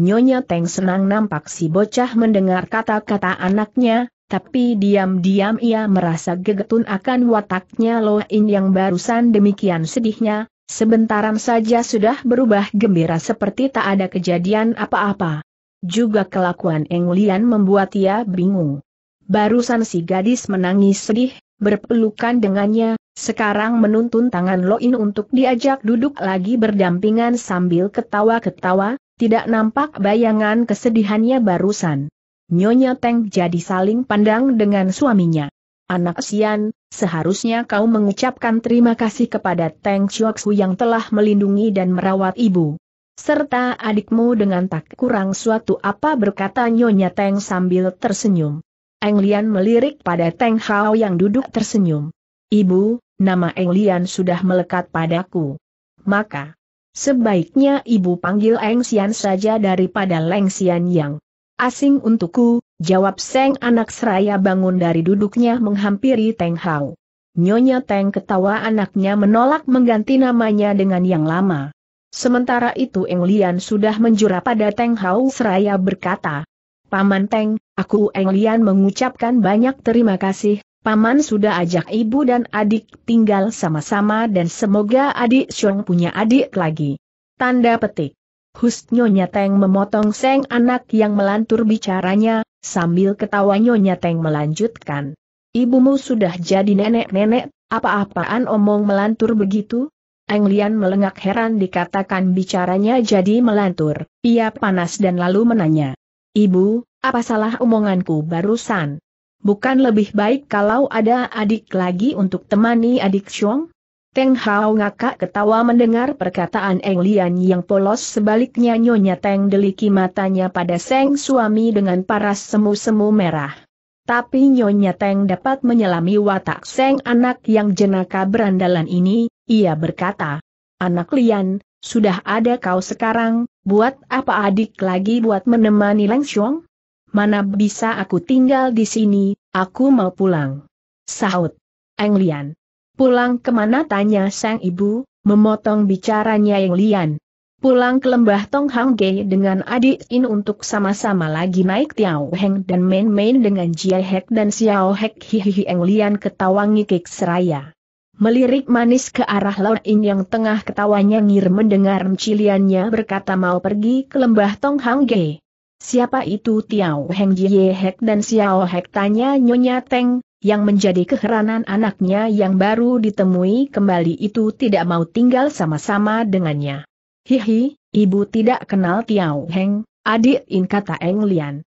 Nyonya Teng senang nampak si bocah mendengar kata-kata anaknya, tapi diam-diam ia merasa gegetun akan wataknya In yang barusan demikian sedihnya, Sebentaran saja sudah berubah gembira seperti tak ada kejadian apa-apa. Juga kelakuan Eng Lian membuat ia bingung. Barusan si gadis menangis sedih, berpelukan dengannya, sekarang menuntun tangan Loin untuk diajak duduk lagi berdampingan sambil ketawa-ketawa, tidak nampak bayangan kesedihannya barusan. Nyonya Teng jadi saling pandang dengan suaminya. Anak Sian, seharusnya kau mengucapkan terima kasih kepada Teng Chioksu yang telah melindungi dan merawat ibu. Serta adikmu dengan tak kurang suatu apa berkata Nyonya Teng sambil tersenyum. Eng Lian melirik pada Teng Hao yang duduk tersenyum. Ibu, nama Eng Lian sudah melekat padaku. Maka, sebaiknya ibu panggil Eng Sian saja daripada Leng Sian yang asing untukku, Jawab Seng anak seraya bangun dari duduknya menghampiri Teng Hao. Nyonya Teng ketawa anaknya menolak mengganti namanya dengan yang lama. Sementara itu Eng Lian sudah menjura pada Teng Hao seraya berkata, Paman Teng, aku Eng Lian mengucapkan banyak terima kasih, Paman sudah ajak ibu dan adik tinggal sama-sama dan semoga adik Xiong punya adik lagi. Tanda petik. Hus Nyonya Teng memotong Seng anak yang melantur bicaranya, sambil ketawa Nyonya Teng melanjutkan. Ibumu sudah jadi nenek-nenek, apa-apaan omong melantur begitu? Eng Lian melengak heran dikatakan bicaranya jadi melantur, ia panas dan lalu menanya. Ibu, apa salah omonganku barusan? Bukan lebih baik kalau ada adik lagi untuk temani adik Xiong? Teng Hao ngakak ketawa mendengar perkataan Eng Lian yang polos sebaliknya Nyonya Teng deliki matanya pada Seng suami dengan paras semu-semu merah. Tapi Nyonya Teng dapat menyelami watak Seng anak yang jenaka berandalan ini, ia berkata. Anak Lian, sudah ada kau sekarang, buat apa adik lagi buat menemani Leng Xiong? Mana bisa aku tinggal di sini, aku mau pulang. Sahut. Eng Lian, Pulang kemana tanya sang ibu, memotong bicaranya yang lian. Pulang ke lembah Tong Hang Ge dengan adik In untuk sama-sama lagi naik Tiao Heng dan main-main dengan Jia Hek dan Xiao Hek hihihi Eng Lian ketawa ngikik seraya. Melirik manis ke arah Lord In yang tengah ketawanya ngir mendengar ciliannya berkata mau pergi ke lembah Tong Hang Ge. Siapa itu Tiao Heng Jia Hek dan Xiao Hek tanya Nyonya Teng, yang menjadi keheranan anaknya yang baru ditemui kembali itu tidak mau tinggal sama-sama dengannya. Hihi, ibu tidak kenal Tiao Heng, adik In kata Eng Lian.